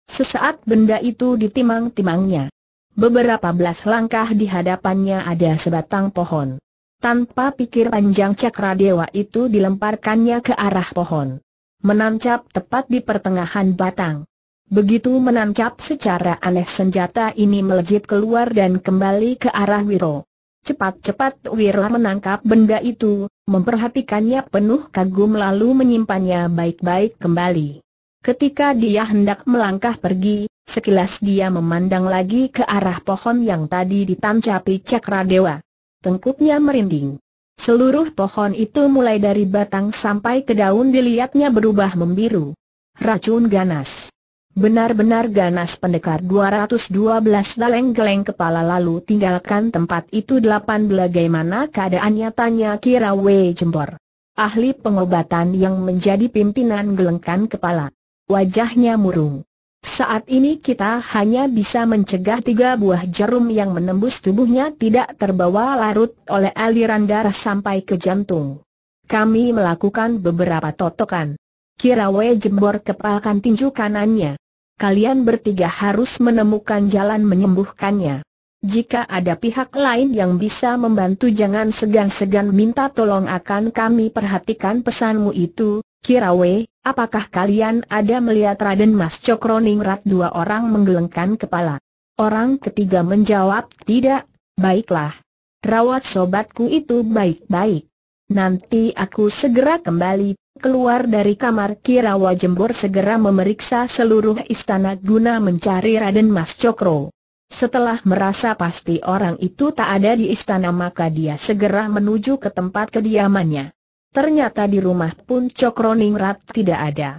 Sesaat benda itu ditimang-timangnya. Beberapa belas langkah di hadapannya ada sebatang pohon. Tanpa pikir panjang cakra dewa itu dilemparkannya ke arah pohon. Menancap tepat di pertengahan batang. Begitu menancap secara aneh senjata ini melejit keluar dan kembali ke arah Wiro. Cepat-cepat Wiro menangkap benda itu, memperhatikannya penuh kagum lalu menyimpannya baik-baik kembali. Ketika dia hendak melangkah pergi, Sekilas dia memandang lagi ke arah pohon yang tadi ditancapi Cakradewa. Tengkuknya merinding. Seluruh pohon itu mulai dari batang sampai ke daun dilihatnya berubah membiru. Racun ganas. Benar-benar ganas pendekar 212 daleng geleng kepala lalu tinggalkan tempat itu delapan mana keadaannya tanya Kirawe Jembor. Ahli pengobatan yang menjadi pimpinan gelengkan kepala. Wajahnya murung. Saat ini kita hanya bisa mencegah tiga buah jarum yang menembus tubuhnya tidak terbawa larut oleh aliran darah sampai ke jantung. Kami melakukan beberapa totokan. Kirawe jembor kepalkan tinju kanannya. Kalian bertiga harus menemukan jalan menyembuhkannya. Jika ada pihak lain yang bisa membantu jangan segan-segan minta tolong akan kami perhatikan pesanmu itu, Kirawe, Apakah kalian ada melihat Raden Mas Cokro Ningrat dua orang menggelengkan kepala? Orang ketiga menjawab, tidak, baiklah. Rawat sobatku itu baik-baik. Nanti aku segera kembali, keluar dari kamar Kirawa Jembor segera memeriksa seluruh istana guna mencari Raden Mas Cokro. Setelah merasa pasti orang itu tak ada di istana maka dia segera menuju ke tempat kediamannya. Ternyata di rumah pun Cokroningrat tidak ada.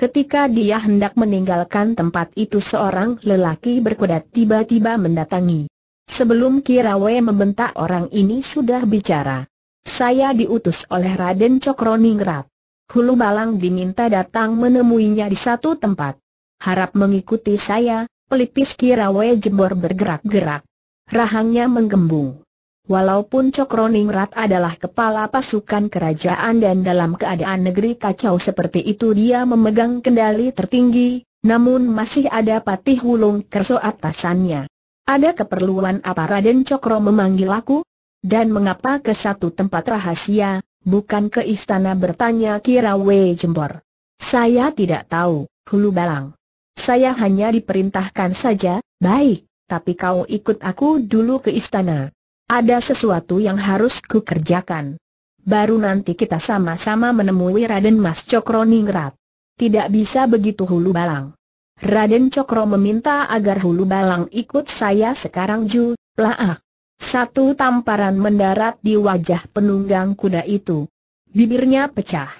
Ketika dia hendak meninggalkan tempat itu seorang lelaki berkuda tiba-tiba mendatangi. Sebelum Kirawe membentak orang ini sudah bicara. Saya diutus oleh Raden Cokroningrat. Hulu Balang diminta datang menemuinya di satu tempat. Harap mengikuti saya, pelipis Kirawe jebor bergerak-gerak. Rahangnya menggembung. Walaupun Cokroningrat adalah kepala pasukan kerajaan dan dalam keadaan negeri kacau seperti itu dia memegang kendali tertinggi, namun masih ada patih wulung kerso atasannya. Ada keperluan apa Raden Cokro memanggil aku? Dan mengapa ke satu tempat rahasia, bukan ke istana bertanya Kirawe Jembor? Saya tidak tahu, Hulu Balang. Saya hanya diperintahkan saja, baik, tapi kau ikut aku dulu ke istana. Ada sesuatu yang harus kukerjakan. Baru nanti kita sama-sama menemui Raden Mas Cokro Ningrat. Tidak bisa begitu hulu balang. Raden Cokro meminta agar hulu balang ikut saya sekarang ju, laak. Satu tamparan mendarat di wajah penunggang kuda itu. Bibirnya pecah.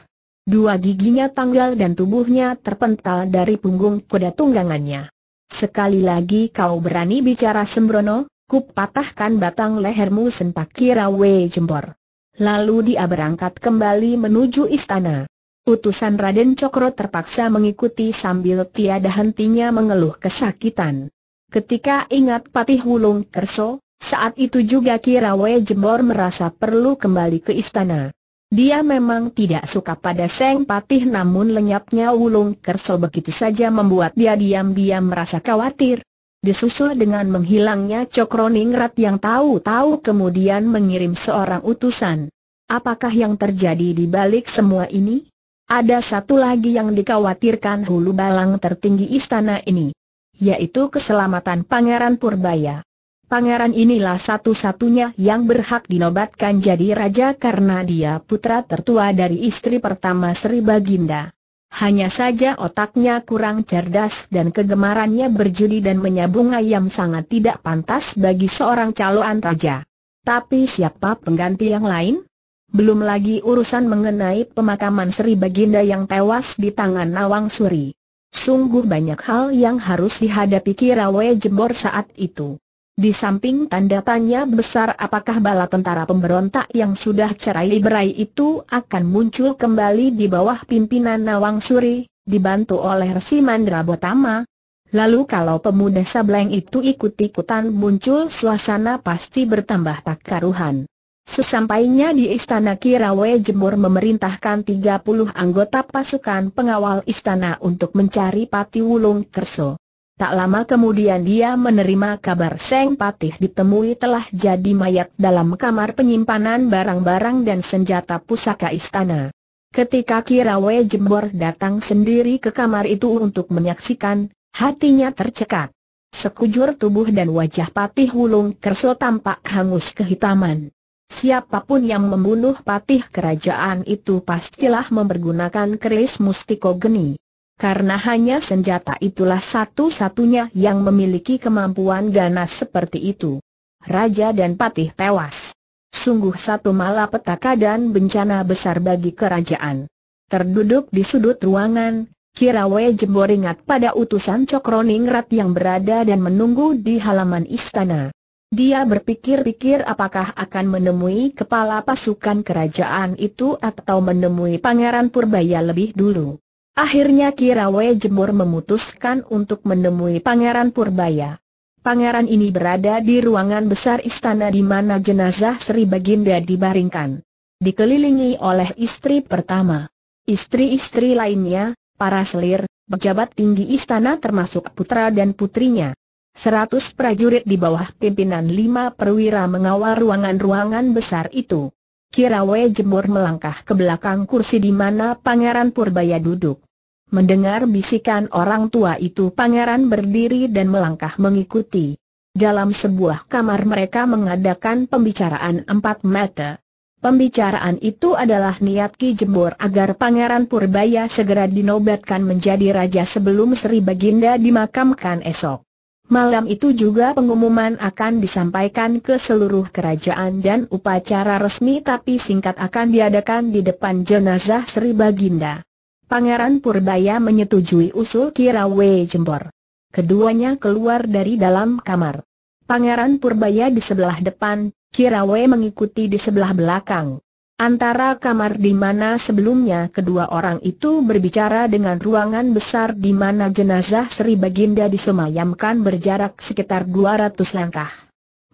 Dua giginya tanggal dan tubuhnya terpental dari punggung kuda tunggangannya. Sekali lagi kau berani bicara sembrono, Ku patahkan batang lehermu sentak rawe jembor. Lalu dia berangkat kembali menuju istana. Utusan Raden Cokro terpaksa mengikuti sambil tiada hentinya mengeluh kesakitan. Ketika ingat Patih Wulung Kerso, saat itu juga Kirawe Jembor merasa perlu kembali ke istana. Dia memang tidak suka pada Seng Patih namun lenyapnya Wulung Kerso begitu saja membuat dia diam-diam merasa khawatir disusul dengan menghilangnya Cokroningrat yang tahu-tahu kemudian mengirim seorang utusan. Apakah yang terjadi di balik semua ini? Ada satu lagi yang dikhawatirkan hulu balang tertinggi istana ini, yaitu keselamatan Pangeran Purbaya. Pangeran inilah satu-satunya yang berhak dinobatkan jadi raja karena dia putra tertua dari istri pertama Sri Baginda. Hanya saja otaknya kurang cerdas dan kegemarannya berjudi dan menyabung ayam sangat tidak pantas bagi seorang calon raja. Tapi siapa pengganti yang lain? Belum lagi urusan mengenai pemakaman Sri Baginda yang tewas di tangan Nawang Suri. Sungguh banyak hal yang harus dihadapi Kirawe Jebor saat itu. Di samping tanda tanya besar apakah bala tentara pemberontak yang sudah cerai berai itu akan muncul kembali di bawah pimpinan Nawang Suri, dibantu oleh Resi Mandra Botama. Lalu kalau pemuda Sableng itu ikut-ikutan muncul suasana pasti bertambah tak karuhan. Sesampainya di istana Kirawe Jemur memerintahkan 30 anggota pasukan pengawal istana untuk mencari Pati Wulung Kerso. Tak lama kemudian dia menerima kabar Seng Patih ditemui telah jadi mayat dalam kamar penyimpanan barang-barang dan senjata pusaka istana. Ketika Kirawe Jembor datang sendiri ke kamar itu untuk menyaksikan, hatinya tercekat. Sekujur tubuh dan wajah Patih Wulung Kerso tampak hangus kehitaman. Siapapun yang membunuh Patih kerajaan itu pastilah mempergunakan keris mustiko geni karena hanya senjata itulah satu-satunya yang memiliki kemampuan ganas seperti itu. Raja dan patih tewas. Sungguh satu malapetaka dan bencana besar bagi kerajaan. Terduduk di sudut ruangan, Kirawe Jembor ingat pada utusan Cokroningrat yang berada dan menunggu di halaman istana. Dia berpikir-pikir apakah akan menemui kepala pasukan kerajaan itu atau menemui Pangeran Purbaya lebih dulu. Akhirnya Kirawe Jemur memutuskan untuk menemui Pangeran Purbaya. Pangeran ini berada di ruangan besar istana di mana jenazah Sri Baginda dibaringkan. Dikelilingi oleh istri pertama, istri-istri lainnya, para selir, pejabat tinggi istana termasuk putra dan putrinya. Seratus prajurit di bawah pimpinan lima perwira mengawal ruangan-ruangan besar itu. Kirawe Jemur melangkah ke belakang kursi di mana Pangeran Purbaya duduk. Mendengar bisikan orang tua itu pangeran berdiri dan melangkah mengikuti. Dalam sebuah kamar mereka mengadakan pembicaraan empat mata. Pembicaraan itu adalah niat Ki Jembor agar Pangeran Purbaya segera dinobatkan menjadi raja sebelum Sri Baginda dimakamkan esok. Malam itu juga pengumuman akan disampaikan ke seluruh kerajaan dan upacara resmi tapi singkat akan diadakan di depan jenazah Sri Baginda. Pangeran Purbaya menyetujui usul Kirawe Jembor. Keduanya keluar dari dalam kamar. Pangeran Purbaya di sebelah depan, Kirawe mengikuti di sebelah belakang. Antara kamar di mana sebelumnya kedua orang itu berbicara dengan ruangan besar di mana jenazah Sri Baginda disemayamkan berjarak sekitar 200 langkah.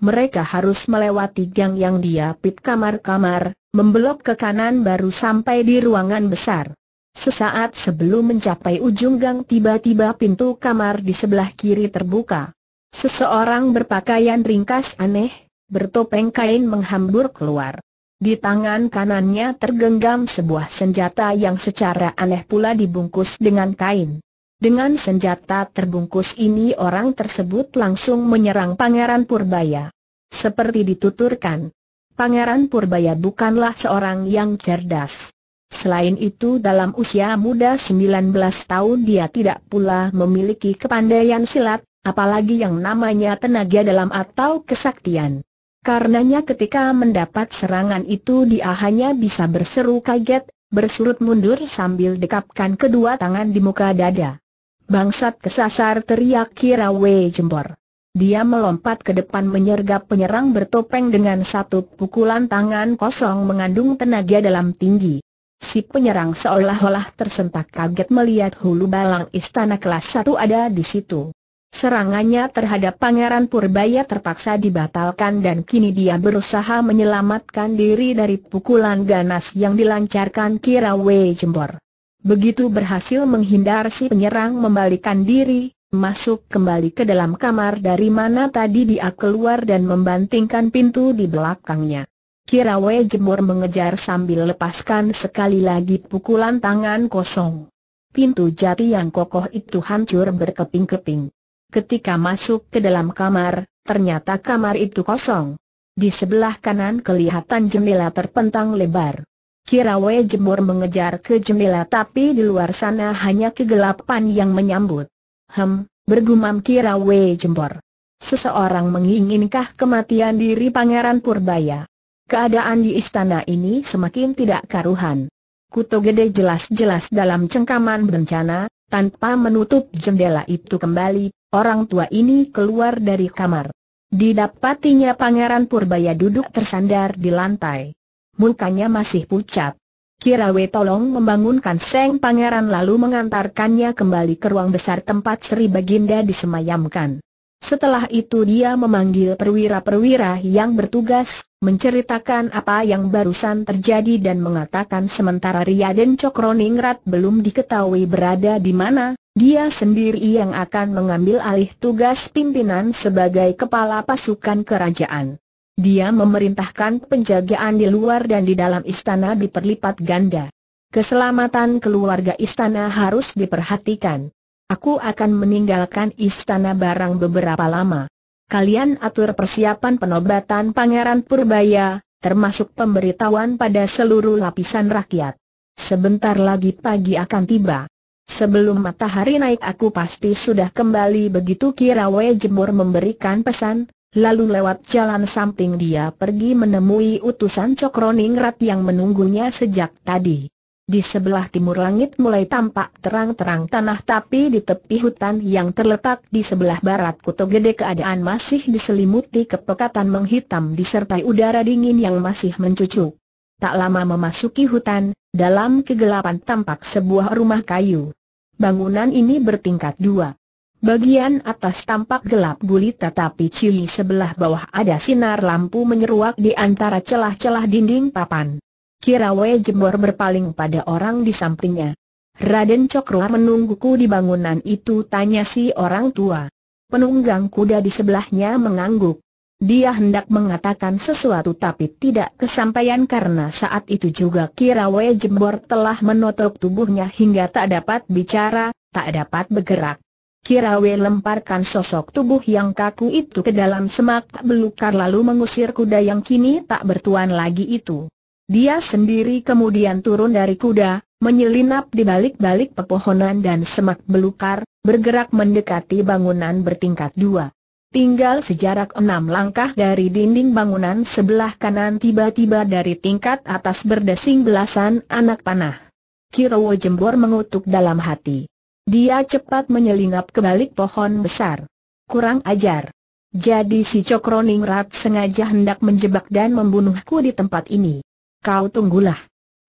Mereka harus melewati gang yang diapit kamar-kamar, membelok ke kanan baru sampai di ruangan besar. Sesaat sebelum mencapai ujung gang tiba-tiba pintu kamar di sebelah kiri terbuka. Seseorang berpakaian ringkas aneh, bertopeng kain menghambur keluar. Di tangan kanannya tergenggam sebuah senjata yang secara aneh pula dibungkus dengan kain. Dengan senjata terbungkus ini orang tersebut langsung menyerang Pangeran Purbaya. Seperti dituturkan, Pangeran Purbaya bukanlah seorang yang cerdas. Selain itu dalam usia muda 19 tahun dia tidak pula memiliki kepandaian silat, apalagi yang namanya tenaga dalam atau kesaktian. Karenanya ketika mendapat serangan itu dia hanya bisa berseru kaget, bersurut mundur sambil dekapkan kedua tangan di muka dada. Bangsat kesasar teriak kira Kirawe jembor. Dia melompat ke depan menyergap penyerang bertopeng dengan satu pukulan tangan kosong mengandung tenaga dalam tinggi. Si penyerang seolah-olah tersentak kaget melihat hulu balang istana kelas satu ada di situ. Serangannya terhadap Pangeran Purbaya terpaksa dibatalkan dan kini dia berusaha menyelamatkan diri dari pukulan ganas yang dilancarkan Kirawe Jembor. Begitu berhasil menghindar si penyerang membalikan diri, masuk kembali ke dalam kamar dari mana tadi dia keluar dan membantingkan pintu di belakangnya. Kirawe jemur mengejar sambil lepaskan sekali lagi pukulan tangan kosong. Pintu jati yang kokoh itu hancur berkeping-keping. Ketika masuk ke dalam kamar, ternyata kamar itu kosong. Di sebelah kanan kelihatan jendela terpentang lebar. Kirawe jemur mengejar ke jendela tapi di luar sana hanya kegelapan yang menyambut. Hem, bergumam Kirawe Jemur. Seseorang menginginkah kematian diri Pangeran Purbaya? Keadaan di istana ini semakin tidak karuhan. Kuto Gede jelas-jelas dalam cengkaman bencana, tanpa menutup jendela itu kembali, orang tua ini keluar dari kamar. Didapatinya Pangeran Purbaya duduk tersandar di lantai. Mukanya masih pucat. Kirawe tolong membangunkan Seng Pangeran lalu mengantarkannya kembali ke ruang besar tempat Sri Baginda disemayamkan. Setelah itu dia memanggil perwira-perwira yang bertugas, menceritakan apa yang barusan terjadi dan mengatakan sementara Ria dan Cokroningrat belum diketahui berada di mana, dia sendiri yang akan mengambil alih tugas pimpinan sebagai kepala pasukan kerajaan. Dia memerintahkan penjagaan di luar dan di dalam istana diperlipat ganda. Keselamatan keluarga istana harus diperhatikan. Aku akan meninggalkan istana barang beberapa lama. Kalian atur persiapan penobatan Pangeran Purbaya, termasuk pemberitahuan pada seluruh lapisan rakyat. Sebentar lagi pagi akan tiba. Sebelum matahari naik aku pasti sudah kembali begitu Kirawe Jemur memberikan pesan, lalu lewat jalan samping dia pergi menemui utusan Cokroningrat yang menunggunya sejak tadi. Di sebelah timur langit mulai tampak terang-terang tanah tapi di tepi hutan yang terletak di sebelah barat Kuto Gede keadaan masih diselimuti kepekatan menghitam disertai udara dingin yang masih mencucuk. Tak lama memasuki hutan, dalam kegelapan tampak sebuah rumah kayu. Bangunan ini bertingkat dua. Bagian atas tampak gelap gulita tapi cili sebelah bawah ada sinar lampu menyeruak di antara celah-celah dinding papan. Kirawe Jembor berpaling pada orang di sampingnya. Raden Cokro menungguku di bangunan itu tanya si orang tua. Penunggang kuda di sebelahnya mengangguk. Dia hendak mengatakan sesuatu tapi tidak kesampaian karena saat itu juga Kirawe Jembor telah menotok tubuhnya hingga tak dapat bicara, tak dapat bergerak. Kirawe lemparkan sosok tubuh yang kaku itu ke dalam semak belukar lalu mengusir kuda yang kini tak bertuan lagi itu. Dia sendiri kemudian turun dari kuda, menyelinap di balik-balik pepohonan dan semak belukar, bergerak mendekati bangunan bertingkat dua. Tinggal sejarak enam langkah dari dinding bangunan sebelah kanan tiba-tiba dari tingkat atas berdesing belasan anak panah. Kirowo Jembor mengutuk dalam hati. Dia cepat menyelinap ke balik pohon besar. Kurang ajar. Jadi si Cokroningrat sengaja hendak menjebak dan membunuhku di tempat ini. Kau tunggulah.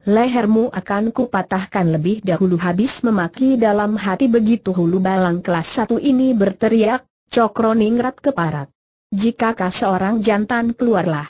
Lehermu akan kupatahkan lebih dahulu habis memaki dalam hati begitu hulu balang kelas satu ini berteriak, cokro ningrat keparat. Jika kau seorang jantan keluarlah.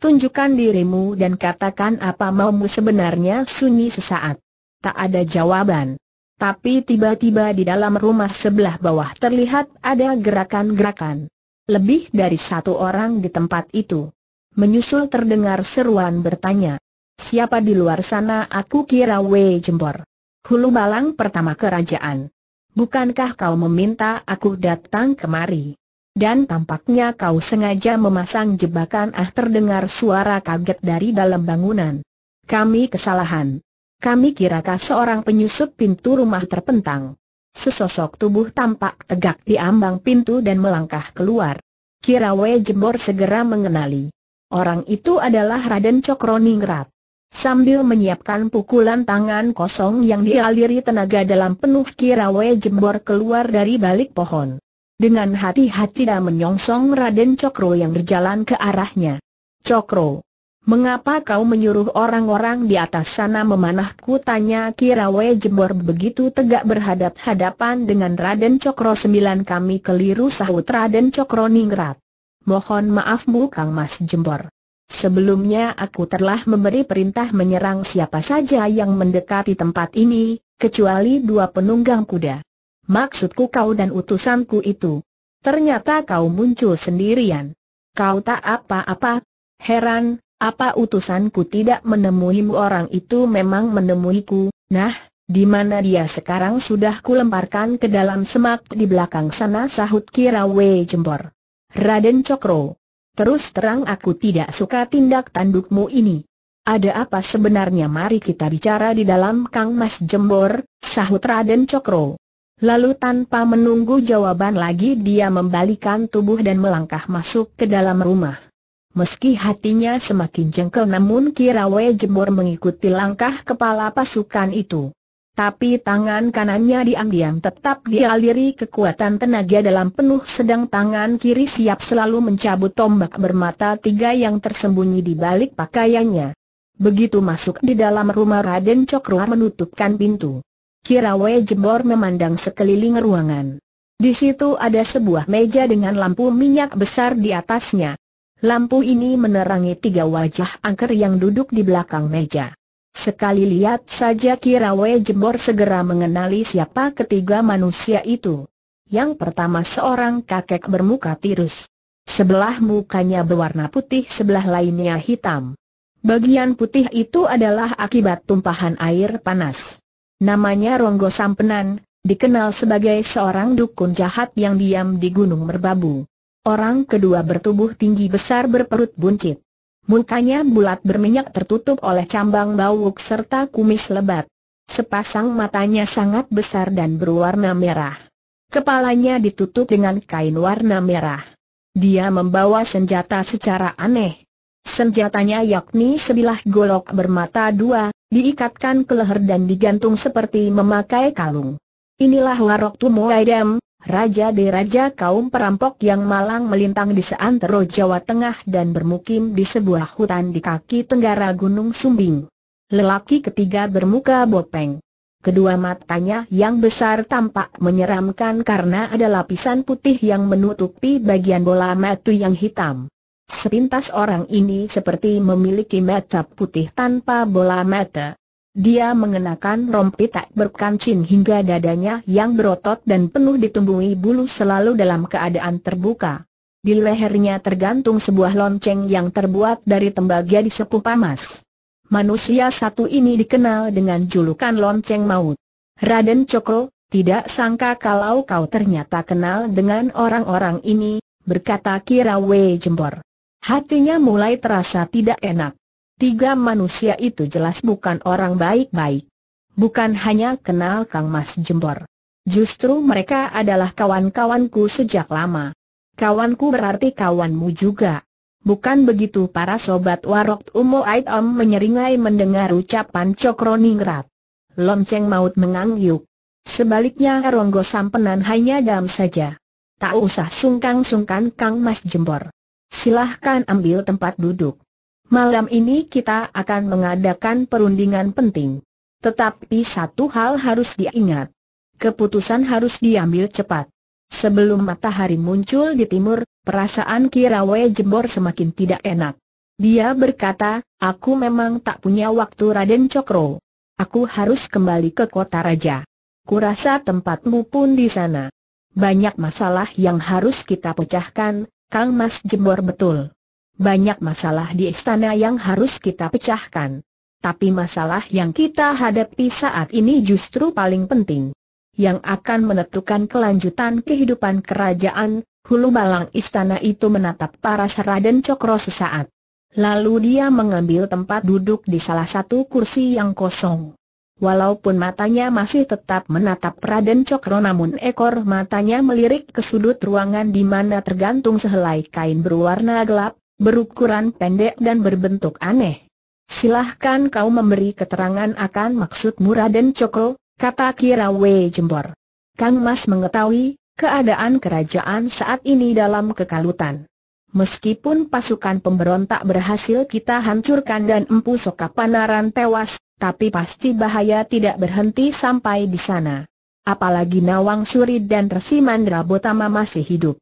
Tunjukkan dirimu dan katakan apa maumu sebenarnya sunyi sesaat. Tak ada jawaban. Tapi tiba-tiba di dalam rumah sebelah bawah terlihat ada gerakan-gerakan. Lebih dari satu orang di tempat itu. Menyusul terdengar seruan bertanya. Siapa di luar sana aku kira Wei Jembor. Hulu Balang pertama kerajaan. Bukankah kau meminta aku datang kemari? Dan tampaknya kau sengaja memasang jebakan ah terdengar suara kaget dari dalam bangunan. Kami kesalahan. Kami kirakah seorang penyusup pintu rumah terpentang. Sesosok tubuh tampak tegak di ambang pintu dan melangkah keluar. Kirawe Jembor segera mengenali. Orang itu adalah Raden Cokroningrat. Sambil menyiapkan pukulan tangan kosong yang dialiri tenaga dalam penuh kirawe jembor keluar dari balik pohon. Dengan hati-hati dan menyongsong Raden Cokro yang berjalan ke arahnya. Cokro, mengapa kau menyuruh orang-orang di atas sana memanahku? Tanya kirawe jembor begitu tegak berhadap-hadapan dengan Raden Cokro sembilan kami keliru sahut Raden Cokro ningrat. Mohon maafmu Kang Mas Jembor. Sebelumnya aku telah memberi perintah menyerang siapa saja yang mendekati tempat ini, kecuali dua penunggang kuda. Maksudku kau dan utusanku itu. Ternyata kau muncul sendirian. Kau tak apa-apa. Heran, apa utusanku tidak menemuimu orang itu memang menemuiku, nah, di mana dia sekarang sudah kulemparkan ke dalam semak di belakang sana sahut Kirawe Jembor. Raden Cokro Terus terang aku tidak suka tindak tandukmu ini. Ada apa sebenarnya mari kita bicara di dalam Kang Mas Jembor, sahut Raden Cokro. Lalu tanpa menunggu jawaban lagi dia membalikan tubuh dan melangkah masuk ke dalam rumah. Meski hatinya semakin jengkel namun Kirawe Jembor mengikuti langkah kepala pasukan itu. Tapi tangan kanannya diam-diam tetap dialiri kekuatan tenaga dalam penuh sedang tangan kiri siap selalu mencabut tombak bermata tiga yang tersembunyi di balik pakaiannya. Begitu masuk di dalam rumah Raden Cokro menutupkan pintu. Kirawe jebor memandang sekeliling ruangan. Di situ ada sebuah meja dengan lampu minyak besar di atasnya. Lampu ini menerangi tiga wajah angker yang duduk di belakang meja. Sekali lihat saja kira Kirawe Jebor segera mengenali siapa ketiga manusia itu. Yang pertama seorang kakek bermuka tirus. Sebelah mukanya berwarna putih sebelah lainnya hitam. Bagian putih itu adalah akibat tumpahan air panas. Namanya Ronggo Sampenan, dikenal sebagai seorang dukun jahat yang diam di Gunung Merbabu. Orang kedua bertubuh tinggi besar berperut buncit. Mukanya bulat berminyak tertutup oleh cambang bawuk serta kumis lebat. Sepasang matanya sangat besar dan berwarna merah. Kepalanya ditutup dengan kain warna merah. Dia membawa senjata secara aneh. Senjatanya yakni sebilah golok bermata dua, diikatkan ke leher dan digantung seperti memakai kalung. Inilah Warok Tumoaidam, Raja de Raja kaum perampok yang malang melintang di seantero Jawa Tengah dan bermukim di sebuah hutan di kaki tenggara Gunung Sumbing. Lelaki ketiga bermuka bopeng. Kedua matanya yang besar tampak menyeramkan karena ada lapisan putih yang menutupi bagian bola mata yang hitam. Sepintas orang ini seperti memiliki mata putih tanpa bola mata. Dia mengenakan rompi tak berkancing hingga dadanya yang berotot dan penuh ditumbuhi bulu selalu dalam keadaan terbuka. Di lehernya tergantung sebuah lonceng yang terbuat dari tembaga di disepuh pamas. Manusia satu ini dikenal dengan julukan lonceng maut. Raden Cokro, tidak sangka kalau kau ternyata kenal dengan orang-orang ini, berkata Kirawe Jembor. Hatinya mulai terasa tidak enak. Tiga manusia itu jelas bukan orang baik-baik. Bukan hanya kenal Kang Mas Jembor. Justru mereka adalah kawan-kawanku sejak lama. Kawanku berarti kawanmu juga. Bukan begitu para sobat warok Umo Om menyeringai mendengar ucapan Cokro Ningrat. Lonceng maut mengangyuk. Sebaliknya Ronggo Sampenan hanya dam saja. Tak usah sungkan-sungkan Kang Mas Jembor. Silahkan ambil tempat duduk. Malam ini kita akan mengadakan perundingan penting. Tetapi satu hal harus diingat. Keputusan harus diambil cepat. Sebelum matahari muncul di timur, perasaan Kirawe Jembor semakin tidak enak. Dia berkata, aku memang tak punya waktu Raden Cokro. Aku harus kembali ke kota raja. Kurasa tempatmu pun di sana. Banyak masalah yang harus kita pecahkan, Kang Mas Jembor betul. Banyak masalah di istana yang harus kita pecahkan. Tapi masalah yang kita hadapi saat ini justru paling penting. Yang akan menentukan kelanjutan kehidupan kerajaan, hulu balang istana itu menatap para Seraden Cokro sesaat. Lalu dia mengambil tempat duduk di salah satu kursi yang kosong. Walaupun matanya masih tetap menatap Raden Cokro namun ekor matanya melirik ke sudut ruangan di mana tergantung sehelai kain berwarna gelap, berukuran pendek dan berbentuk aneh. Silahkan kau memberi keterangan akan maksud maksudmu dan Cokro, kata Kirawe Jembor. Kang Mas mengetahui, keadaan kerajaan saat ini dalam kekalutan. Meskipun pasukan pemberontak berhasil kita hancurkan dan Empu Sokapanaran tewas, tapi pasti bahaya tidak berhenti sampai di sana. Apalagi Nawang Suri dan Resi Mandra Botama masih hidup.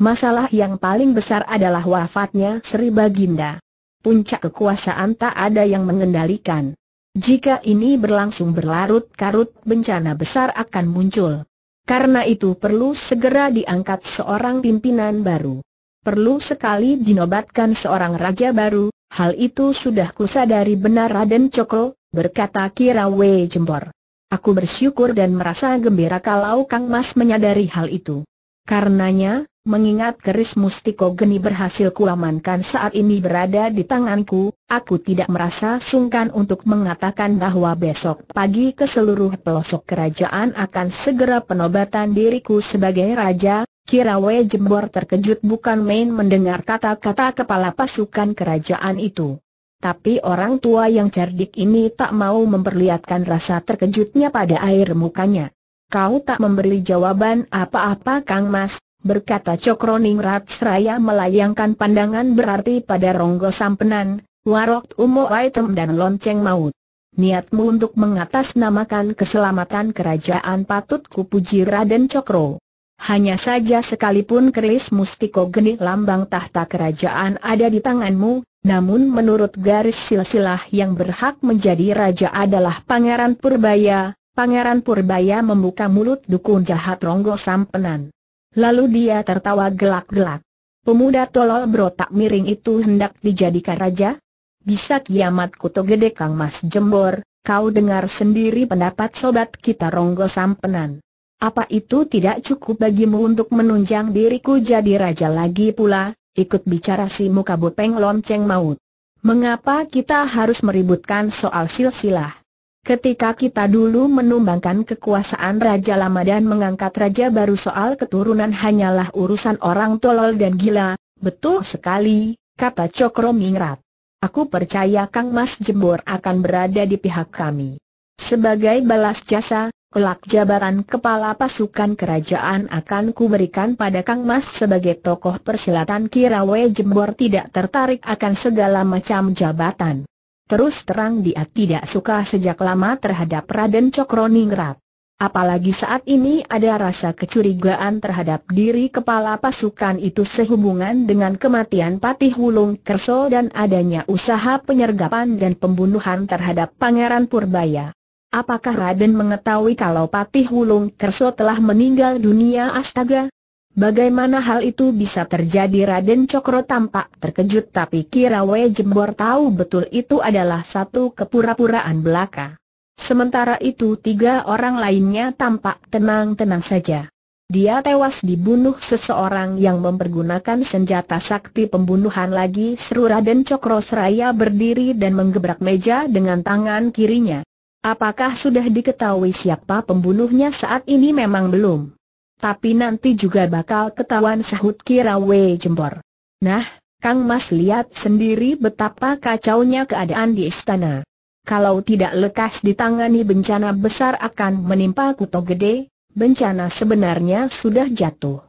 Masalah yang paling besar adalah wafatnya Sri Baginda. Puncak kekuasaan tak ada yang mengendalikan. Jika ini berlangsung berlarut-karut bencana besar akan muncul. Karena itu perlu segera diangkat seorang pimpinan baru. Perlu sekali dinobatkan seorang raja baru, hal itu sudah kusadari benar Raden Cokro, berkata Kirawe Jembor. Aku bersyukur dan merasa gembira kalau Kang Mas menyadari hal itu. Karenanya, Mengingat keris mustiko geni berhasil kuamankan saat ini berada di tanganku, aku tidak merasa sungkan untuk mengatakan bahwa besok pagi ke seluruh pelosok kerajaan akan segera penobatan diriku sebagai raja, Kirawe Jembor terkejut bukan main mendengar kata-kata kepala pasukan kerajaan itu. Tapi orang tua yang cerdik ini tak mau memperlihatkan rasa terkejutnya pada air mukanya. Kau tak memberi jawaban apa-apa Kang Mas, berkata cokro ningrat seraya melayangkan pandangan berarti pada ronggo sampenan, warok umo item dan lonceng maut. Niatmu untuk mengatasnamakan keselamatan kerajaan patut kupuji Raden Cokro. Hanya saja sekalipun keris mustiko geni lambang tahta kerajaan ada di tanganmu, namun menurut garis silsilah yang berhak menjadi raja adalah Pangeran Purbaya, Pangeran Purbaya membuka mulut dukun jahat Ronggo Sampenan. Lalu dia tertawa gelak-gelak. Pemuda tolol berotak miring itu hendak dijadikan raja? Bisa kiamat kuto gede Kang Mas Jembor, kau dengar sendiri pendapat sobat kita Ronggo Sampenan. Apa itu tidak cukup bagimu untuk menunjang diriku jadi raja lagi pula, ikut bicara si muka bopeng lonceng maut. Mengapa kita harus meributkan soal silsilah? Ketika kita dulu menumbangkan kekuasaan Raja Lama dan mengangkat Raja baru soal keturunan hanyalah urusan orang tolol dan gila, betul sekali, kata Cokro Mingrat. Aku percaya Kang Mas Jembor akan berada di pihak kami. Sebagai balas jasa, kelak jabatan kepala pasukan kerajaan akan kuberikan pada Kang Mas sebagai tokoh persilatan Kirawe Jembor tidak tertarik akan segala macam jabatan. Terus terang dia tidak suka sejak lama terhadap Raden Cokroningrat. Apalagi saat ini ada rasa kecurigaan terhadap diri kepala pasukan itu sehubungan dengan kematian Patih Wulung Kerso dan adanya usaha penyergapan dan pembunuhan terhadap Pangeran Purbaya. Apakah Raden mengetahui kalau Patih Wulung Kerso telah meninggal dunia astaga? Bagaimana hal itu bisa terjadi Raden Cokro tampak terkejut tapi Kirawe Jembor tahu betul itu adalah satu kepura-puraan belaka. Sementara itu tiga orang lainnya tampak tenang-tenang saja. Dia tewas dibunuh seseorang yang mempergunakan senjata sakti pembunuhan lagi seru Raden Cokro Seraya berdiri dan menggebrak meja dengan tangan kirinya. Apakah sudah diketahui siapa pembunuhnya saat ini memang belum? Tapi nanti juga bakal ketahuan sahut Kirawe Jembor. Nah, Kang Mas lihat sendiri betapa kacaunya keadaan di istana. Kalau tidak lekas ditangani bencana besar akan menimpa Kuto Gede, bencana sebenarnya sudah jatuh.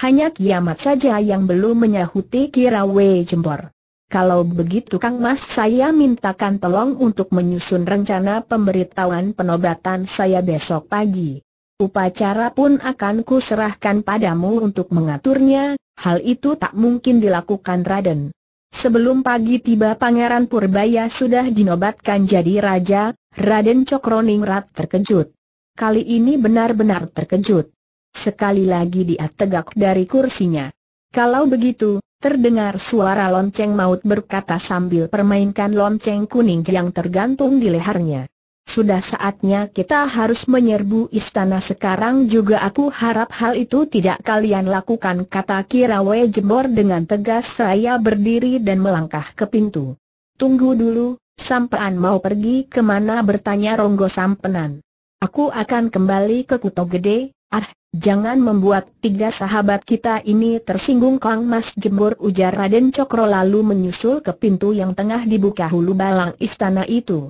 Hanya kiamat saja yang belum menyahuti Kirawe Jembor. Kalau begitu Kang Mas saya mintakan tolong untuk menyusun rencana pemberitahuan penobatan saya besok pagi. Upacara pun akan kuserahkan padamu untuk mengaturnya, hal itu tak mungkin dilakukan Raden. Sebelum pagi tiba Pangeran Purbaya sudah dinobatkan jadi raja, Raden Cokroningrat terkejut. Kali ini benar-benar terkejut. Sekali lagi dia tegak dari kursinya. Kalau begitu, terdengar suara lonceng maut berkata sambil permainkan lonceng kuning yang tergantung di lehernya. Sudah saatnya kita harus menyerbu istana sekarang juga aku harap hal itu tidak kalian lakukan kata Kirawe Jembor dengan tegas saya berdiri dan melangkah ke pintu. Tunggu dulu, Sampean mau pergi kemana bertanya Ronggo Sampenan. Aku akan kembali ke Kuto Gede, ah, jangan membuat tiga sahabat kita ini tersinggung Kang Mas Jembor. ujar Raden Cokro lalu menyusul ke pintu yang tengah dibuka hulu balang istana itu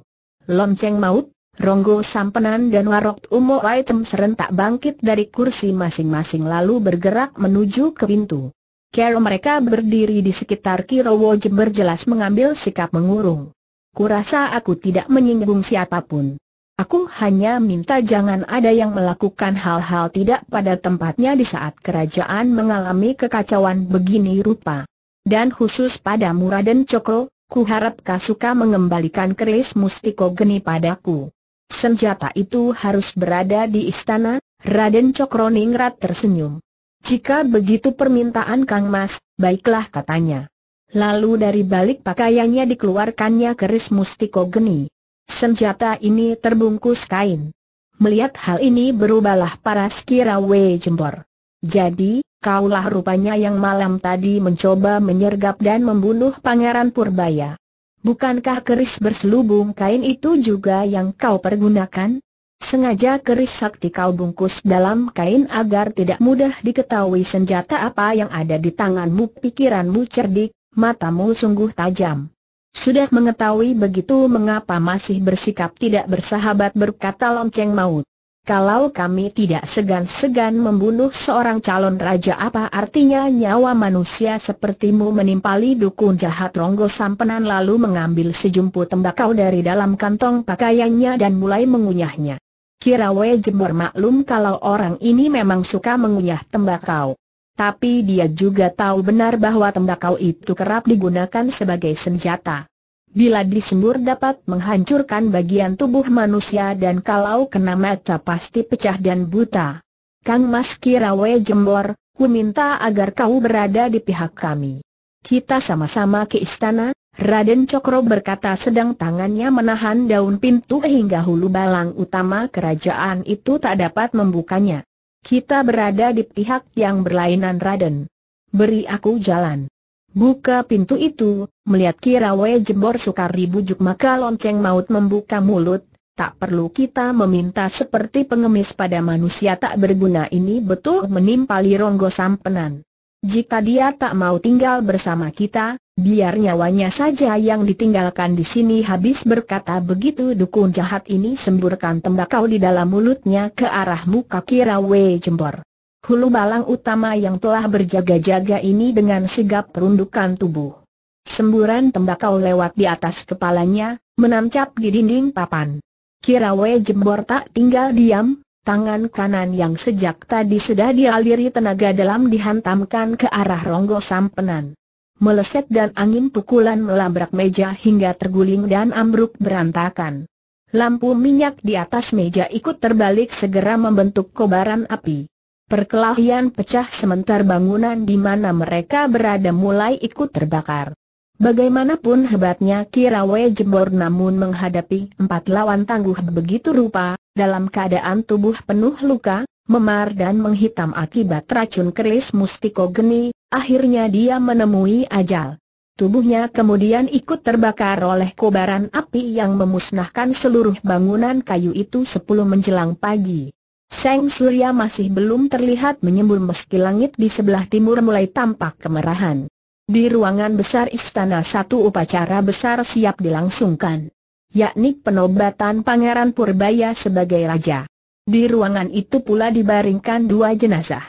lonceng maut, Ronggo Sampenan dan Warok Umo Item serentak bangkit dari kursi masing-masing lalu bergerak menuju ke pintu. Kero mereka berdiri di sekitar Kirowo Jember jelas mengambil sikap mengurung. Kurasa aku tidak menyinggung siapapun. Aku hanya minta jangan ada yang melakukan hal-hal tidak pada tempatnya di saat kerajaan mengalami kekacauan begini rupa. Dan khusus pada Muraden Cokro, Kuharap kau suka mengembalikan keris mustiko geni padaku. Senjata itu harus berada di istana, Raden Cokroningrat tersenyum. Jika begitu permintaan Kang Mas, baiklah katanya. Lalu dari balik pakaiannya dikeluarkannya keris mustiko geni. Senjata ini terbungkus kain. Melihat hal ini berubahlah para Skirawe jembor. Jadi, kaulah rupanya yang malam tadi mencoba menyergap dan membunuh Pangeran Purbaya. Bukankah keris berselubung kain itu juga yang kau pergunakan? Sengaja keris sakti kau bungkus dalam kain agar tidak mudah diketahui senjata apa yang ada di tanganmu pikiranmu cerdik, matamu sungguh tajam. Sudah mengetahui begitu mengapa masih bersikap tidak bersahabat berkata lonceng maut. Kalau kami tidak segan-segan membunuh seorang calon raja apa artinya nyawa manusia sepertimu menimpali dukun jahat Ronggo Sampenan lalu mengambil sejumput tembakau dari dalam kantong pakaiannya dan mulai mengunyahnya. Kirawe jemur maklum kalau orang ini memang suka mengunyah tembakau. Tapi dia juga tahu benar bahwa tembakau itu kerap digunakan sebagai senjata bila disembur dapat menghancurkan bagian tubuh manusia dan kalau kena mata pasti pecah dan buta. Kang Mas Kirawe Jembor, ku minta agar kau berada di pihak kami. Kita sama-sama ke istana, Raden Cokro berkata sedang tangannya menahan daun pintu hingga hulu balang utama kerajaan itu tak dapat membukanya. Kita berada di pihak yang berlainan Raden. Beri aku jalan. Buka pintu itu, melihat Kirawe Jembor sukar dibujuk maka lonceng maut membuka mulut, tak perlu kita meminta seperti pengemis pada manusia tak berguna ini betul menimpali Ronggo Sampenan. Jika dia tak mau tinggal bersama kita, biar nyawanya saja yang ditinggalkan di sini habis berkata begitu dukun jahat ini semburkan tembakau di dalam mulutnya ke arah muka Kirawe Jembor. Hulu Balang utama yang telah berjaga-jaga ini dengan sigap perundukan tubuh. Semburan tembakau lewat di atas kepalanya, menancap di dinding papan. Kirawe Jembor tak tinggal diam, tangan kanan yang sejak tadi sudah dialiri tenaga dalam dihantamkan ke arah ronggo sampenan. Meleset dan angin pukulan melabrak meja hingga terguling dan ambruk berantakan. Lampu minyak di atas meja ikut terbalik segera membentuk kobaran api. Perkelahian pecah sementar bangunan di mana mereka berada mulai ikut terbakar. Bagaimanapun hebatnya Kirawe Jebor namun menghadapi empat lawan tangguh begitu rupa, dalam keadaan tubuh penuh luka, memar dan menghitam akibat racun keris mustiko geni, akhirnya dia menemui ajal. Tubuhnya kemudian ikut terbakar oleh kobaran api yang memusnahkan seluruh bangunan kayu itu sepuluh menjelang pagi. Seng Surya masih belum terlihat menyembul meski langit di sebelah timur mulai tampak kemerahan. Di ruangan besar istana satu upacara besar siap dilangsungkan, yakni penobatan Pangeran Purbaya sebagai raja. Di ruangan itu pula dibaringkan dua jenazah.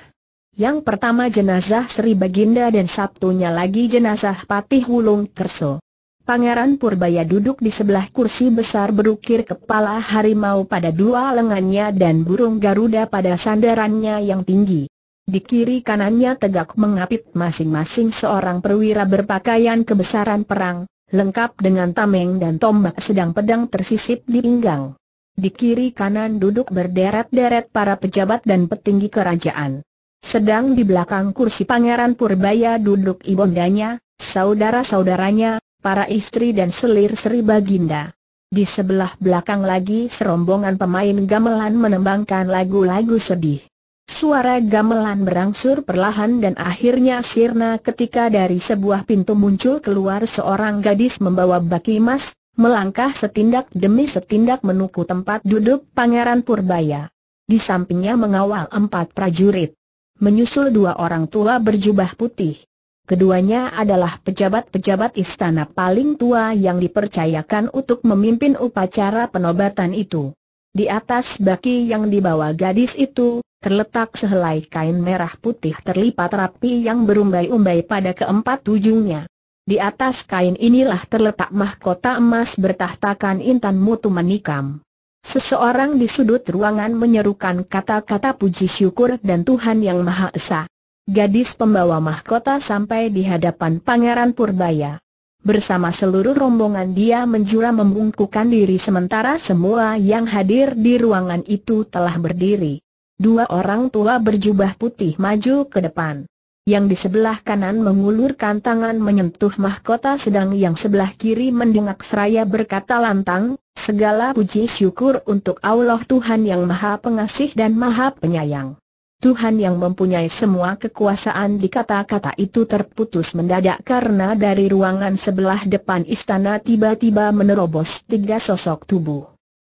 Yang pertama jenazah Sri Baginda dan satunya lagi jenazah Patih Wulung Kerso. Pangeran Purbaya duduk di sebelah kursi besar berukir kepala harimau pada dua lengannya dan burung Garuda pada sandarannya yang tinggi. Di kiri kanannya tegak mengapit masing-masing seorang perwira berpakaian kebesaran perang, lengkap dengan tameng dan tombak sedang pedang tersisip di pinggang. Di kiri kanan duduk berderet-deret para pejabat dan petinggi kerajaan. Sedang di belakang kursi Pangeran Purbaya duduk ibundanya, saudara-saudaranya, para istri dan selir Sri Baginda. Di sebelah belakang lagi serombongan pemain gamelan menembangkan lagu-lagu sedih. Suara gamelan berangsur perlahan dan akhirnya sirna ketika dari sebuah pintu muncul keluar seorang gadis membawa baki emas, melangkah setindak demi setindak menuju tempat duduk Pangeran Purbaya. Di sampingnya mengawal empat prajurit. Menyusul dua orang tua berjubah putih. Keduanya adalah pejabat-pejabat istana paling tua yang dipercayakan untuk memimpin upacara penobatan itu. Di atas baki yang dibawa gadis itu, terletak sehelai kain merah putih terlipat rapi yang berumbai-umbai pada keempat ujungnya. Di atas kain inilah terletak mahkota emas bertahtakan Intan Mutu menikam. Seseorang di sudut ruangan menyerukan kata-kata puji syukur dan Tuhan Yang Maha Esa. Gadis pembawa mahkota sampai di hadapan Pangeran Purbaya. Bersama seluruh rombongan dia menjura membungkukkan diri sementara semua yang hadir di ruangan itu telah berdiri. Dua orang tua berjubah putih maju ke depan. Yang di sebelah kanan mengulurkan tangan menyentuh mahkota sedang yang sebelah kiri mendengak seraya berkata lantang, Segala puji syukur untuk Allah Tuhan yang Maha Pengasih dan Maha Penyayang. Tuhan yang mempunyai semua kekuasaan di kata-kata itu terputus mendadak karena dari ruangan sebelah depan istana tiba-tiba menerobos tiga sosok tubuh.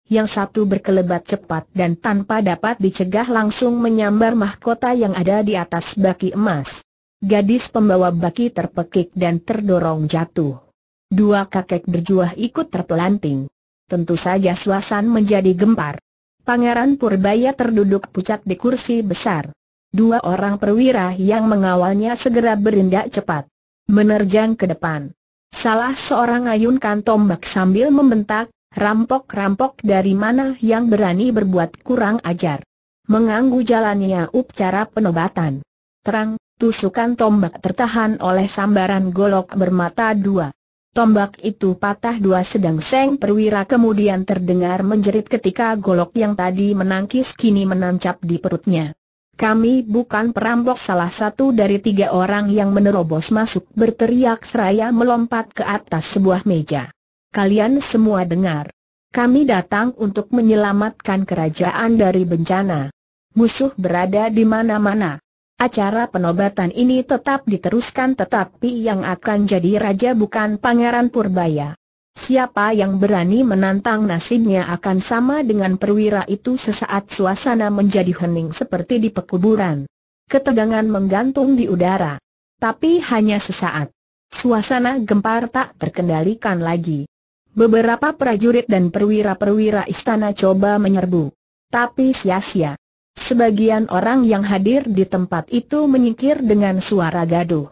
Yang satu berkelebat cepat dan tanpa dapat dicegah langsung menyambar mahkota yang ada di atas baki emas. Gadis pembawa baki terpekik dan terdorong jatuh. Dua kakek berjuah ikut terpelanting. Tentu saja suasan menjadi gempar. Pangeran Purbaya terduduk pucat di kursi besar. Dua orang perwira yang mengawalnya segera berindak cepat. Menerjang ke depan. Salah seorang ayunkan tombak sambil membentak, rampok-rampok dari mana yang berani berbuat kurang ajar. menganggu jalannya upacara penobatan. Terang, tusukan tombak tertahan oleh sambaran golok bermata dua. Tombak itu patah dua sedang Seng Perwira kemudian terdengar menjerit ketika golok yang tadi menangkis kini menancap di perutnya. Kami bukan perampok salah satu dari tiga orang yang menerobos masuk berteriak seraya melompat ke atas sebuah meja. Kalian semua dengar. Kami datang untuk menyelamatkan kerajaan dari bencana. Musuh berada di mana-mana. Acara penobatan ini tetap diteruskan tetapi yang akan jadi raja bukan Pangeran Purbaya. Siapa yang berani menantang nasibnya akan sama dengan perwira itu sesaat suasana menjadi hening seperti di pekuburan. Ketegangan menggantung di udara. Tapi hanya sesaat. Suasana gempar tak terkendalikan lagi. Beberapa prajurit dan perwira-perwira istana coba menyerbu. Tapi sia-sia. Sebagian orang yang hadir di tempat itu menyingkir dengan suara gaduh.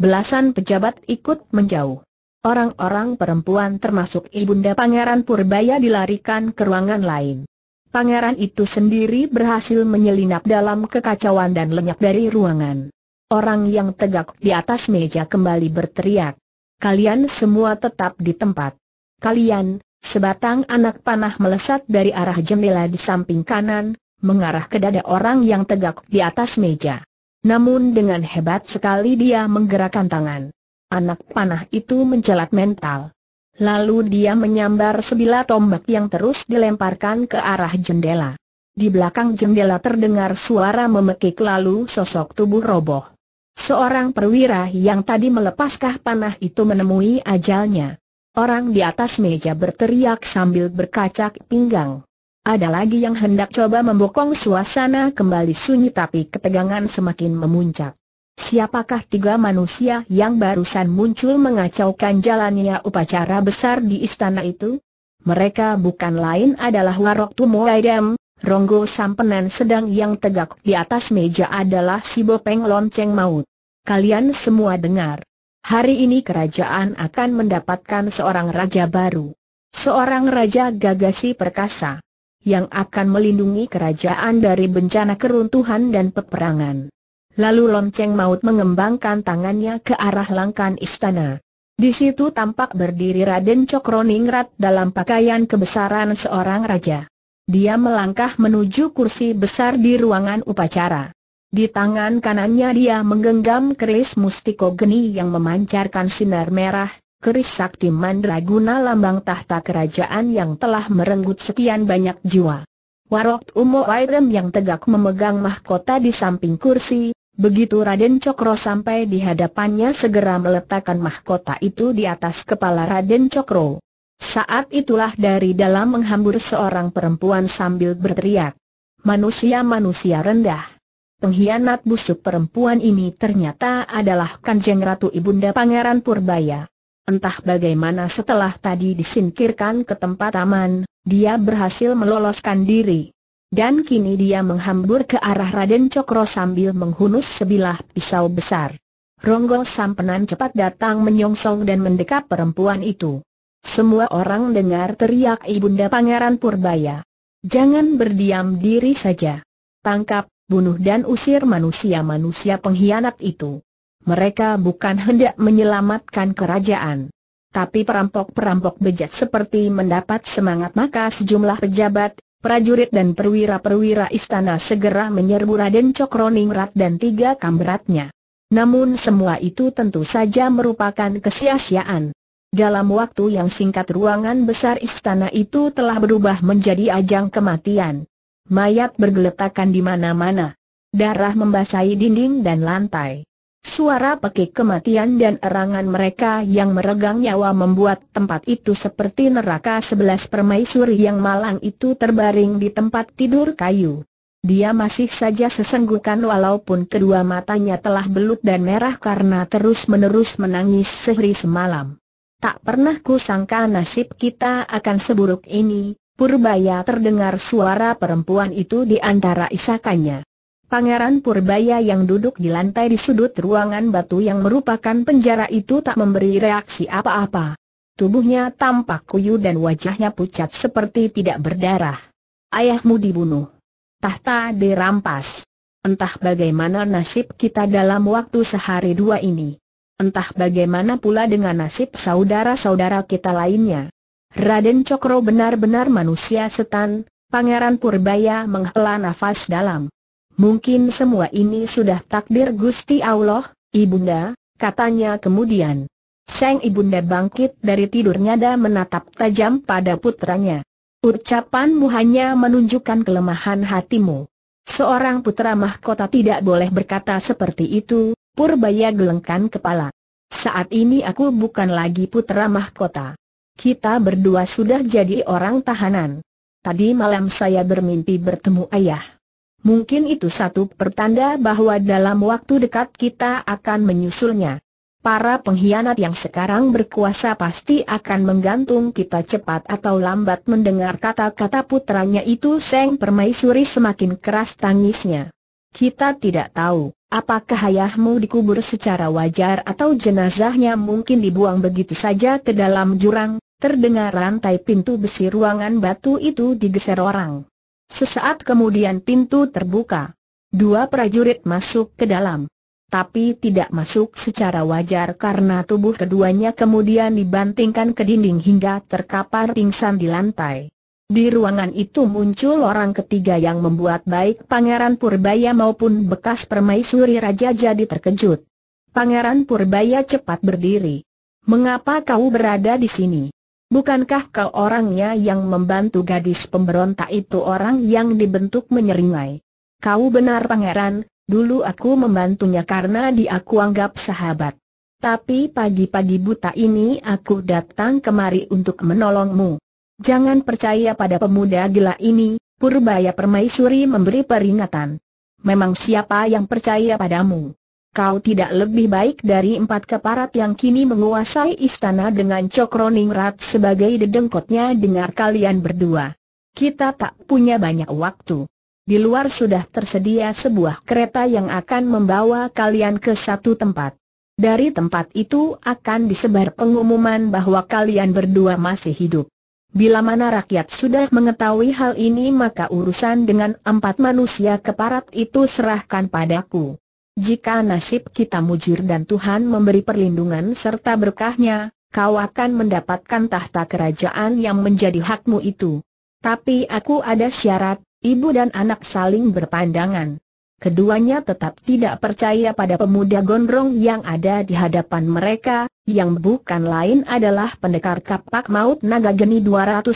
Belasan pejabat ikut menjauh. Orang-orang perempuan termasuk Ibunda Pangeran Purbaya dilarikan ke ruangan lain. Pangeran itu sendiri berhasil menyelinap dalam kekacauan dan lenyap dari ruangan. Orang yang tegak di atas meja kembali berteriak. Kalian semua tetap di tempat. Kalian, sebatang anak panah melesat dari arah jendela di samping kanan, mengarah ke dada orang yang tegak di atas meja. Namun dengan hebat sekali dia menggerakkan tangan. Anak panah itu mencelat mental. Lalu dia menyambar sebilah tombak yang terus dilemparkan ke arah jendela. Di belakang jendela terdengar suara memekik lalu sosok tubuh roboh. Seorang perwira yang tadi melepaskah panah itu menemui ajalnya. Orang di atas meja berteriak sambil berkacak pinggang. Ada lagi yang hendak coba membokong suasana kembali sunyi tapi ketegangan semakin memuncak. Siapakah tiga manusia yang barusan muncul mengacaukan jalannya upacara besar di istana itu? Mereka bukan lain adalah Warok Tumoaidam, Ronggo Sampenan sedang yang tegak di atas meja adalah si Bopeng Lonceng Maut. Kalian semua dengar. Hari ini kerajaan akan mendapatkan seorang raja baru. Seorang raja gagasi perkasa yang akan melindungi kerajaan dari bencana keruntuhan dan peperangan. Lalu lonceng maut mengembangkan tangannya ke arah langkan istana. Di situ tampak berdiri Raden Cokroningrat dalam pakaian kebesaran seorang raja. Dia melangkah menuju kursi besar di ruangan upacara. Di tangan kanannya dia menggenggam keris mustiko geni yang memancarkan sinar merah, keris sakti mandraguna lambang tahta kerajaan yang telah merenggut sekian banyak jiwa. Warok Umo Airem yang tegak memegang mahkota di samping kursi, begitu Raden Cokro sampai di hadapannya segera meletakkan mahkota itu di atas kepala Raden Cokro. Saat itulah dari dalam menghambur seorang perempuan sambil berteriak, Manusia-manusia rendah! Pengkhianat busuk perempuan ini ternyata adalah Kanjeng Ratu Ibunda Pangeran Purbaya. Entah bagaimana setelah tadi disingkirkan ke tempat aman, dia berhasil meloloskan diri. Dan kini dia menghambur ke arah Raden Cokro sambil menghunus sebilah pisau besar. Ronggo Sampenan cepat datang menyongsong dan mendekap perempuan itu. Semua orang dengar teriak Ibunda Pangeran Purbaya. Jangan berdiam diri saja. Tangkap, bunuh dan usir manusia-manusia pengkhianat itu mereka bukan hendak menyelamatkan kerajaan. Tapi perampok-perampok bejat seperti mendapat semangat maka sejumlah pejabat, prajurit dan perwira-perwira istana segera menyerbu Raden Cokroningrat dan tiga kamberatnya. Namun semua itu tentu saja merupakan kesia-siaan. Dalam waktu yang singkat ruangan besar istana itu telah berubah menjadi ajang kematian. Mayat bergeletakan di mana-mana. Darah membasahi dinding dan lantai. Suara pekik kematian dan erangan mereka yang meregang nyawa membuat tempat itu seperti neraka sebelas permaisuri yang malang itu terbaring di tempat tidur kayu. Dia masih saja sesenggukan walaupun kedua matanya telah belut dan merah karena terus-menerus menangis sehari semalam. Tak pernah ku sangka nasib kita akan seburuk ini, Purbaya terdengar suara perempuan itu di antara isakannya. Pangeran Purbaya yang duduk di lantai di sudut ruangan batu yang merupakan penjara itu tak memberi reaksi apa-apa. Tubuhnya tampak kuyu dan wajahnya pucat seperti tidak berdarah. Ayahmu dibunuh. Tahta dirampas. Entah bagaimana nasib kita dalam waktu sehari dua ini. Entah bagaimana pula dengan nasib saudara-saudara kita lainnya. Raden Cokro benar-benar manusia setan, Pangeran Purbaya menghela nafas dalam. Mungkin semua ini sudah takdir Gusti Allah, Ibunda, katanya kemudian. Sang Ibunda bangkit dari tidurnya dan menatap tajam pada putranya. Ucapanmu hanya menunjukkan kelemahan hatimu. Seorang putra mahkota tidak boleh berkata seperti itu, Purbaya gelengkan kepala. Saat ini aku bukan lagi putra mahkota. Kita berdua sudah jadi orang tahanan. Tadi malam saya bermimpi bertemu ayah. Mungkin itu satu pertanda bahwa dalam waktu dekat kita akan menyusulnya. Para pengkhianat yang sekarang berkuasa pasti akan menggantung kita cepat atau lambat mendengar kata-kata putranya itu Seng Permaisuri semakin keras tangisnya. Kita tidak tahu, apakah ayahmu dikubur secara wajar atau jenazahnya mungkin dibuang begitu saja ke dalam jurang, terdengar rantai pintu besi ruangan batu itu digeser orang. Sesaat kemudian pintu terbuka. Dua prajurit masuk ke dalam. Tapi tidak masuk secara wajar karena tubuh keduanya kemudian dibantingkan ke dinding hingga terkapar pingsan di lantai. Di ruangan itu muncul orang ketiga yang membuat baik Pangeran Purbaya maupun bekas permaisuri raja jadi terkejut. Pangeran Purbaya cepat berdiri. Mengapa kau berada di sini? Bukankah kau orangnya yang membantu gadis pemberontak itu orang yang dibentuk menyeringai? Kau benar pangeran, dulu aku membantunya karena dia aku anggap sahabat. Tapi pagi-pagi buta ini aku datang kemari untuk menolongmu. Jangan percaya pada pemuda gila ini, Purbaya Permaisuri memberi peringatan. Memang siapa yang percaya padamu? kau tidak lebih baik dari empat keparat yang kini menguasai istana dengan Cokroningrat sebagai dedengkotnya dengar kalian berdua. Kita tak punya banyak waktu. Di luar sudah tersedia sebuah kereta yang akan membawa kalian ke satu tempat. Dari tempat itu akan disebar pengumuman bahwa kalian berdua masih hidup. Bila mana rakyat sudah mengetahui hal ini maka urusan dengan empat manusia keparat itu serahkan padaku. Jika nasib kita mujur dan Tuhan memberi perlindungan serta berkahnya, kau akan mendapatkan tahta kerajaan yang menjadi hakmu itu. Tapi aku ada syarat, ibu dan anak saling berpandangan. Keduanya tetap tidak percaya pada pemuda gondrong yang ada di hadapan mereka, yang bukan lain adalah pendekar kapak maut naga geni 212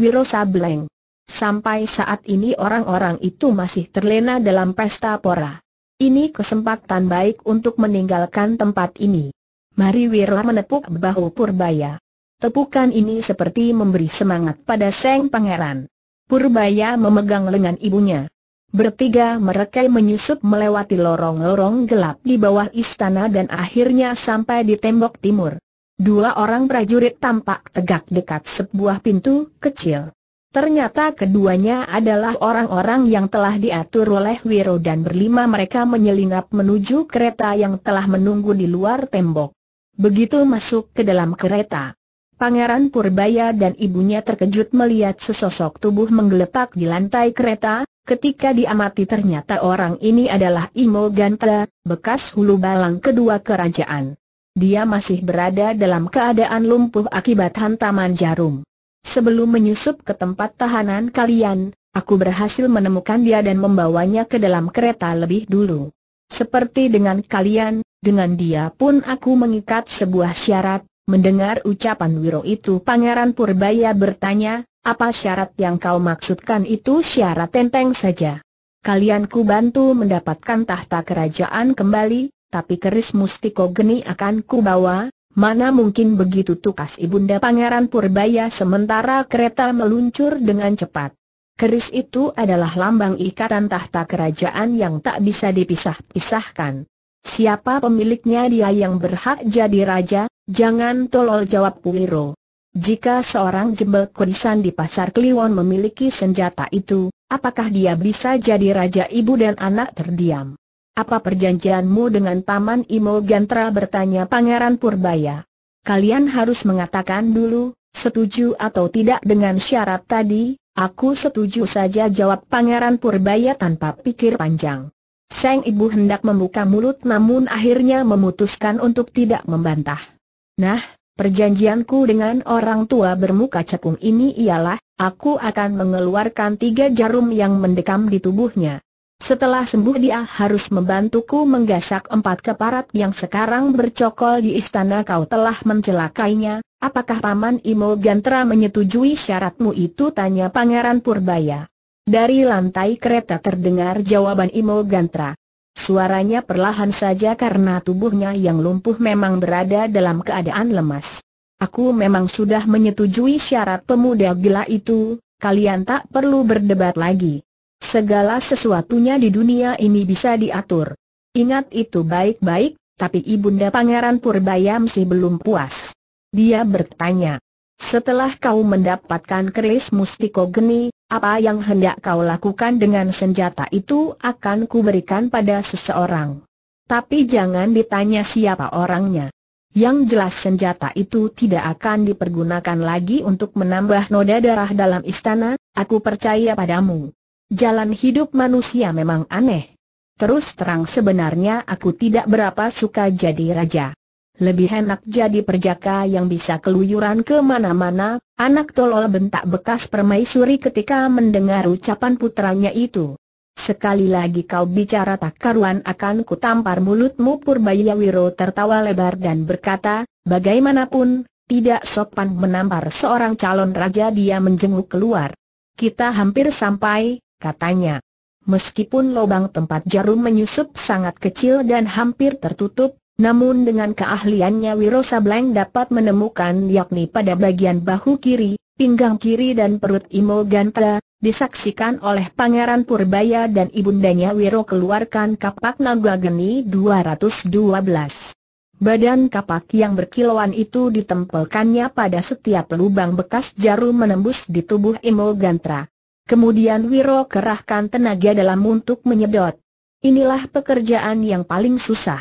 Wiro Sableng. Sampai saat ini orang-orang itu masih terlena dalam pesta pora. Ini kesempatan baik untuk meninggalkan tempat ini. Mari Wirla menepuk bahu Purbaya. Tepukan ini seperti memberi semangat pada Seng Pangeran. Purbaya memegang lengan ibunya. Bertiga mereka menyusup melewati lorong-lorong gelap di bawah istana dan akhirnya sampai di tembok timur. Dua orang prajurit tampak tegak dekat sebuah pintu kecil. Ternyata keduanya adalah orang-orang yang telah diatur oleh Wiro dan berlima mereka menyelinap menuju kereta yang telah menunggu di luar tembok. Begitu masuk ke dalam kereta, Pangeran Purbaya dan ibunya terkejut melihat sesosok tubuh menggeletak di lantai kereta, ketika diamati ternyata orang ini adalah Imo Ganta, bekas hulu balang kedua kerajaan. Dia masih berada dalam keadaan lumpuh akibat hantaman jarum. Sebelum menyusup ke tempat tahanan kalian, aku berhasil menemukan dia dan membawanya ke dalam kereta lebih dulu. Seperti dengan kalian, dengan dia pun aku mengikat sebuah syarat, mendengar ucapan Wiro itu Pangeran Purbaya bertanya, apa syarat yang kau maksudkan itu syarat tenteng saja. Kalian ku bantu mendapatkan tahta kerajaan kembali, tapi keris mustiko geni akan ku bawa, Mana mungkin begitu tukas Ibunda Pangeran Purbaya sementara kereta meluncur dengan cepat. Keris itu adalah lambang ikatan tahta kerajaan yang tak bisa dipisah-pisahkan. Siapa pemiliknya dia yang berhak jadi raja, jangan tolol jawab Puiro. Jika seorang jembel kurisan di pasar Kliwon memiliki senjata itu, apakah dia bisa jadi raja ibu dan anak terdiam? Apa perjanjianmu dengan Taman Imo Gantra bertanya Pangeran Purbaya. Kalian harus mengatakan dulu, setuju atau tidak dengan syarat tadi, aku setuju saja jawab Pangeran Purbaya tanpa pikir panjang. Sang ibu hendak membuka mulut namun akhirnya memutuskan untuk tidak membantah. Nah, perjanjianku dengan orang tua bermuka cekung ini ialah, aku akan mengeluarkan tiga jarum yang mendekam di tubuhnya. Setelah sembuh dia harus membantuku menggasak empat keparat yang sekarang bercokol di istana kau telah mencelakainya, apakah Paman Imo Gantra menyetujui syaratmu itu tanya Pangeran Purbaya. Dari lantai kereta terdengar jawaban Imo Gantra. Suaranya perlahan saja karena tubuhnya yang lumpuh memang berada dalam keadaan lemas. Aku memang sudah menyetujui syarat pemuda gila itu, kalian tak perlu berdebat lagi. Segala sesuatunya di dunia ini bisa diatur. Ingat itu baik-baik, tapi Ibunda Pangeran Purbayam sih belum puas. Dia bertanya, setelah kau mendapatkan keris mustiko geni, apa yang hendak kau lakukan dengan senjata itu akan kuberikan pada seseorang. Tapi jangan ditanya siapa orangnya. Yang jelas senjata itu tidak akan dipergunakan lagi untuk menambah noda darah dalam istana, aku percaya padamu. Jalan hidup manusia memang aneh. Terus terang sebenarnya aku tidak berapa suka jadi raja. Lebih enak jadi perjaka yang bisa keluyuran kemana mana anak tolol bentak bekas permaisuri ketika mendengar ucapan putranya itu. Sekali lagi kau bicara tak karuan akan kutampar mulutmu Purbaya Wiro tertawa lebar dan berkata, bagaimanapun, tidak sopan menampar seorang calon raja dia menjenguk keluar. Kita hampir sampai, katanya. Meskipun lubang tempat jarum menyusup sangat kecil dan hampir tertutup, namun dengan keahliannya Wiro Sableng dapat menemukan yakni pada bagian bahu kiri, pinggang kiri dan perut Imo Gantra, disaksikan oleh Pangeran Purbaya dan ibundanya Wiro keluarkan kapak naga geni 212. Badan kapak yang berkilauan itu ditempelkannya pada setiap lubang bekas jarum menembus di tubuh Imo Gantra. Kemudian Wiro kerahkan tenaga dalam untuk menyedot. Inilah pekerjaan yang paling susah.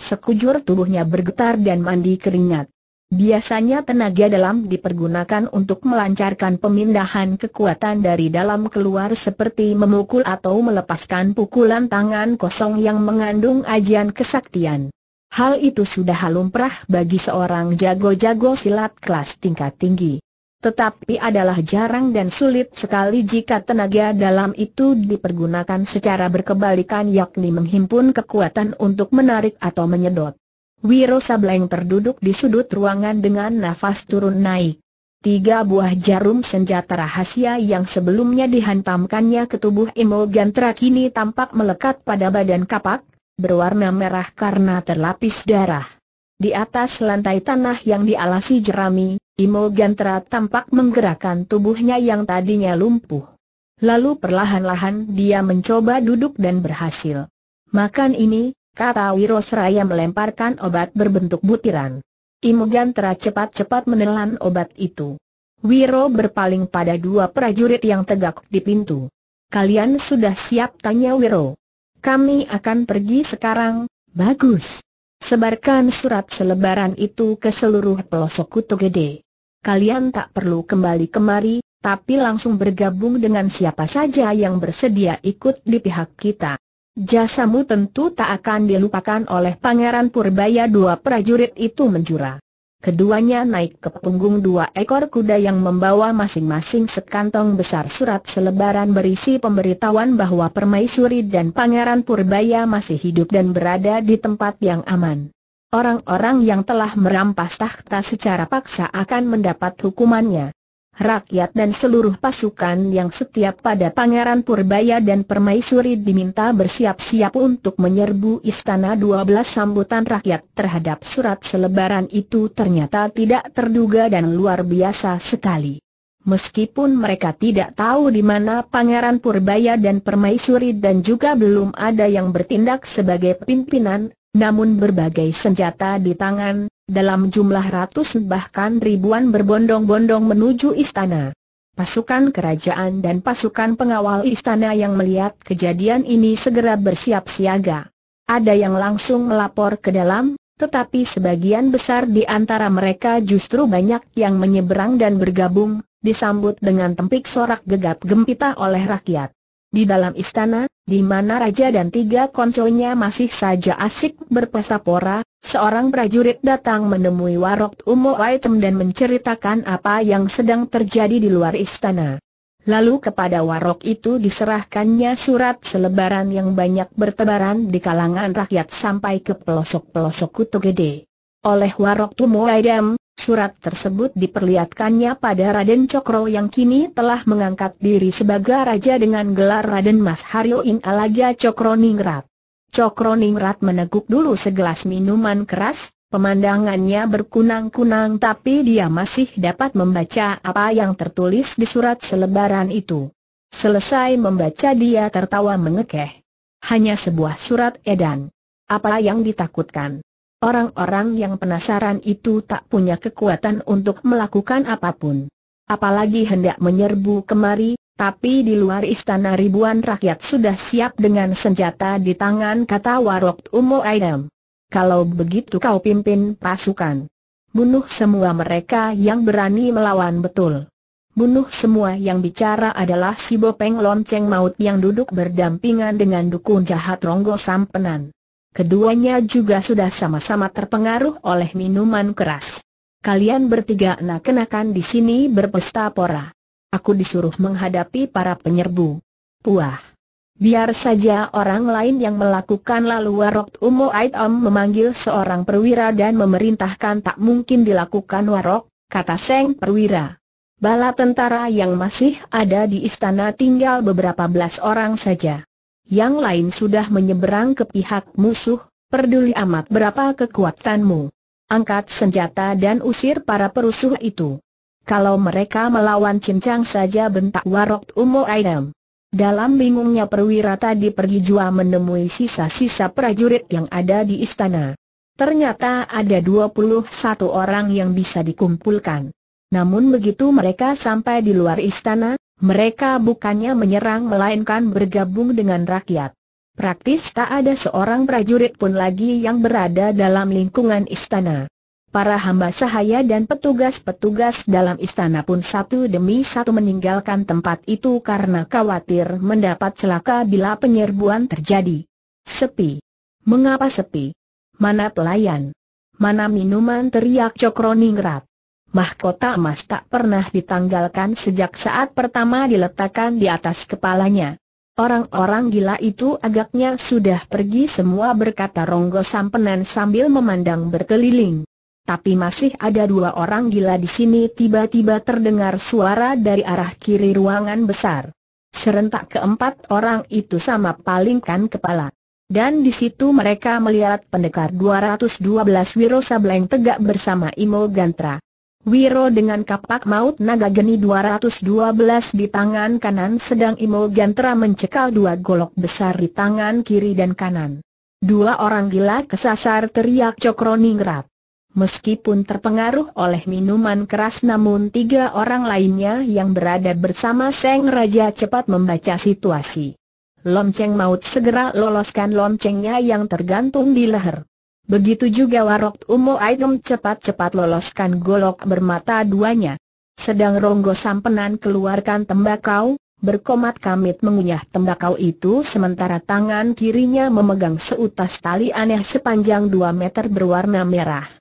Sekujur tubuhnya bergetar dan mandi keringat. Biasanya tenaga dalam dipergunakan untuk melancarkan pemindahan kekuatan dari dalam keluar seperti memukul atau melepaskan pukulan tangan kosong yang mengandung ajian kesaktian. Hal itu sudah halumprah bagi seorang jago-jago silat kelas tingkat tinggi. Tetapi adalah jarang dan sulit sekali jika tenaga dalam itu dipergunakan secara berkebalikan yakni menghimpun kekuatan untuk menarik atau menyedot. Wiro Sableng terduduk di sudut ruangan dengan nafas turun naik. Tiga buah jarum senjata rahasia yang sebelumnya dihantamkannya ke tubuh Imogantra kini tampak melekat pada badan kapak, berwarna merah karena terlapis darah. Di atas lantai tanah yang dialasi jerami, Imo tampak menggerakkan tubuhnya yang tadinya lumpuh. Lalu perlahan-lahan dia mencoba duduk dan berhasil. Makan ini, kata Wirosraya melemparkan obat berbentuk butiran. Imo cepat-cepat menelan obat itu. Wiro berpaling pada dua prajurit yang tegak di pintu. Kalian sudah siap tanya Wiro. Kami akan pergi sekarang, bagus. Sebarkan surat selebaran itu ke seluruh pelosok kutu Gede kalian tak perlu kembali kemari, tapi langsung bergabung dengan siapa saja yang bersedia ikut di pihak kita. Jasamu tentu tak akan dilupakan oleh Pangeran Purbaya dua prajurit itu menjura. Keduanya naik ke punggung dua ekor kuda yang membawa masing-masing sekantong besar surat selebaran berisi pemberitahuan bahwa Permaisuri dan Pangeran Purbaya masih hidup dan berada di tempat yang aman. Orang-orang yang telah merampas takhta secara paksa akan mendapat hukumannya. Rakyat dan seluruh pasukan yang setia pada Pangeran Purbaya dan Permaisuri diminta bersiap-siap untuk menyerbu Istana 12 sambutan rakyat terhadap surat selebaran itu ternyata tidak terduga dan luar biasa sekali. Meskipun mereka tidak tahu di mana Pangeran Purbaya dan Permaisuri dan juga belum ada yang bertindak sebagai pimpinan, namun berbagai senjata di tangan, dalam jumlah ratus bahkan ribuan berbondong-bondong menuju istana. Pasukan kerajaan dan pasukan pengawal istana yang melihat kejadian ini segera bersiap siaga. Ada yang langsung melapor ke dalam, tetapi sebagian besar di antara mereka justru banyak yang menyeberang dan bergabung, disambut dengan tempik sorak gegap gempita oleh rakyat. Di dalam istana, di mana raja dan tiga konconya masih saja asik berpesta pora, seorang prajurit datang menemui Warok Umo Item dan menceritakan apa yang sedang terjadi di luar istana. Lalu kepada Warok itu diserahkannya surat selebaran yang banyak bertebaran di kalangan rakyat sampai ke pelosok-pelosok Kutu Gede. Oleh Warok Tumo Item, Surat tersebut diperlihatkannya pada Raden Cokro yang kini telah mengangkat diri sebagai raja dengan gelar Raden Mas Haryo In Alaga Cokro Ningrat. Cokro Ningrat meneguk dulu segelas minuman keras, pemandangannya berkunang-kunang tapi dia masih dapat membaca apa yang tertulis di surat selebaran itu. Selesai membaca dia tertawa mengekeh. Hanya sebuah surat edan. Apa yang ditakutkan? Orang-orang yang penasaran itu tak punya kekuatan untuk melakukan apapun. Apalagi hendak menyerbu kemari, tapi di luar istana ribuan rakyat sudah siap dengan senjata di tangan kata Warok Umo Aidem. Kalau begitu kau pimpin pasukan. Bunuh semua mereka yang berani melawan betul. Bunuh semua yang bicara adalah si Bopeng Lonceng Maut yang duduk berdampingan dengan dukun jahat Ronggo Sampenan. Keduanya juga sudah sama-sama terpengaruh oleh minuman keras. Kalian bertiga nak kenakan di sini berpesta pora. Aku disuruh menghadapi para penyerbu. Puah. Biar saja orang lain yang melakukan lalu Warok Umo am memanggil seorang perwira dan memerintahkan tak mungkin dilakukan Warok, kata Seng Perwira. Bala tentara yang masih ada di istana tinggal beberapa belas orang saja yang lain sudah menyeberang ke pihak musuh, peduli amat berapa kekuatanmu. Angkat senjata dan usir para perusuh itu. Kalau mereka melawan cincang saja bentak warok umo ayam. Dalam bingungnya perwira tadi pergi jua menemui sisa-sisa prajurit yang ada di istana. Ternyata ada 21 orang yang bisa dikumpulkan. Namun begitu mereka sampai di luar istana, mereka bukannya menyerang melainkan bergabung dengan rakyat. Praktis tak ada seorang prajurit pun lagi yang berada dalam lingkungan istana. Para hamba sahaya dan petugas-petugas dalam istana pun satu demi satu meninggalkan tempat itu karena khawatir mendapat celaka bila penyerbuan terjadi. Sepi. Mengapa sepi? Mana pelayan? Mana minuman teriak Cokroningrat? mahkota emas tak pernah ditanggalkan sejak saat pertama diletakkan di atas kepalanya. Orang-orang gila itu agaknya sudah pergi semua berkata Ronggo Sampenan sambil memandang berkeliling. Tapi masih ada dua orang gila di sini tiba-tiba terdengar suara dari arah kiri ruangan besar. Serentak keempat orang itu sama palingkan kepala. Dan di situ mereka melihat pendekar 212 Wiro Sableng tegak bersama Imo Gantra. Wiro dengan kapak maut naga geni 212 di tangan kanan sedang Imo mencekal dua golok besar di tangan kiri dan kanan. Dua orang gila kesasar teriak Cokro Ningrat. Meskipun terpengaruh oleh minuman keras namun tiga orang lainnya yang berada bersama Seng Raja cepat membaca situasi. Lonceng maut segera loloskan loncengnya yang tergantung di leher. Begitu juga warok Umo Aitem cepat-cepat loloskan golok bermata duanya. Sedang Ronggo Sampenan keluarkan tembakau, berkomat kamit mengunyah tembakau itu sementara tangan kirinya memegang seutas tali aneh sepanjang 2 meter berwarna merah.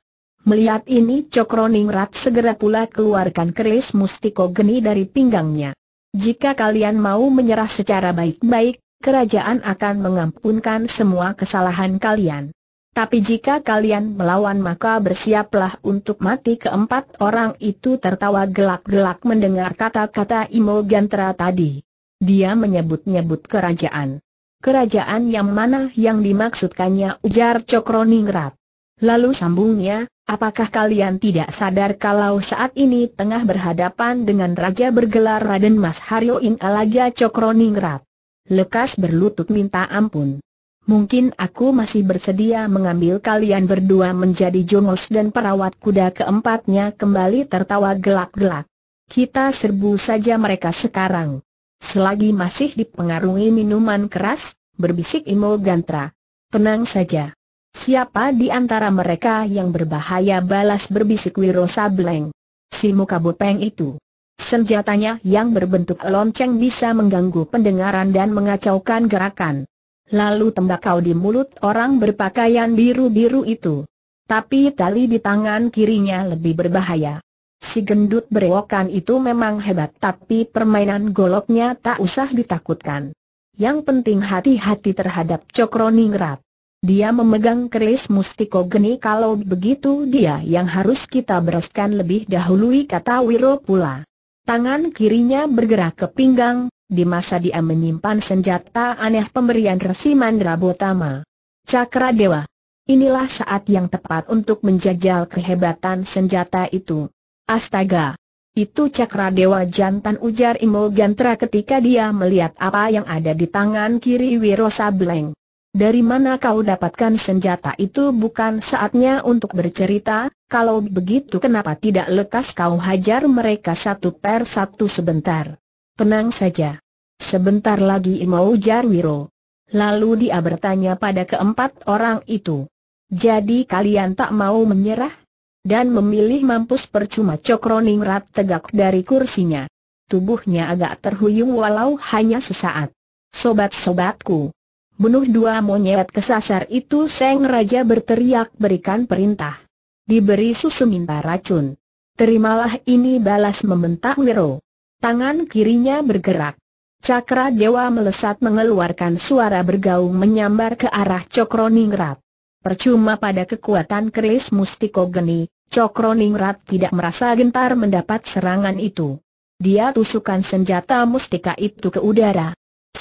Melihat ini Cokro Ningrat segera pula keluarkan keris mustiko geni dari pinggangnya. Jika kalian mau menyerah secara baik-baik, kerajaan akan mengampunkan semua kesalahan kalian. Tapi jika kalian melawan maka bersiaplah untuk mati keempat orang itu tertawa gelak-gelak mendengar kata-kata Imo tadi. Dia menyebut-nyebut kerajaan. Kerajaan yang mana yang dimaksudkannya ujar Cokroningrat. Lalu sambungnya, apakah kalian tidak sadar kalau saat ini tengah berhadapan dengan Raja bergelar Raden Mas Haryo In Alaga Cokroningrat. Lekas berlutut minta ampun mungkin aku masih bersedia mengambil kalian berdua menjadi jongos dan perawat kuda keempatnya kembali tertawa gelak-gelak. Kita serbu saja mereka sekarang. Selagi masih dipengaruhi minuman keras, berbisik Imo Gantra. Tenang saja. Siapa di antara mereka yang berbahaya balas berbisik Wiro Sableng. Si muka bopeng itu. Senjatanya yang berbentuk lonceng bisa mengganggu pendengaran dan mengacaukan gerakan. Lalu tembakau di mulut orang berpakaian biru-biru itu. Tapi tali di tangan kirinya lebih berbahaya. Si gendut berewokan itu memang hebat tapi permainan goloknya tak usah ditakutkan. Yang penting hati-hati terhadap Cokro Ningrat. Dia memegang keris mustiko geni kalau begitu dia yang harus kita bereskan lebih dahului kata Wiro pula. Tangan kirinya bergerak ke pinggang, di masa dia menyimpan senjata aneh pemberian Resi Botama. Cakra Dewa. Inilah saat yang tepat untuk menjajal kehebatan senjata itu. Astaga! Itu Cakra Dewa jantan ujar Imogantra ketika dia melihat apa yang ada di tangan kiri Wiro Sableng. Dari mana kau dapatkan senjata itu bukan saatnya untuk bercerita, kalau begitu kenapa tidak lekas kau hajar mereka satu per satu sebentar? Tenang saja. Sebentar lagi mau Wiro. Lalu dia bertanya pada keempat orang itu. Jadi kalian tak mau menyerah? Dan memilih mampus percuma Cokroningrat tegak dari kursinya. Tubuhnya agak terhuyung walau hanya sesaat. Sobat-sobatku, Bunuh dua monyet kesasar itu Seng Raja berteriak berikan perintah. Diberi susu minta racun. Terimalah ini balas membentak Wiro. Tangan kirinya bergerak. Cakra Dewa melesat mengeluarkan suara bergaung menyambar ke arah Cokroningrat. Percuma pada kekuatan keris Mustiko Geni, Cokroningrat tidak merasa gentar mendapat serangan itu. Dia tusukan senjata mustika itu ke udara.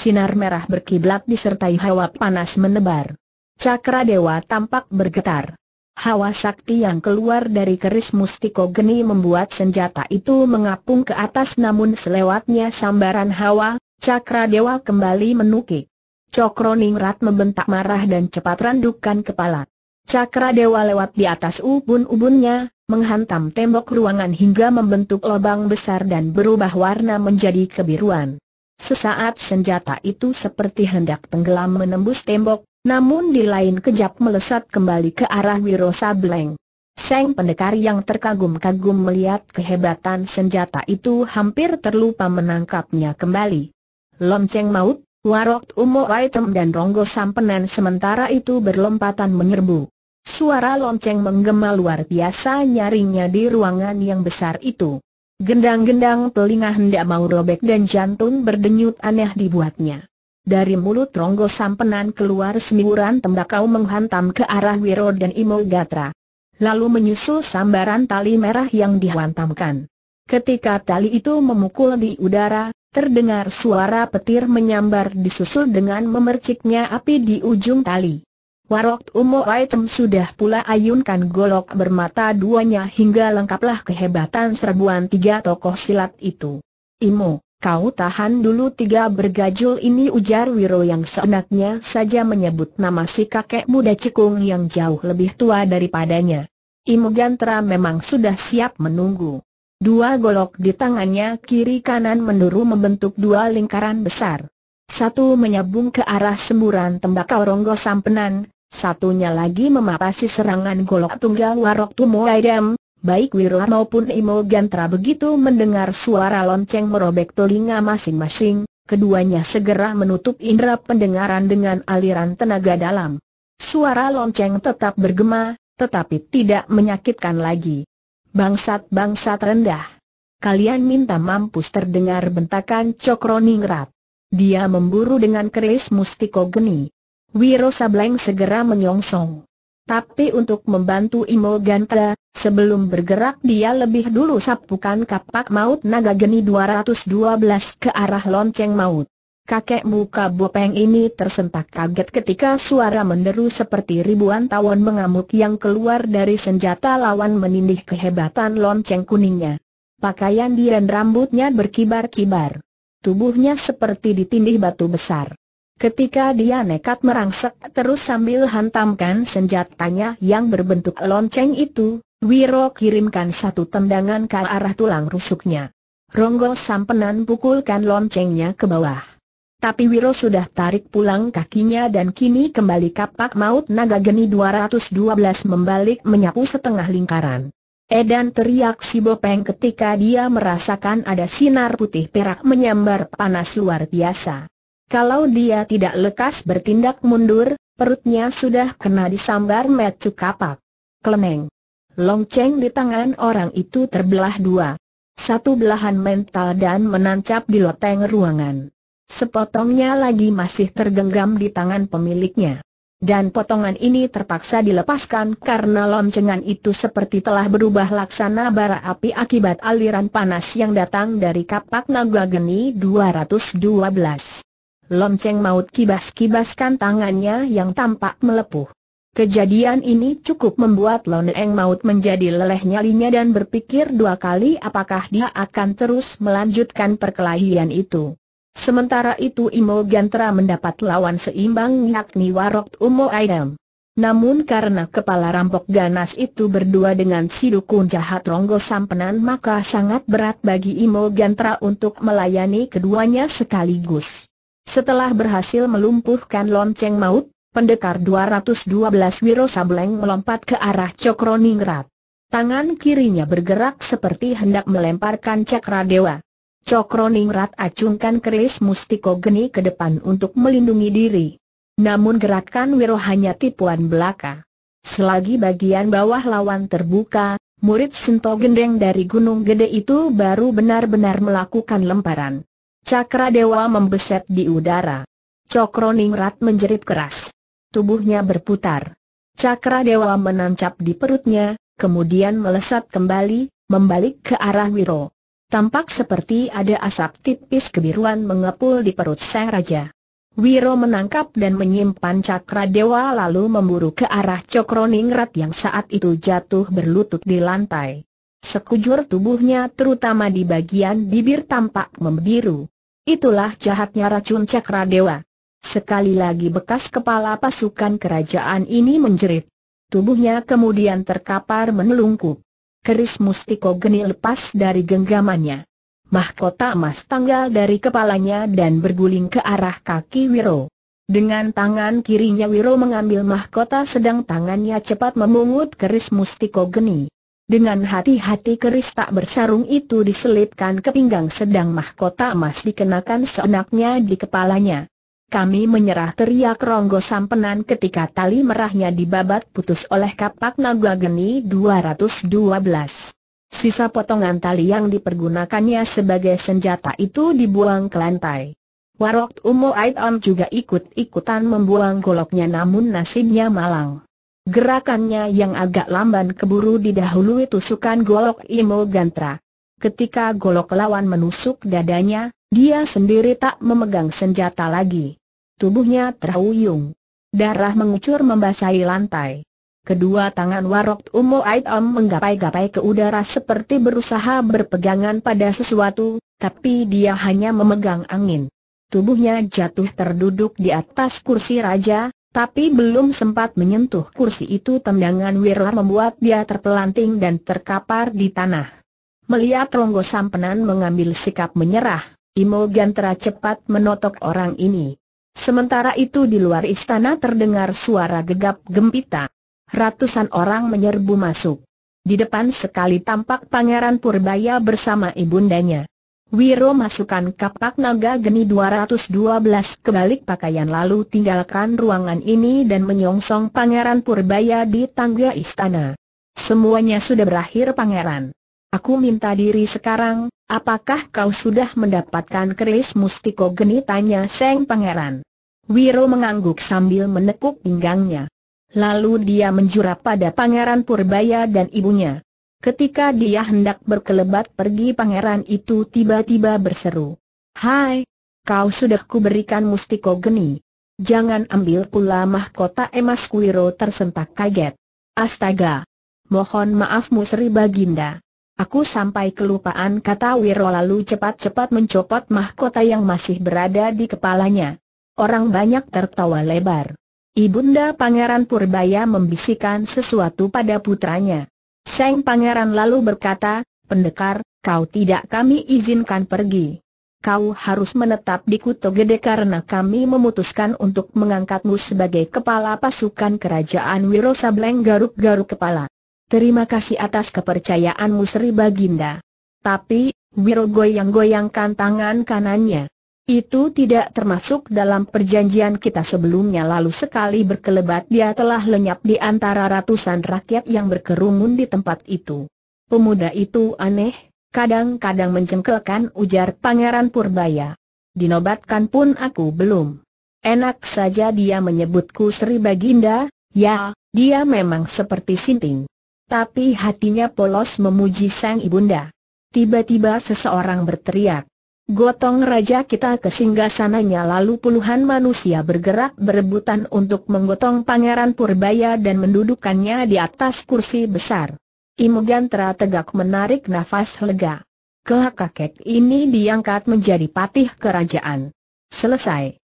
Sinar merah berkiblat disertai hawa panas menebar. Cakra Dewa tampak bergetar. Hawa sakti yang keluar dari keris mustiko geni membuat senjata itu mengapung ke atas namun selewatnya sambaran hawa, cakra dewa kembali menukik. Cokro Ningrat membentak marah dan cepat randukan kepala. Cakra dewa lewat di atas ubun-ubunnya, menghantam tembok ruangan hingga membentuk lubang besar dan berubah warna menjadi kebiruan. Sesaat senjata itu seperti hendak tenggelam menembus tembok, namun di lain kejap melesat kembali ke arah Wiro Sableng. Seng pendekar yang terkagum-kagum melihat kehebatan senjata itu hampir terlupa menangkapnya kembali. Lonceng maut, warok umo item dan ronggo sampenan sementara itu berlompatan menyerbu. Suara lonceng menggema luar biasa nyaringnya di ruangan yang besar itu. Gendang-gendang telinga hendak mau robek dan jantung berdenyut aneh dibuatnya. Dari mulut Ronggo Sampenan keluar semburan tembakau menghantam ke arah Wiro dan Imo Gatra. Lalu menyusul sambaran tali merah yang dihantamkan. Ketika tali itu memukul di udara, terdengar suara petir menyambar disusul dengan memerciknya api di ujung tali. Warok Umo Item sudah pula ayunkan golok bermata duanya hingga lengkaplah kehebatan serbuan tiga tokoh silat itu. Imo, kau tahan dulu tiga bergajul ini ujar Wiro yang seenaknya saja menyebut nama si kakek muda cekung yang jauh lebih tua daripadanya. Imo Gantara memang sudah siap menunggu. Dua golok di tangannya kiri kanan menduru membentuk dua lingkaran besar. Satu menyambung ke arah semburan tembakau ronggo sampenan, Satunya lagi memapasi serangan golok tunggal Warok Tumo baik Wirla maupun Imo Gantra begitu mendengar suara lonceng merobek telinga masing-masing, keduanya segera menutup indera pendengaran dengan aliran tenaga dalam. Suara lonceng tetap bergema, tetapi tidak menyakitkan lagi. Bangsat-bangsat rendah. Kalian minta mampus terdengar bentakan Cokroningrat. Dia memburu dengan keris Mustiko Geni. Wiro Sableng segera menyongsong. Tapi untuk membantu Imo Ganta, sebelum bergerak dia lebih dulu sapukan kapak maut naga geni 212 ke arah lonceng maut. Kakek muka bopeng ini tersentak kaget ketika suara menderu seperti ribuan tawon mengamuk yang keluar dari senjata lawan menindih kehebatan lonceng kuningnya. Pakaian dia dan rambutnya berkibar-kibar. Tubuhnya seperti ditindih batu besar. Ketika dia nekat merangsek terus sambil hantamkan senjatanya yang berbentuk lonceng itu, Wiro kirimkan satu tendangan ke arah tulang rusuknya. Ronggo sampenan pukulkan loncengnya ke bawah. Tapi Wiro sudah tarik pulang kakinya dan kini kembali kapak maut naga geni 212 membalik menyapu setengah lingkaran. Edan teriak si Bopeng ketika dia merasakan ada sinar putih perak menyambar panas luar biasa. Kalau dia tidak lekas bertindak mundur, perutnya sudah kena disambar metu kapak. Klemeng. Longceng di tangan orang itu terbelah dua. Satu belahan mental dan menancap di loteng ruangan. Sepotongnya lagi masih tergenggam di tangan pemiliknya. Dan potongan ini terpaksa dilepaskan karena loncengan itu seperti telah berubah laksana bara api akibat aliran panas yang datang dari kapak naga geni 212. Lonceng maut kibas-kibaskan tangannya yang tampak melepuh. Kejadian ini cukup membuat Loneng maut menjadi leleh nyalinya dan berpikir dua kali apakah dia akan terus melanjutkan perkelahian itu. Sementara itu Imo Gantera mendapat lawan seimbang yakni Warok Umo Aidam. Namun karena kepala rampok ganas itu berdua dengan si dukun jahat Ronggo Sampenan maka sangat berat bagi Imo Gantera untuk melayani keduanya sekaligus. Setelah berhasil melumpuhkan lonceng maut, pendekar 212 Wiro Sableng melompat ke arah Cokroningrat. Tangan kirinya bergerak seperti hendak melemparkan cakra dewa. Cokroningrat acungkan keris mustiko geni ke depan untuk melindungi diri. Namun gerakan Wiro hanya tipuan belaka. Selagi bagian bawah lawan terbuka, murid Sento dari Gunung Gede itu baru benar-benar melakukan lemparan. Cakra Dewa membeset di udara. Cokro Ningrat menjerit keras. Tubuhnya berputar. Cakra Dewa menancap di perutnya, kemudian melesat kembali, membalik ke arah Wiro. Tampak seperti ada asap tipis kebiruan mengepul di perut sang raja. Wiro menangkap dan menyimpan cakra dewa lalu memburu ke arah Cokro Ningrat yang saat itu jatuh berlutut di lantai. Sekujur tubuhnya terutama di bagian bibir tampak membiru. Itulah jahatnya racun cakra dewa. Sekali lagi bekas kepala pasukan kerajaan ini menjerit. Tubuhnya kemudian terkapar menelungkup. Keris Mustiko Geni lepas dari genggamannya. Mahkota emas tanggal dari kepalanya dan berguling ke arah kaki Wiro. Dengan tangan kirinya Wiro mengambil mahkota sedang tangannya cepat memungut keris Mustiko Geni. Dengan hati-hati keris tak bersarung itu diselipkan ke pinggang sedang mahkota emas dikenakan seenaknya di kepalanya. Kami menyerah teriak Ronggo Sampenan ketika tali merahnya dibabat putus oleh kapak naga geni 212. Sisa potongan tali yang dipergunakannya sebagai senjata itu dibuang ke lantai. Warok Umo Aitam juga ikut-ikutan membuang goloknya namun nasibnya malang. Gerakannya yang agak lamban keburu didahului tusukan golok Imo Gantra. Ketika golok lawan menusuk dadanya, dia sendiri tak memegang senjata lagi. Tubuhnya terhuyung. Darah mengucur membasahi lantai. Kedua tangan Warok Umo Aitom menggapai-gapai ke udara seperti berusaha berpegangan pada sesuatu, tapi dia hanya memegang angin. Tubuhnya jatuh terduduk di atas kursi raja, tapi belum sempat menyentuh kursi itu tendangan Wirla membuat dia terpelanting dan terkapar di tanah. Melihat Ronggo Sampenan mengambil sikap menyerah, Imo Gantra cepat menotok orang ini. Sementara itu di luar istana terdengar suara gegap gempita. Ratusan orang menyerbu masuk. Di depan sekali tampak Pangeran Purbaya bersama ibundanya. Wiro masukkan kapak naga geni 212 ke balik pakaian lalu tinggalkan ruangan ini dan menyongsong Pangeran Purbaya di tangga istana. Semuanya sudah berakhir Pangeran. Aku minta diri sekarang, apakah kau sudah mendapatkan keris mustiko geni tanya Seng Pangeran. Wiro mengangguk sambil menekuk pinggangnya. Lalu dia menjurap pada Pangeran Purbaya dan ibunya. Ketika dia hendak berkelebat pergi pangeran itu tiba-tiba berseru. Hai, kau sudah kuberikan mustiko geni. Jangan ambil pula mahkota emas kuiro tersentak kaget. Astaga! Mohon maaf, Musri Baginda. Aku sampai kelupaan kata Wiro lalu cepat-cepat mencopot mahkota yang masih berada di kepalanya. Orang banyak tertawa lebar. Ibunda Pangeran Purbaya membisikkan sesuatu pada putranya. Seng Pangeran lalu berkata, pendekar, kau tidak kami izinkan pergi. Kau harus menetap di Kuto Gede karena kami memutuskan untuk mengangkatmu sebagai kepala pasukan kerajaan Wirosableng garuk-garuk kepala. Terima kasih atas kepercayaanmu Sri Baginda. Tapi, Wiro goyang-goyangkan tangan kanannya. Itu tidak termasuk dalam perjanjian kita sebelumnya lalu sekali berkelebat dia telah lenyap di antara ratusan rakyat yang berkerumun di tempat itu. Pemuda itu aneh, kadang-kadang mencengkelkan ujar Pangeran Purbaya. Dinobatkan pun aku belum. Enak saja dia menyebutku Sri Baginda, ya, dia memang seperti sinting. Tapi hatinya polos memuji sang ibunda. Tiba-tiba seseorang berteriak. Gotong raja kita ke singgasananya lalu puluhan manusia bergerak berebutan untuk menggotong Pangeran Purbaya dan mendudukannya di atas kursi besar. Imugantra tegak menarik nafas lega. Kelak kakek ini diangkat menjadi patih kerajaan. Selesai.